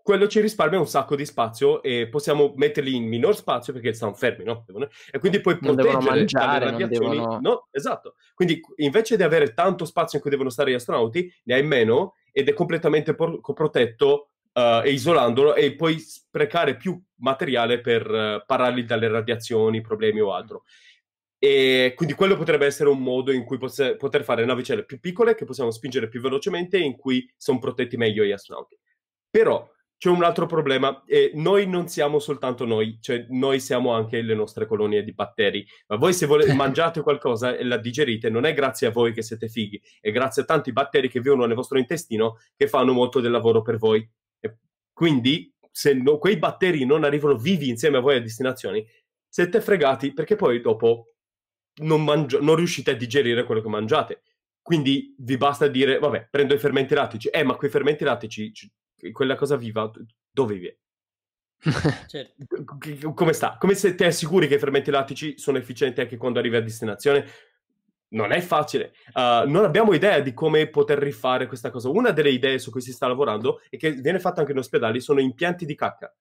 quello ci risparmia un sacco di spazio e possiamo metterli in minor spazio perché stanno fermi, no? Devono... E quindi poi non proteggere devono mangiare, dalle radiazioni. Devono... No, esatto. Quindi invece di avere tanto spazio in cui devono stare gli astronauti, ne hai meno ed è completamente por- protetto uh, e isolandolo e puoi sprecare più materiale per uh, pararli dalle radiazioni, problemi o altro. E quindi quello potrebbe essere un modo in cui poss- poter fare navicelle più piccole che possiamo spingere più velocemente e in cui sono protetti meglio gli astronauti. Però c'è un altro problema, eh, noi non siamo soltanto noi, cioè noi siamo anche le nostre colonie di batteri, ma voi se volete, <laughs> mangiate qualcosa e la digerite non è grazie a voi che siete fighi, è grazie a tanti batteri che vivono nel vostro intestino che fanno molto del lavoro per voi. E quindi se no, quei batteri non arrivano vivi insieme a voi a destinazioni, siete fregati perché poi dopo non, mangi- non riuscite a digerire quello che mangiate. Quindi vi basta dire, vabbè, prendo i fermenti lattici. Eh, ma quei fermenti lattici, quella cosa viva, dove vive? <laughs> certo. Come sta? Come se ti assicuri che i fermenti lattici sono efficienti anche quando arrivi a destinazione? Non è facile. Uh, non abbiamo idea di come poter rifare questa cosa. Una delle idee su cui si sta lavorando e che viene fatta anche in ospedali sono impianti di cacca.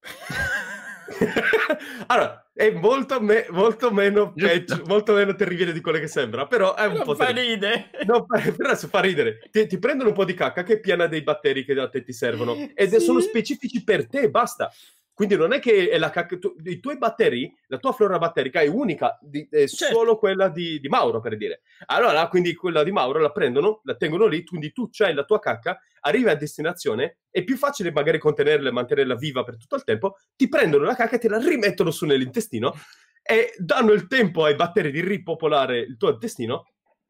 <laughs> <laughs> allora, è molto, me- molto meno <laughs> peggio, molto meno terribile di quello che sembra, però è un non po' fa ridere. <laughs> No, però adesso fa ridere. Ti, ti, prendono un po' di cacca che è piena dei batteri che da te ti servono ed sì. sono specifici per te, basta. Quindi non è che è la cac- tu, i tuoi batteri, la tua flora batterica è unica, di, è certo. solo quella di, di, Mauro, per dire. Allora, quindi quella di Mauro la prendono, la tengono lì, quindi tu c'hai la tua cacca, arrivi a destinazione, è più facile magari contenerla e mantenerla viva per tutto il tempo, ti prendono la cacca e te la rimettono su nell'intestino e danno il tempo ai batteri di ripopolare il tuo intestino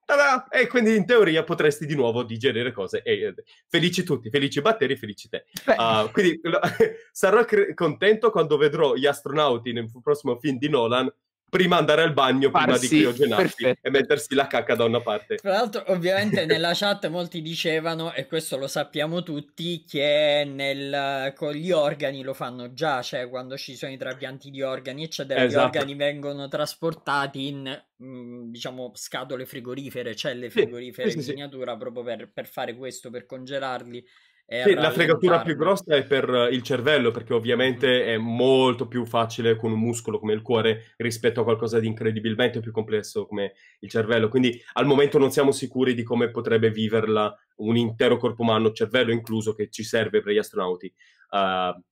Tada! E quindi in teoria potresti di nuovo digerire cose. E, eh, felici tutti, felici batteri, felici te. Uh, quindi <laughs> sarò cre- contento quando vedrò gli astronauti nel prossimo film di Nolan prima andare al bagno, Farsi, prima di criogenarsi e mettersi la cacca da una parte. Tra l'altro, ovviamente nella chat molti dicevano, e questo lo sappiamo tutti, che nel, con gli organi lo fanno già, cioè quando ci sono i trapianti di organi, eccetera, esatto. gli organi vengono trasportati in mm, diciamo scatole frigorifere, celle frigorifere sì, in sì, miniatura sì. proprio per, per fare questo, per congelarli sì, la fregatura più grossa è per eh, il cervello, perché ovviamente è molto più facile con un muscolo come il cuore rispetto a qualcosa di incredibilmente più complesso come il cervello. Quindi al momento non siamo sicuri di come potrebbe viverla un intero corpo umano, cervello incluso, che ci serve per gli astronauti. Uh,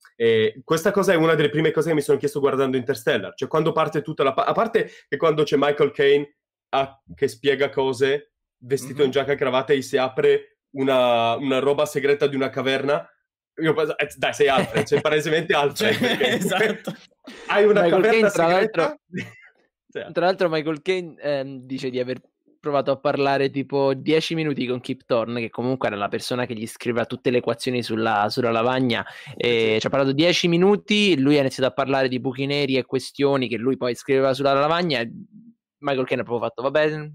questa cosa è una delle prime cose che mi sono chiesto guardando Interstellar, cioè quando parte tutta la... Pa- a parte che quando c'è Michael Caine a- ah, che spiega cose vestito mm-hmm. in giacca e cravatta e si apre una, una roba segreta di una caverna io penso, eh, dai, sei Alfred, sei <laughs> palesemente Alfred. Perché, esatto. Hai una Michael caverna Kane, tra l'altro, <laughs> tra l'altro, Michael Kane ehm, dice di aver provato a parlare tipo 10 minuti con Kip Thorne, che comunque era la persona che gli scriveva tutte le equazioni sulla, sulla lavagna. E ci ha parlato 10 minuti, lui ha iniziato a parlare di buchi neri e questioni che lui poi scriveva sulla lavagna. Michael Kane ha proprio fatto, vabbè, mm,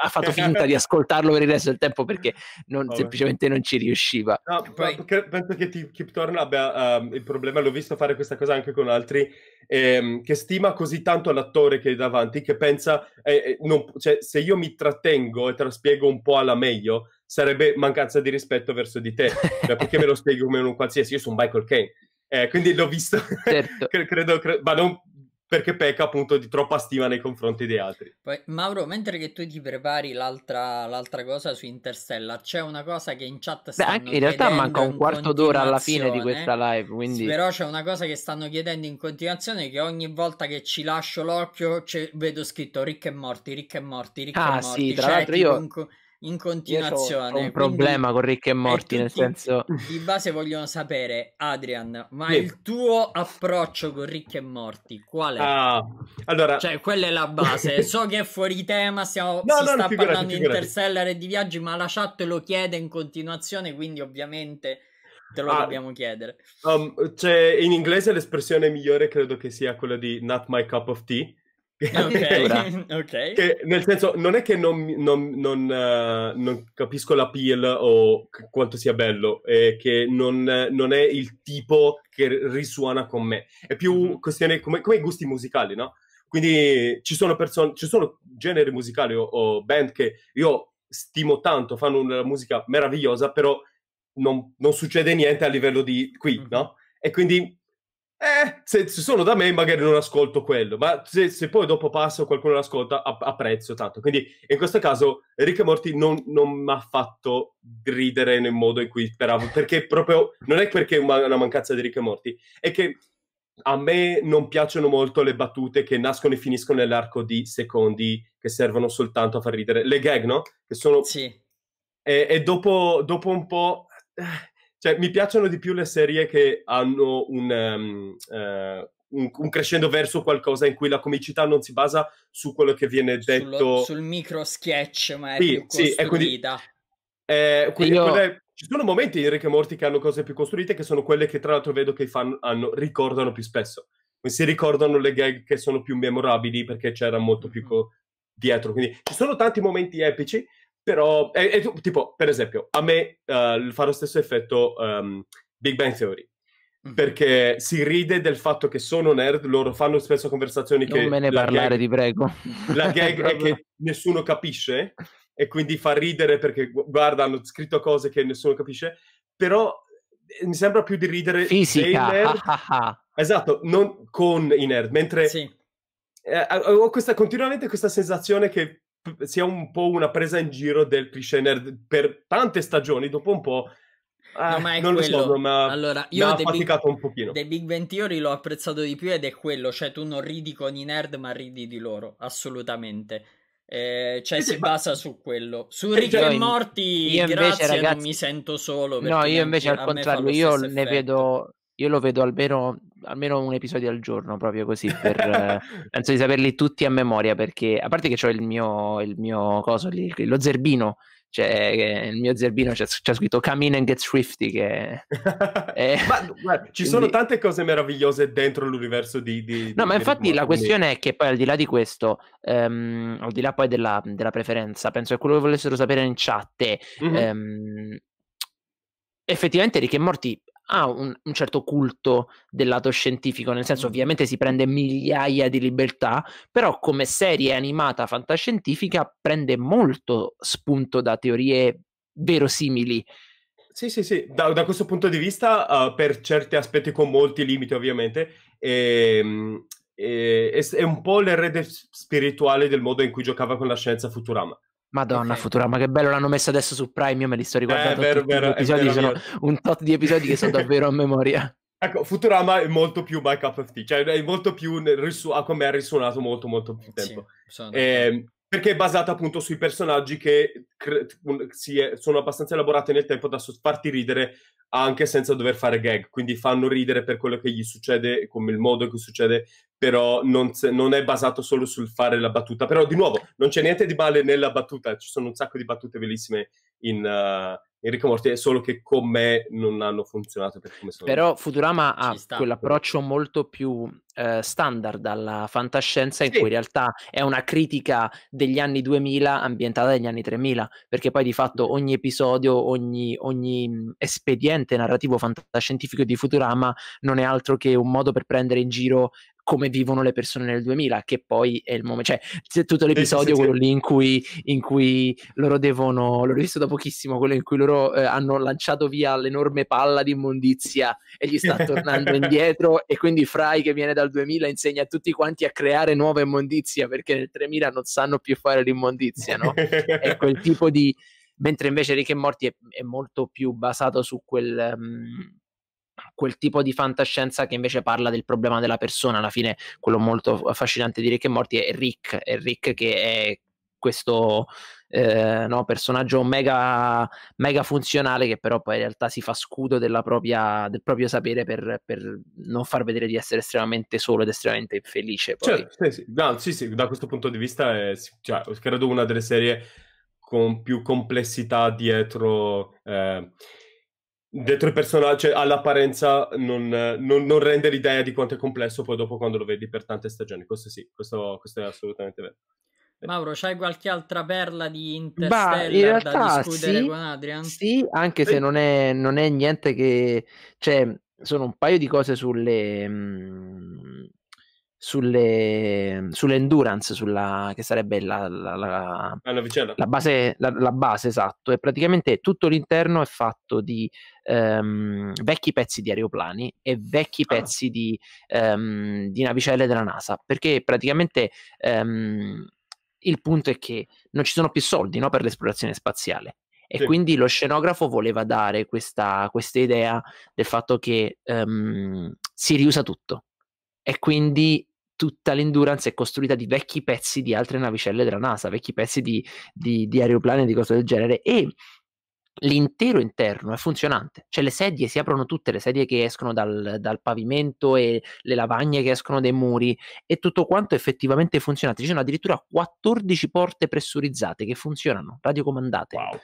ha fatto <laughs> finta di ascoltarlo per il resto del tempo perché non, semplicemente non ci riusciva. No, Poi... penso che Kip Thorne abbia um, il problema, l'ho visto fare questa cosa anche con altri, ehm, che stima così tanto l'attore che è davanti che pensa, eh, eh non, cioè, se io mi trattengo e te spiego un po' alla meglio, sarebbe mancanza di rispetto verso di te, cioè, perché me lo spiego come un qualsiasi, io sono Michael Kane. Eh, quindi l'ho visto, certo. <laughs> credo, credo, ma non perché pecca appunto di troppa stima nei confronti dei altri. Poi, Mauro, mentre che tu ti prepari l'altra, l'altra cosa su Interstellar, c'è una cosa che in chat stanno Beh, anche, In realtà manca un quarto d'ora alla fine di questa live, quindi... Però c'è una cosa che stanno chiedendo in continuazione che ogni volta che ci lascio l'occhio vedo scritto Rick e Morti, Rick e Morti, Rick ah, e Morti. Ah sì, tra cioè, l'altro io... Un in continuazione. un problema con Rick e Morti, nel senso... Di base vogliono sapere, Adrian, ma sì. il tuo approccio con Rick e Morti qual è? Uh, allora... Cioè, quella è la base. <laughs> so che è fuori tema, stiamo, no, si no, sta figurati, parlando di Interstellar e di viaggi, ma la chat lo chiede in continuazione, quindi ovviamente... Te lo ah, dobbiamo chiedere. Um, cioè, in inglese l'espressione migliore credo che sia quella di not my cup of tea, ok, <laughs> ok. Che, nel senso, non è che non, non, non, uh, non capisco l'appeal o c- quanto sia bello, è che non, non, è il tipo che risuona con me. È più mm-hmm. questione come, come, i gusti musicali, no? Quindi ci sono, person- ci sono generi musicali o, o band che io stimo tanto, fanno una musica meravigliosa, però non, non, succede niente a livello di qui, mm-hmm. no? E quindi eh, se, se, sono da me magari non ascolto quello, ma se, se poi dopo passo qualcuno l'ascolta apprezzo tanto. Quindi in questo caso Rick e Morty non, non mi ha fatto ridere nel modo in cui speravo, perché proprio non è perché è una, mancanza di Rick e Morty, è che a me non piacciono molto le battute che nascono e finiscono nell'arco di secondi che servono soltanto a far ridere. Le gag, no? Che sono... Sì. E, e dopo, dopo un po'... Eh, cioè, mi piacciono di più le serie che hanno un, um, uh, un, un, crescendo verso qualcosa in cui la comicità non si basa su quello che viene detto. Sullo, sul micro sketch, ma è sì, sì, è quindi, eh, quindi Io... Ci sono momenti in Rick e Morti che hanno cose più costruite, che sono quelle che tra l'altro vedo che i fan hanno, ricordano più spesso. Si ricordano le gag che sono più memorabili perché c'era molto più mm-hmm. co- dietro. Quindi ci sono tanti momenti epici, però, è, è, tipo, per esempio, a me uh, fa lo stesso effetto um, Big Bang Theory. Mm. Perché si ride del fatto che sono nerd, loro fanno spesso conversazioni non che. Non me ne parlare, gag, ti prego. La <laughs> gag è che nessuno capisce, e quindi fa ridere perché, guarda, hanno scritto cose che nessuno capisce, però eh, mi sembra più di ridere fisica nerd, <laughs> ah, ah, ah. esatto non con i nerd mentre sì. eh, ho questa, continuamente questa sensazione che sia un po' una presa in giro del cliché nerd per tante stagioni, dopo un po'. Ah, no, eh, non quello. lo so, ma allora, io mi ha faticato Big, un pochino. The Big Bang Theory l'ho apprezzato di più ed è quello, cioè tu non ridi con i nerd ma ridi di loro, assolutamente. Eh, cioè si basa su quello. Su Rick e cioè, Morti, io grazie, ragazzi... non mi sento solo. No, io invece al contrario, io ne effetto. vedo, io lo vedo almeno almeno un episodio al giorno, proprio così, per, <laughs> penso di saperli tutti a memoria, perché a parte che ho il mio, il mio coso lì, lo zerbino, cioè, eh, il mio zerbino c'è, c'è scritto Come in and get swifty Che... e... <laughs> ma, guarda, ci <laughs> Quindi... sono tante cose meravigliose dentro l'universo di. di, di no, ma infatti la questione è che poi, al di là di questo, um, al di là poi della, della, preferenza, penso che quello che volessero sapere in chat è. Mm-hmm. Um, effettivamente Rick e Morty ha un, un, certo culto del lato scientifico, nel senso ovviamente si prende migliaia di libertà, però come serie animata fantascientifica prende molto spunto da teorie verosimili. Sì, sì, sì, da, da questo punto di vista, uh, per certi aspetti con molti limiti ovviamente, ehm, e, e, è, un po' l'erede spirituale del modo in cui giocava con la scienza Futurama. Madonna, okay. Futurama, che bello l'hanno messo adesso su Prime. Io me li sto eh, riguardando. Eh, vero, vero, episodi, vero, sono un tot di episodi che sono davvero a memoria. <laughs> Ecco, Futurama è molto più my cup of tea, cioè è molto più risu- a me ha risuonato molto, molto più tempo. Sì, eh, perché è basata appunto sui personaggi che cre- si è- sono abbastanza elaborati nel tempo da so- farti ridere anche senza dover fare gag, quindi fanno ridere per quello che gli succede, come il modo in cui succede, però non, non, è basato solo sul fare la battuta. Però di nuovo, non c'è niente di male nella battuta, ci sono un sacco di battute bellissime in, uh, in Rick Morty, solo che con me non hanno funzionato per come sono. Però Futurama ha sta, quell'approccio molto più eh, standard alla fantascienza, sì. in cui in realtà è una critica degli anni 2000 ambientata negli anni 3000, perché poi di fatto ogni episodio, ogni, ogni espediente narrativo fantascientifico di Futurama non è altro che un modo per prendere in giro come vivono le persone nel 2000, che poi è il momento, cioè c'è tutto l'episodio, sì, sì, quello lì in cui, in cui, loro devono, l'ho visto da pochissimo, quello in cui loro eh, hanno lanciato via l'enorme palla di immondizia e gli sta tornando <laughs> indietro e quindi Fry che viene dal 2000 insegna a tutti quanti a creare nuova immondizia perché nel 3000 non sanno più fare l'immondizia, no? è quel tipo di mentre invece Rick e Morti è, è, molto più basato su quel um, quel tipo di fantascienza che invece parla del problema della persona, alla fine quello molto affascinante di Rick e Morti è Rick, è Rick che è questo eh, no, personaggio mega, mega, funzionale che però poi in realtà si fa scudo propria, del proprio sapere per, per, non far vedere di essere estremamente solo ed estremamente infelice. Cioè, sì, sì. No, sì, da questo punto di vista è cioè, credo una delle serie con più complessità dietro. Eh Dentro il personaggio, cioè, all'apparenza, non, non, non, rende l'idea di quanto è complesso poi dopo quando lo vedi per tante stagioni. Questo sì, questo, questo è assolutamente vero. Eh. Mauro, c'hai qualche altra perla di Interstellar bah, in da discutere sì, con Adrian? Sì, anche se non è, non è niente che... Cioè, sono un paio di cose sulle... Mh, mm, sulle, sull'endurance, sulla, che sarebbe la, la, la, la base, base, esatto, e praticamente tutto l'interno è fatto di um, vecchi pezzi di aeroplani e vecchi ah. pezzi di, um, di, navicelle della NASA, perché praticamente um, il punto è che non ci sono più soldi no, per l'esplorazione spaziale. E sì. quindi lo scenografo voleva dare questa, questa idea del fatto che si riusa tutto, e quindi tutta l'endurance è costruita di vecchi pezzi di altre navicelle della NASA, vecchi pezzi di, di, di aeroplani e di cose del genere. E l'intero interno è funzionante, cioè le sedie si aprono tutte, le sedie che escono dal, dal pavimento e le lavagne che escono dai muri e tutto quanto è effettivamente funzionante. Ci sono addirittura 14 porte pressurizzate che funzionano, radiocomandate. Wow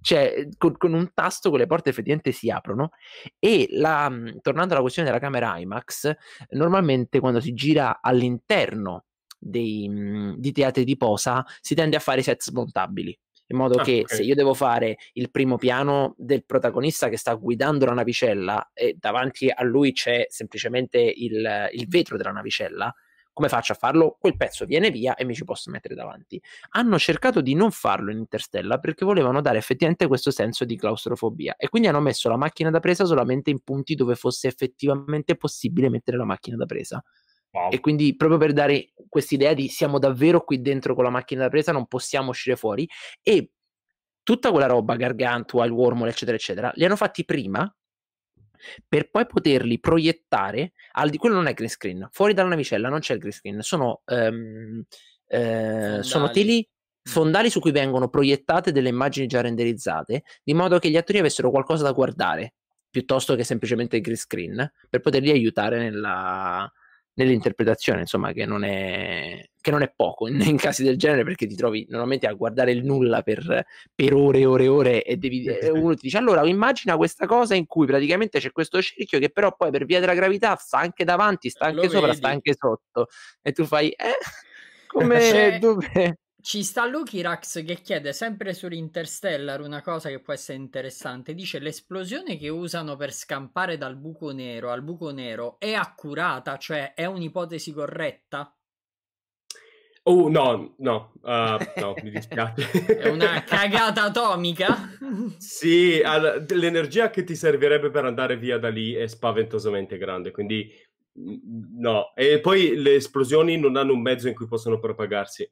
cioè, con, con, un tasto quelle porte effettivamente si aprono e la, mhmm, tornando alla questione della camera IMAX, normalmente quando si gira all'interno dei, mhmm, di teatri di posa si tende a fare i set smontabili in modo ah, che okay. se io devo fare il primo piano del protagonista che sta guidando la navicella e davanti a lui c'è semplicemente il, il vetro della navicella, come faccio a farlo? Quel pezzo viene via e mi ci posso mettere davanti. Hanno cercato di non farlo in Interstellar perché volevano dare effettivamente questo senso di claustrofobia e quindi hanno messo la macchina da presa solamente in punti dove fosse effettivamente possibile mettere la macchina da presa. Wow. E quindi proprio per dare quest'idea di siamo davvero qui dentro con la macchina da presa, non possiamo uscire fuori e tutta quella roba, Gargantua, il Wormhole, eccetera, eccetera, li hanno fatti prima per poi poterli proiettare al di quello non è green screen fuori dalla navicella non c'è il green screen sono, um, eh, sono teli mm. fondali su cui vengono proiettate delle immagini già renderizzate di modo che gli attori avessero qualcosa da guardare piuttosto che semplicemente il green screen per poterli aiutare nella, nell'interpretazione, insomma, che non è, che non è poco in, in, casi del genere perché ti trovi normalmente a guardare il nulla per, per ore e ore e ore e, devi, uno ti dice allora immagina questa cosa in cui praticamente c'è questo cerchio che però poi per via della gravità sta anche davanti, sta eh, anche Lo sopra, vedi. sta anche sotto e tu fai eh, <laughs> come... Eh, dove... Ci sta Lukirax che chiede sempre sull'Interstellar una cosa che può essere interessante. Dice l'esplosione che usano per scampare dal buco nero al buco nero è accurata, cioè è un'ipotesi corretta? Oh no, no, uh, no, <laughs> mi dispiace. è una cagata atomica? sì, l'energia che ti servirebbe per andare via da lì è spaventosamente grande, quindi mm, no. E poi le esplosioni non hanno un mezzo in cui possono propagarsi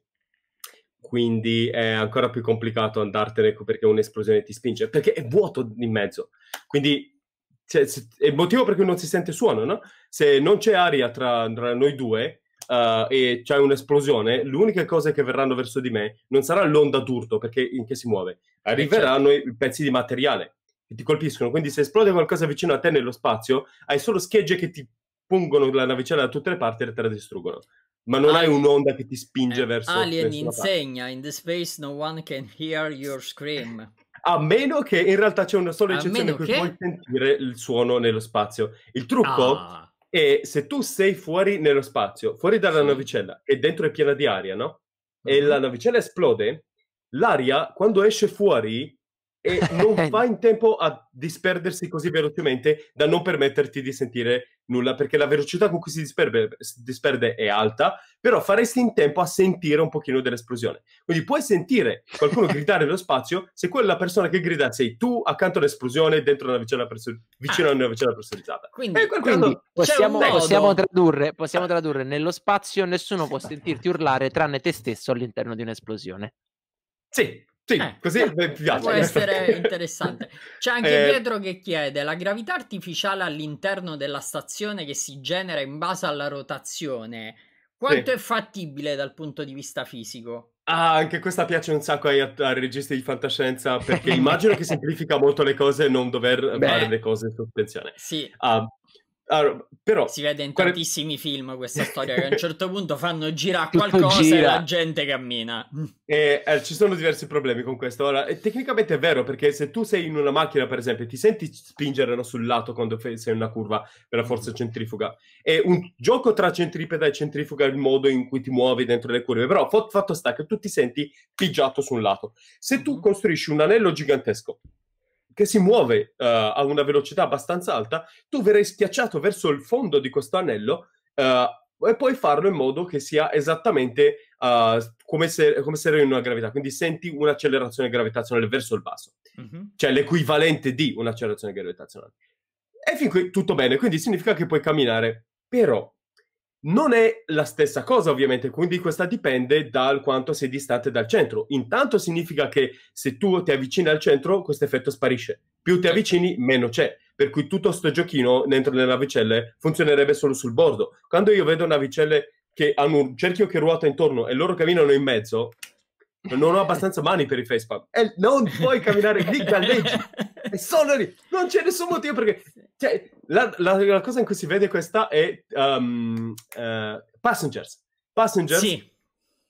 quindi è ancora più complicato andartene perché un'esplosione ti spinge, perché è vuoto in mezzo. Quindi cioè, è il motivo per cui non si sente suono, no? Se non c'è aria tra, tra noi due uh, e c'è un'esplosione, le uniche cose che verranno verso di me non sarà l'onda d'urto perché in che si muove, arriveranno certo. i pezzi di materiale che ti colpiscono. Quindi se esplode qualcosa vicino a te nello spazio, hai solo schegge che ti pungono la navicella da tutte le parti e te la distruggono. Ma non ah, hai un'onda che ti spinge eh, verso Alien insegna, parte. in the space no one can hear your scream. A meno che in realtà c'è una sola eccezione in cui che... puoi sentire il suono nello spazio. Il trucco ah. è se tu sei fuori nello spazio, fuori dalla sì. navicella, e dentro è piena di aria, no? E mm-hmm. la navicella esplode, l'aria quando esce fuori e non <laughs> fa in tempo a disperdersi così velocemente da non permetterti di sentire nulla perché la velocità con cui si disperde, si disperde, è alta, però faresti in tempo a sentire un pochino dell'esplosione. Quindi puoi sentire qualcuno <laughs> gridare nello spazio se quella persona che grida sei tu accanto all'esplosione dentro una vicina perso- vicino ah. a una vicina pressurizzata. Quindi, eh, quindi possiamo, possiamo, tradurre, possiamo eh. tradurre nello spazio nessuno può sentirti urlare tranne te stesso all'interno di un'esplosione. Sì, sì, eh, così eh, mi piace. Può essere interessante. C'è anche eh, Pietro che chiede la gravità artificiale all'interno della stazione che si genera in base alla rotazione. Quanto sì. è fattibile dal punto di vista fisico? Ah, anche questa piace un sacco ai, ai registi di fantascienza perché <laughs> immagino che semplifica molto le cose e non dover Beh, fare le cose in sospensione. Sì. Ah, allora, però, si vede in quale... tantissimi film questa storia che a un certo punto fanno girare <laughs> qualcosa gira. e la gente cammina. E, eh, ci sono diversi problemi con questo. Ora, tecnicamente è vero perché se tu sei in una macchina, per esempio, ti senti spingere sul lato quando sei in una curva per la forza mm. centrifuga. È un gioco tra centripeta e centrifuga il modo in cui ti muovi dentro le curve. Però fatto sta che tu ti senti pigiato su un lato. Se tu mm-hmm. costruisci un anello gigantesco che si muove uh, a una velocità abbastanza alta, tu verrai schiacciato verso il fondo di questo anello uh, e puoi farlo in modo che sia esattamente uh, come, se, come se eri in una gravità, quindi senti un'accelerazione gravitazionale verso il basso, mm-hmm. cioè l'equivalente di un'accelerazione gravitazionale. E fin qui tutto bene, quindi significa che puoi camminare, però non è la stessa cosa, ovviamente, quindi questa dipende dal quanto sei distante dal centro. Intanto significa che se tu ti avvicini al centro, questo effetto sparisce. Più ti certo. avvicini, meno c'è. Per cui tutto sto giochino dentro le navicelle funzionerebbe solo sul bordo. Quando io vedo navicelle che hanno un cerchio che ruota intorno e loro camminano in mezzo, non ho abbastanza mani per i facepalm e eh, non puoi camminare lì galleggi e <laughs> sono lì non c'è nessun motivo perché cioè, la, la, la, cosa in cui si vede questa è um, uh, Passengers Passengers sì.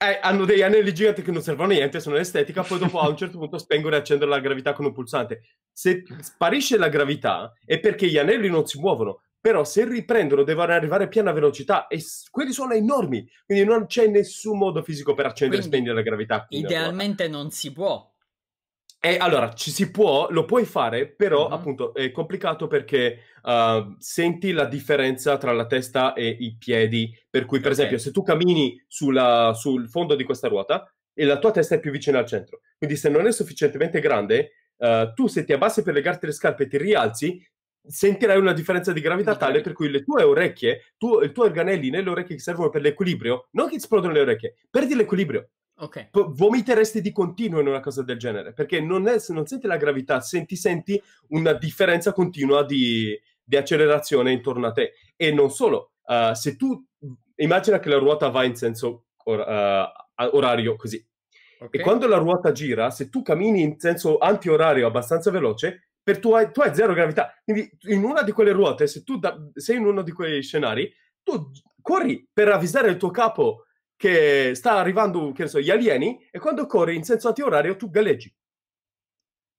eh, hanno dei anelli giganti che non servono a niente sono estetica poi dopo a un certo punto spengono e accendono la gravità con un pulsante se sparisce la gravità è perché gli anelli non si muovono però se riprendono devono arrivare a piena velocità e s- quelli sono enormi, quindi non c'è nessun modo fisico per accendere quindi, e spegnere la gravità. Idealmente non si può. E eh, allora, ci si può, lo puoi fare, però uh-huh. appunto è complicato perché uh, senti la differenza tra la testa e i piedi, per cui per okay. esempio se tu cammini sulla, sul fondo di questa ruota e la tua testa è più vicina al centro, quindi se non è sufficientemente grande, Uh, tu se ti abbassi per legarti le scarpe e ti rialzi, sentirai una differenza di gravità tale per cui le tue orecchie, tu, il tuo organellino e orecchie che servono per l'equilibrio, non che esplodono le orecchie, perdi l'equilibrio. Okay. P- vomiteresti di continuo in una cosa del genere perché non, è, non senti la gravità, senti, senti una differenza continua di, di, accelerazione intorno a te. E non solo, uh, se tu immagina che la ruota va in senso or- uh, orario così. Okay. E quando la ruota gira, se tu cammini in senso antiorario abbastanza veloce, per tu hai, tu hai zero gravità. Quindi in una di quelle ruote, se tu da, sei in uno di quei scenari, tu corri per avvisare il tuo capo che sta arrivando, che so, gli alieni, e quando corri in senso antiorario tu galleggi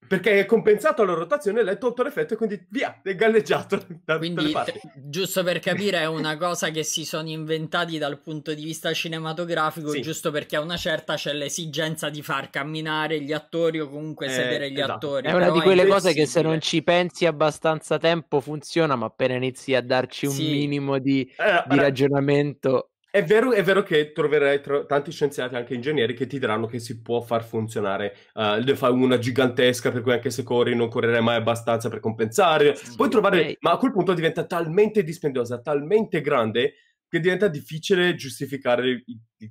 perché è compensato la rotazione, l'hai tolto l'effetto e quindi via, è galleggiato. quindi, eh, giusto per capire, è una cosa che si sono inventati dal punto di vista cinematografico, sì. giusto perché a una certa c'è l'esigenza di far camminare gli attori o comunque eh, sedere gli esatto. attori. È una di quelle cose che se non eh. ci pensi abbastanza tempo funziona, ma appena inizi a darci un minimo di, eh, di ragionamento... È vero, è vero, che troverai tro- tanti scienziati, anche ingegneri, che ti diranno che si può far funzionare. Uh, le fai una gigantesca, per cui anche se corri non correrai mai abbastanza per compensare. Puoi trovare, okay. ma a quel punto diventa talmente dispendiosa, talmente grande, che diventa difficile giustificare il, il,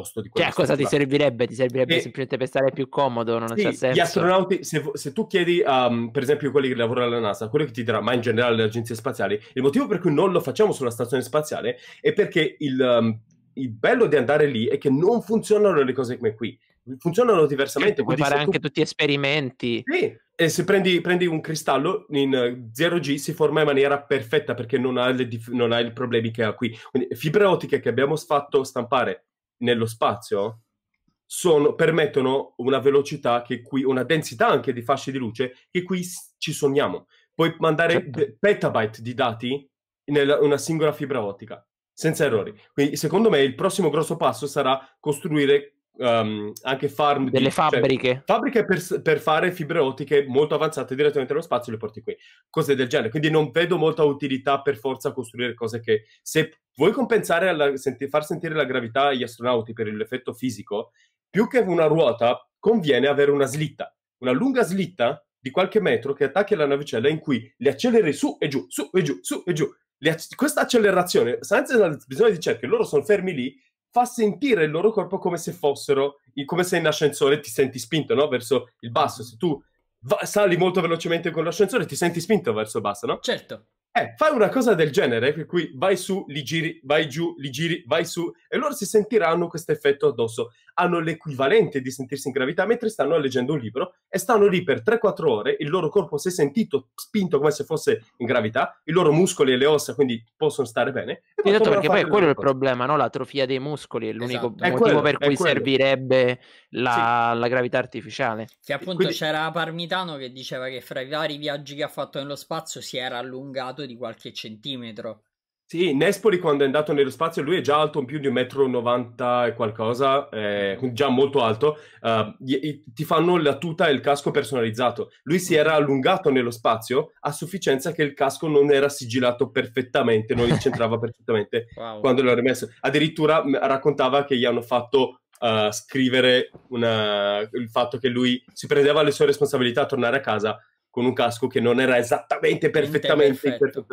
costo di quello. Cioè, cosa ti servirebbe? Ti servirebbe e... semplicemente per stare più comodo, non sì, senso. Gli astronauti, se, se tu chiedi, um, per esempio, quelli che lavorano alla NASA, quello che ti dirà, ma in generale le agenzie spaziali, il motivo per cui non lo facciamo sulla stazione spaziale è perché il, um, il bello di andare lì è che non funzionano le cose come qui, funzionano diversamente. Certo, puoi fare anche tu... tutti esperimenti. Sì, e se prendi, prendi, un cristallo in 0G eh, si forma in maniera perfetta perché non ha, dif... non ha i problemi che ha qui. Quindi fibre ottiche che abbiamo fatto stampare nello spazio sono, permettono una velocità che qui, una densità anche di fasce di luce che qui ci sogniamo. Puoi mandare certo. petabyte di dati in una singola fibra ottica senza errori. Quindi, secondo me, il prossimo grosso passo sarà costruire um, anche farm delle di, fabbriche, cioè, fabbriche per, per, fare fibre ottiche molto avanzate direttamente nello spazio e le porti qui, cose del genere. Quindi non vedo molta utilità per forza costruire cose che se vuoi compensare alla, senti, far sentire la gravità agli astronauti per l'effetto fisico, più che una ruota conviene avere una slitta, una lunga slitta di qualche metro che attacchi la navicella in cui le acceleri su e giù, su e giù, su e giù. Acc- questa accelerazione, senza bisogno di cerchio, loro sono fermi lì fa sentire il loro corpo come se fossero, come se in ascensore ti senti spinto no? verso il basso. Se tu va, sali molto velocemente con l'ascensore, ti senti spinto verso il basso, no? Certo. Eh, fai una cosa del genere, per cui vai su, li giri, vai giù, li giri, vai su, e loro si sentiranno questo effetto addosso. Hanno l'equivalente di sentirsi in gravità mentre stanno leggendo un libro e stanno lì per 3-4 ore, il loro corpo si è sentito spinto come se fosse in gravità, i loro muscoli e le ossa quindi possono stare bene. Esatto, perché poi quello è il problema, no? l'atrofia dei muscoli è l'unico esatto. motivo è quello, per cui servirebbe la, sì. la, gravità artificiale. Che appunto Quindi... c'era Parmitano che diceva che fra i vari viaggi che ha fatto nello spazio si era allungato di qualche centimetro. Sì, Nespoli quando è andato nello spazio lui è già alto più di un metro e qualcosa, eh, già molto alto, uh, gli, ti fanno la tuta e il casco personalizzato. Lui si era allungato nello spazio a sufficienza che il casco non era sigillato perfettamente, non centrava <laughs> perfettamente wow. quando l'ho rimesso. Addirittura raccontava che gli hanno fatto uh, scrivere una, il fatto che lui si prendeva le sue responsabilità a tornare a casa con un casco che non era esattamente perfettamente perfetto.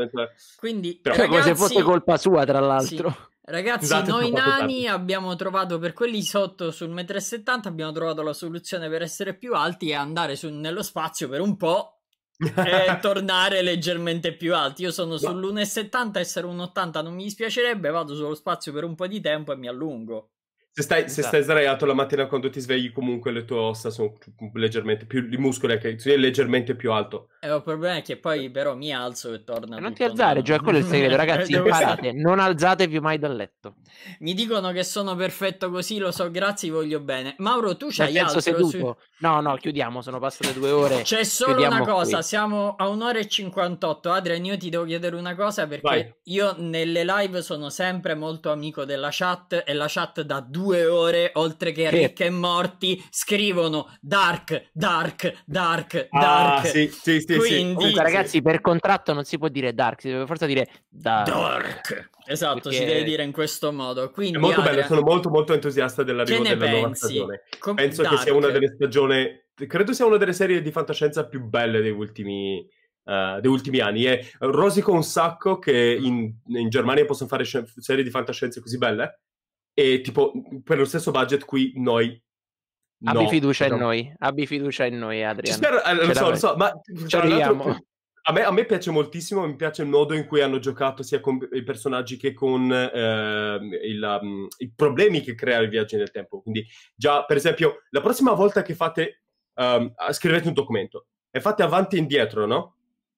quindi Però, ragazzi, come se fosse colpa sua tra l'altro sì. Ragazzi, esatto, noi nani abbiamo trovato per quelli sotto sul 1,70 m, abbiamo trovato la soluzione per essere più alti e andare su, nello spazio per un po' e <laughs> tornare leggermente più alti. Io sono sull'1,70, essere un 80 non mi dispiacerebbe, vado sullo spazio per un po' di tempo e mi allungo. Se stai, esatto. se stai sdraiato la mattina quando ti svegli, comunque le tue ossa sono leggermente più. I muscoli che è leggermente più alto. Eh, il problema è che poi, eh. però, mi alzo e torno. E non ti alzare, cioè, quello è il segreto, ragazzi. <laughs> imparate, non alzatevi mai dal letto. Mi dicono che sono perfetto così, lo so, grazie, voglio bene. Mauro, tu c'hai altro seduto. Su... No, no, chiudiamo, sono passate due ore. C'è solo chiudiamo una cosa, qui. siamo a un'ora e 58. Adrian, io ti devo chiedere una cosa perché Vai. io nelle live sono sempre molto amico della chat e la chat da due due ore, oltre che a Rick e Morti, scrivono Dark, Dark, Dark, ah, Dark. Ah, sì, sì, sì, Quindi... Comunque, ragazzi, per contratto non si può dire Dark, si deve forza dire Dark. dark. Esatto, Perché... si deve dire in questo modo. Quindi, è molto Adria... bello, sono molto molto entusiasta dell'arrivo della pensi? nuova stagione. Com- Penso dark. che sia una delle stagioni, credo sia una delle serie di fantascienza più belle degli ultimi... Uh, degli ultimi anni. E rosico un sacco che in, in Germania possono fare sci- serie di fantascienze così belle, e tipo, per lo stesso budget qui noi... No, abbi fiducia no. in noi, abbi fiducia in noi, Adriano. Spero, eh, lo so, lo so, ma... Ci arriviamo. A me, a me, piace moltissimo, mi piace il modo in cui hanno giocato sia con i personaggi che con eh, il, um, i problemi che crea il viaggio nel tempo. Quindi già, per esempio, la prossima volta che fate, um, scrivete un documento e fate avanti e indietro, no?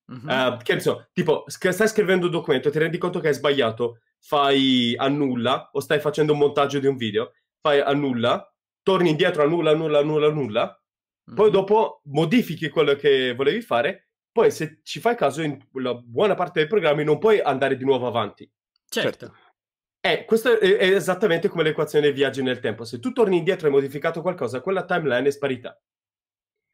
Mm-hmm. Uh, che ne so, tipo, stai scrivendo un documento e ti rendi conto che hai sbagliato, fai a nulla o stai facendo un montaggio di un video, fai a nulla, torni indietro a nulla, a nulla, nulla, nulla, mm. poi dopo modifichi quello che volevi fare, poi se ci fai caso in la buona parte dei programmi non puoi andare di nuovo avanti. Certo. certo. Eh, questo è, è esattamente come l'equazione dei viaggi nel tempo. Se tu torni indietro e hai modificato qualcosa, quella timeline è sparita.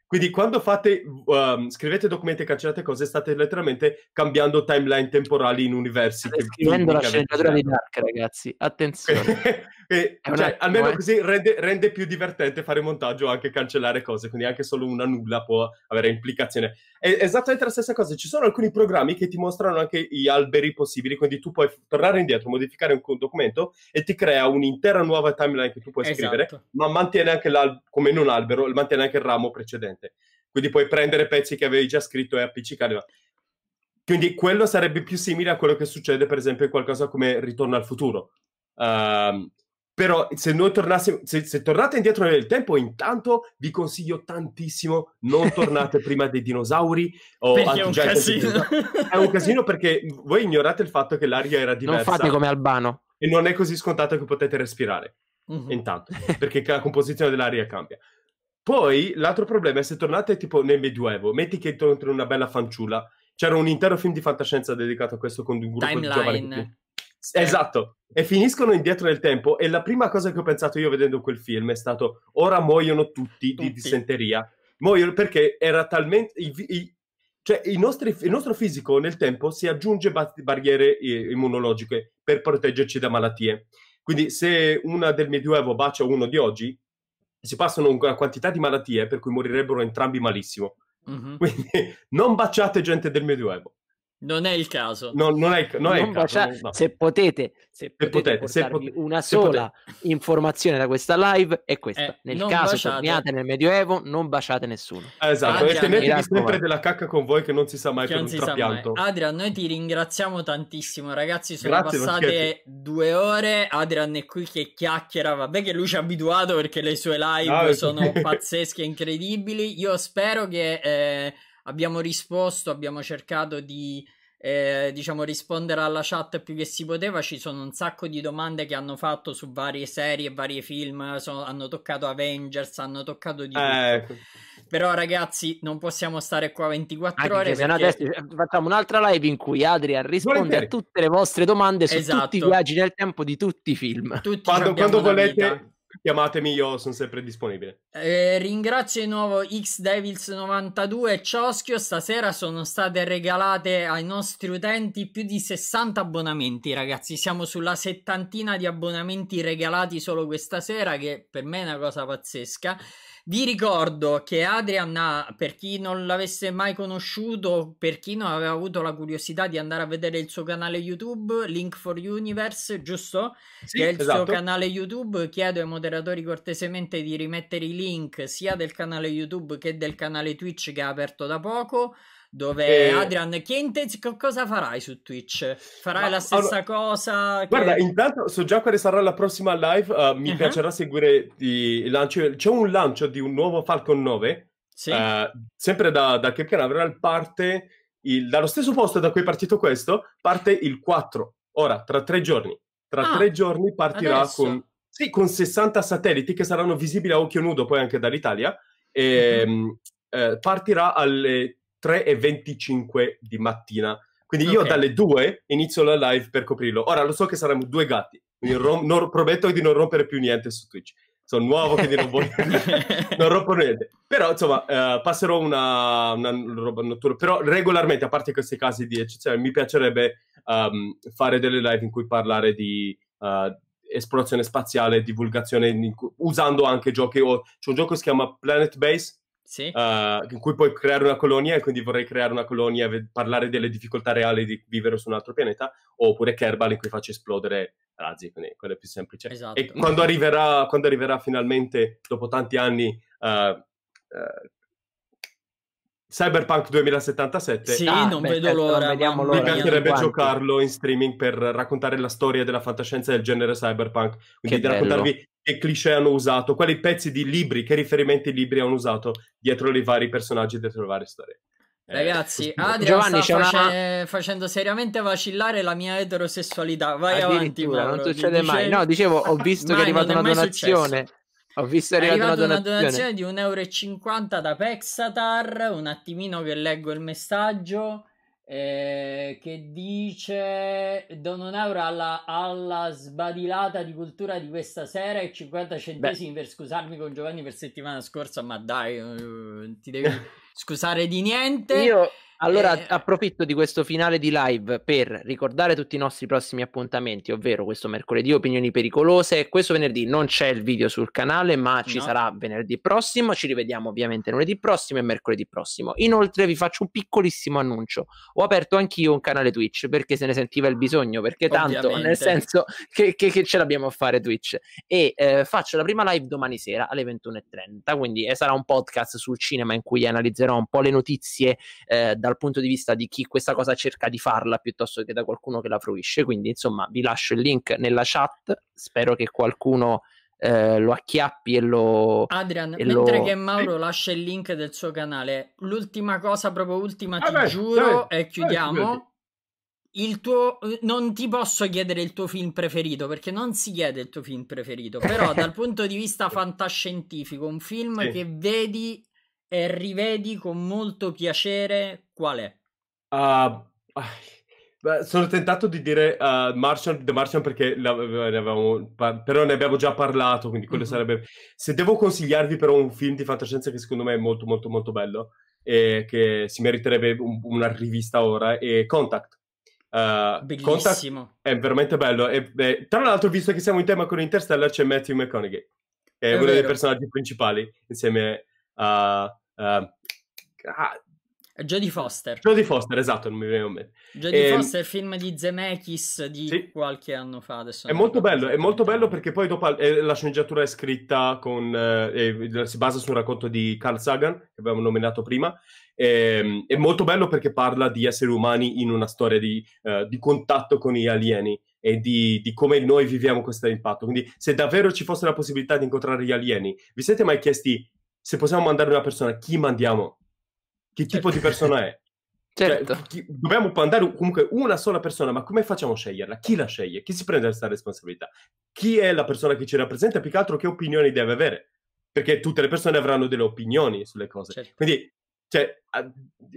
Quindi quando fate, um, scrivete documenti e cancellate cose, state letteralmente cambiando timeline temporali in universi. scrivendo la sceneggiatura di Dark, ragazzi, attenzione. <laughs> E, una, eh, cioè, almeno una... così rende, rende, più divertente fare montaggio o anche cancellare cose, quindi anche solo una nulla può avere implicazione. È esattamente la stessa cosa, ci sono alcuni programmi che ti mostrano anche gli alberi possibili, quindi tu puoi tornare indietro, modificare un documento e ti crea un'intera nuova timeline che tu puoi esatto. scrivere, ma mantiene anche come in un albero, mantiene anche il ramo precedente. Quindi puoi prendere pezzi che avevi già scritto e appiccicare. Quindi quello sarebbe più simile a quello che succede, per esempio, in qualcosa come Ritorno al futuro. Uh, però se noi tornassimo, se, se tornate indietro nel tempo, intanto vi consiglio tantissimo, non <laughs> tornate prima dei dinosauri. O perché è un casino. è un casino perché voi ignorate il fatto che l'aria era diversa. Non fate come Albano. E non è così scontato che potete respirare. Uh-huh. Intanto, perché la composizione dell'aria cambia. Poi l'altro problema è se tornate tipo nel Medioevo, metti che incontri una bella fanciulla. C'era un intero film di fantascienza dedicato a questo con un gruppo Timeline. di giovani. Esatto, e finiscono indietro nel tempo e la prima cosa che ho pensato io vedendo quel film è stato ora muoiono tutti, tutti. di dissenteria. Muoiono perché era talmente... I, i, cioè nostri, il nostro fisico nel tempo si aggiunge bar- barriere eh, immunologiche per proteggerci da malattie. Quindi se una del Medioevo bacia uno di oggi, si passano una quantità di malattie per cui morirebbero entrambi malissimo. Mm-hmm. Quindi non baciate gente del Medioevo. Non è il caso. No, non è, non è non il bacia... caso. No. Se potete, se, se potete, potete se pot- una sola potete. informazione da questa live è questa. Eh, nel caso baciate. torniate nel Medioevo, non baciate nessuno. esatto, Adrian, e tenetevi sempre della cacca con voi che non si sa mai che per un trapianto. Adrian, noi ti ringraziamo tantissimo, ragazzi, sono Grazie, passate due ore. Adrian è qui che chiacchiera, vabbè che lui ci ha abituato perché le sue live ah, sono pazzesche e incredibili. Io spero che... Eh, abbiamo risposto, abbiamo cercato di eh, diciamo rispondere alla chat più che si poteva. Ci sono un sacco di domande che hanno fatto su varie serie, e vari film. Sono, hanno toccato Avengers, hanno toccato di eh, ecco. Però, ragazzi, non possiamo stare qua 24 Anche ore. perché... adesso eh, facciamo un'altra live in cui Adrian risponde a tutte le vostre domande su esatto. tutti i esatto. viaggi nel tempo di tutti i film. Tutti quando, quando volete. Vita Chiamatemi, io sono sempre disponibile. Eh, ringrazio di nuovo XDevils92 e Cioschio. Stasera sono state regalate ai nostri utenti più di 60 abbonamenti, ragazzi. Siamo sulla settantina di abbonamenti regalati solo questa sera, che per me è una cosa pazzesca. Vi ricordo che Adrian ha, ah, per chi non l'avesse mai conosciuto, per chi non aveva avuto la curiosità di andare a vedere il suo canale YouTube, Link for Universe, giusto? Sì, che è il esatto. suo canale YouTube. Chiedo ai moderatori cortesemente di rimettere i link sia del canale YouTube che del canale Twitch che ha aperto da poco dove e... Adrian Chientez cosa farai su Twitch? Farai Ma, la stessa allora, cosa? Che... Guarda, intanto so già quale sarà la prossima live, uh, mi uh-huh. piacerà seguire i lanci, c'è un lancio di un nuovo Falcon 9, sì. uh, sempre da, da Kirk Naveral parte, il, dallo stesso posto da cui è partito questo, parte il 4, ora tra tre giorni, tra ah, tre giorni partirà con... Sì, con 60 satelliti che saranno visibili a occhio nudo poi anche dall'Italia. E, mm-hmm. Ehm, eh, partirà alle 3 e 25 di mattina. Quindi okay. io dalle 2 inizio la live per coprirlo. Ora lo so che saremo due gatti, quindi rom- non, prometto di non rompere più niente su Twitch. Sono nuovo, quindi non, voglio, <laughs> <laughs> non rompo niente. Però, insomma, eh, passerò una, una, roba notturna. Però regolarmente, a parte questi casi di eccezione, mi piacerebbe um, fare delle live in cui parlare di... Uh, esplorazione spaziale, divulgazione, in, usando anche giochi. C'è un gioco che si chiama Planet Base, sì. uh, in cui puoi creare una colonia e quindi vorrei creare una colonia e parlare delle difficoltà reali di vivere su un altro pianeta, oppure Kerbal in cui faccio esplodere razzi, quindi quello è più semplice. Esatto. E quando arriverà, quando arriverà, finalmente, dopo tanti anni, uh, uh, Cyberpunk 2077. Sì, ah, non vedo certo, l'ora. Mi piacerebbe giocarlo in streaming per raccontare la storia della fantascienza del genere cyberpunk. Quindi che raccontarvi bello. che cliché hanno usato, quali pezzi di libri, che riferimenti libri hanno usato dietro i vari personaggi, dietro le varie storie. Eh, Ragazzi, Adrian Giovanni, sta face- una... facendo seriamente vacillare la mia eterosessualità. Vai avanti, Mauro, non succede mai. No, dicevo, ho visto che è arrivata una donazione. Successo. Ho visto è una donazione. una donazione di 1,50 euro da Pexatar. Un attimino che leggo il messaggio. Eh, che dice dono un euro alla, alla, sbadilata di cultura di questa sera e 50 centesimi Beh. per scusarmi con Giovanni per settimana scorsa ma dai eh, ti devi <laughs> scusare di niente io allora eh, eh... approfitto di questo finale di live per ricordare tutti i nostri prossimi appuntamenti, ovvero questo mercoledì opinioni pericolose, questo venerdì non c'è il video sul canale, ma ci no. sarà venerdì prossimo, ci rivediamo ovviamente lunedì prossimo e mercoledì prossimo. Inoltre vi faccio un piccolissimo annuncio, ho aperto anch'io un canale Twitch perché se ne sentiva il bisogno, perché tanto ovviamente. nel senso che, che, che, ce l'abbiamo a fare Twitch e eh, faccio la prima live domani sera alle 21.30, quindi eh, sarà un podcast sul cinema in cui analizzerò un po' le notizie eh, da dal punto di vista di chi questa cosa cerca di farla piuttosto che da qualcuno che la fruisce. Quindi, insomma, vi lascio il link nella chat. Spero che qualcuno. Eh, lo acchiappi e lo. Adrian, e mentre lo... che Mauro lascia il link del suo canale, l'ultima cosa, proprio ultima, ah ti beh, giuro, dai, e chiudiamo. Dai, il tuo non ti posso chiedere il tuo film preferito perché non si chiede il tuo film preferito però <laughs> dal punto di vista fantascientifico un film sì. che vedi e rivedi con molto piacere Qual è? Uh, sono tentato di dire uh, Martian, The Martian perché ne avevamo, però ne abbiamo già parlato, quindi quello mm-hmm. sarebbe... Se devo consigliarvi però un film di fantascienza che secondo me è molto molto molto bello e che si meriterebbe un, una rivista ora, è Contact. Uh, Bellissimo. Contact è veramente bello. E, e, tra l'altro, visto che siamo in tema con Interstellar, c'è Matthew McConaughey, che è, è uno vero. dei personaggi principali, insieme a... Uh, uh, Jodie Foster. Jodie Foster, esatto, non mi viene in mente. Jodie eh, Foster, film di Zemeckis di sì. qualche anno fa. Adesso è molto bello, è molto bello perché poi dopo eh, la sceneggiatura è scritta con... Eh, si basa su un racconto di Carl Sagan, che abbiamo nominato prima. Ehm, è molto bello perché parla di esseri umani in una storia di, eh, di contatto con gli alieni e di, di, come noi viviamo questo impatto. Quindi se davvero ci fosse la possibilità di incontrare gli alieni, vi siete mai chiesti se possiamo mandare una persona, chi mandiamo? che tipo di certo. persona è. <laughs> Cioè, certo. Cioè, chi, dobbiamo andare comunque una sola persona, ma come facciamo a sceglierla? Chi la sceglie? Chi si prende questa responsabilità? Chi è la persona che ci rappresenta? Più che altro che opinioni deve avere? Perché tutte le persone avranno delle opinioni sulle cose. Certo. Quindi, cioè,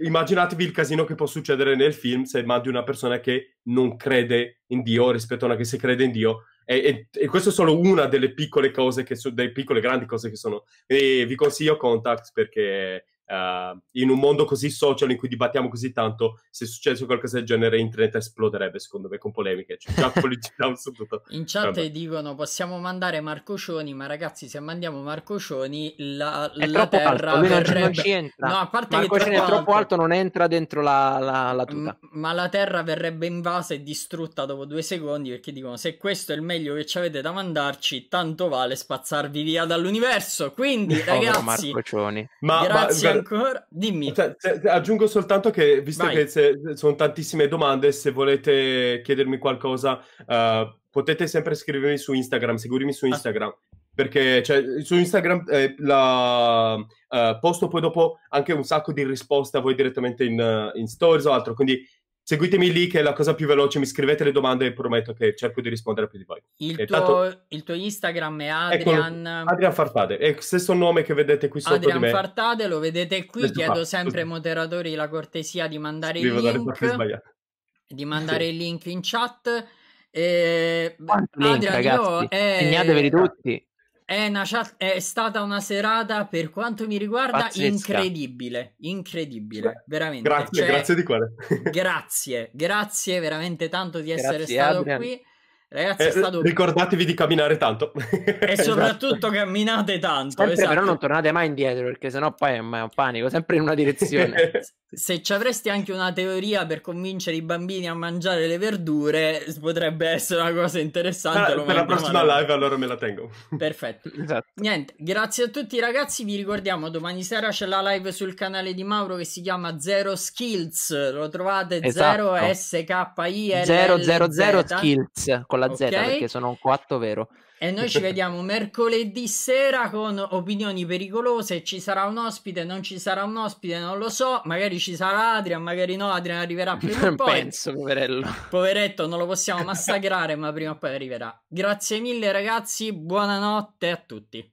immaginatevi il casino che può succedere nel film se mandi una persona che non crede in Dio rispetto a una che si crede in Dio. E, e, e questa è solo una delle piccole cose che sono, delle piccole grandi cose che sono. E vi consiglio Contact perché Uh, in un mondo così social in cui dibattiamo così tanto, se successo qualcosa del genere, internet esploderebbe secondo me con polemiche. C'è cioè, già <laughs> politica su tutto. In chat Vabbè. dicono possiamo mandare Marco Cioni, ma ragazzi, se mandiamo Marco Cioni, la, la terra alto, verrebbe... No, a parte Marco che troppo, è troppo alto, non entra dentro la, la, la tuta. M- ma la terra verrebbe invasa e distrutta dopo due secondi perché dicono se questo è il meglio che ci avete da mandarci, tanto vale spazzarvi via dall'universo. Quindi, ragazzi, Marco Cioni. Ma, grazie. Ma, cioè, ancora. Dimmi. Cioè, aggiungo soltanto che, visto Vai. che se, sono tantissime domande, se volete chiedermi qualcosa, uh, potete sempre scrivermi su Instagram, seguirmi su ah. Instagram. Ah. Perché cioè, su Instagram eh, la, uh, posto poi dopo anche un sacco di risposte a voi direttamente in, uh, in stories o altro. Quindi Seguitemi lì che è la cosa più veloce, mi scrivete le domande e prometto che cerco di rispondere a più di voi. Il, tuo, tanto... il tuo, Instagram è Adrian... Ecco, Adrian Fartade, è il stesso nome che vedete qui sotto Adrian Fartade, lo vedete qui, Questo chiedo fa, sempre ai moderatori la cortesia di mandare Scrivo il link, di mandare sì. il link in chat. Eh, Adrian, ragazzi, io... È... Segnatevi tutti. È, chat- è, stata una serata, per quanto mi riguarda, Pazzesca. incredibile. Incredibile, veramente. Grazie, cioè, grazie di cuore. <laughs> grazie, grazie veramente tanto di essere stato Adrian. qui. Ragazzi, eh, stato... ricordatevi di camminare tanto. <laughs> E esatto. soprattutto esatto. camminate tanto. Sempre, esatto. Però non tornate mai indietro perché sennò poi è un panico, sempre in una direzione. <laughs> Se ci avresti anche una teoria per convincere i bambini a mangiare le verdure, potrebbe essere una cosa interessante. Ah, per la prossima male. live allora me la tengo. Perfetto. <laughs> Esatto. Niente, grazie a tutti ragazzi, vi ricordiamo domani sera c'è la live sul canale di Mauro che si chiama Zero Skills, lo trovate 0 esatto. 0 SKI 000 Skills con la la Z okay. perché sono un quarto vero. E noi ci vediamo <laughs> mercoledì sera con opinioni pericolose. Ci sarà un ospite, non ci sarà un ospite, non lo so. Magari ci sarà Adrian, magari no. Adrian arriverà prima o <laughs> poi. Penso, poverello. Poveretto, non lo possiamo <laughs> massacrare, ma prima o poi arriverà. Grazie mille, ragazzi. Buonanotte a tutti.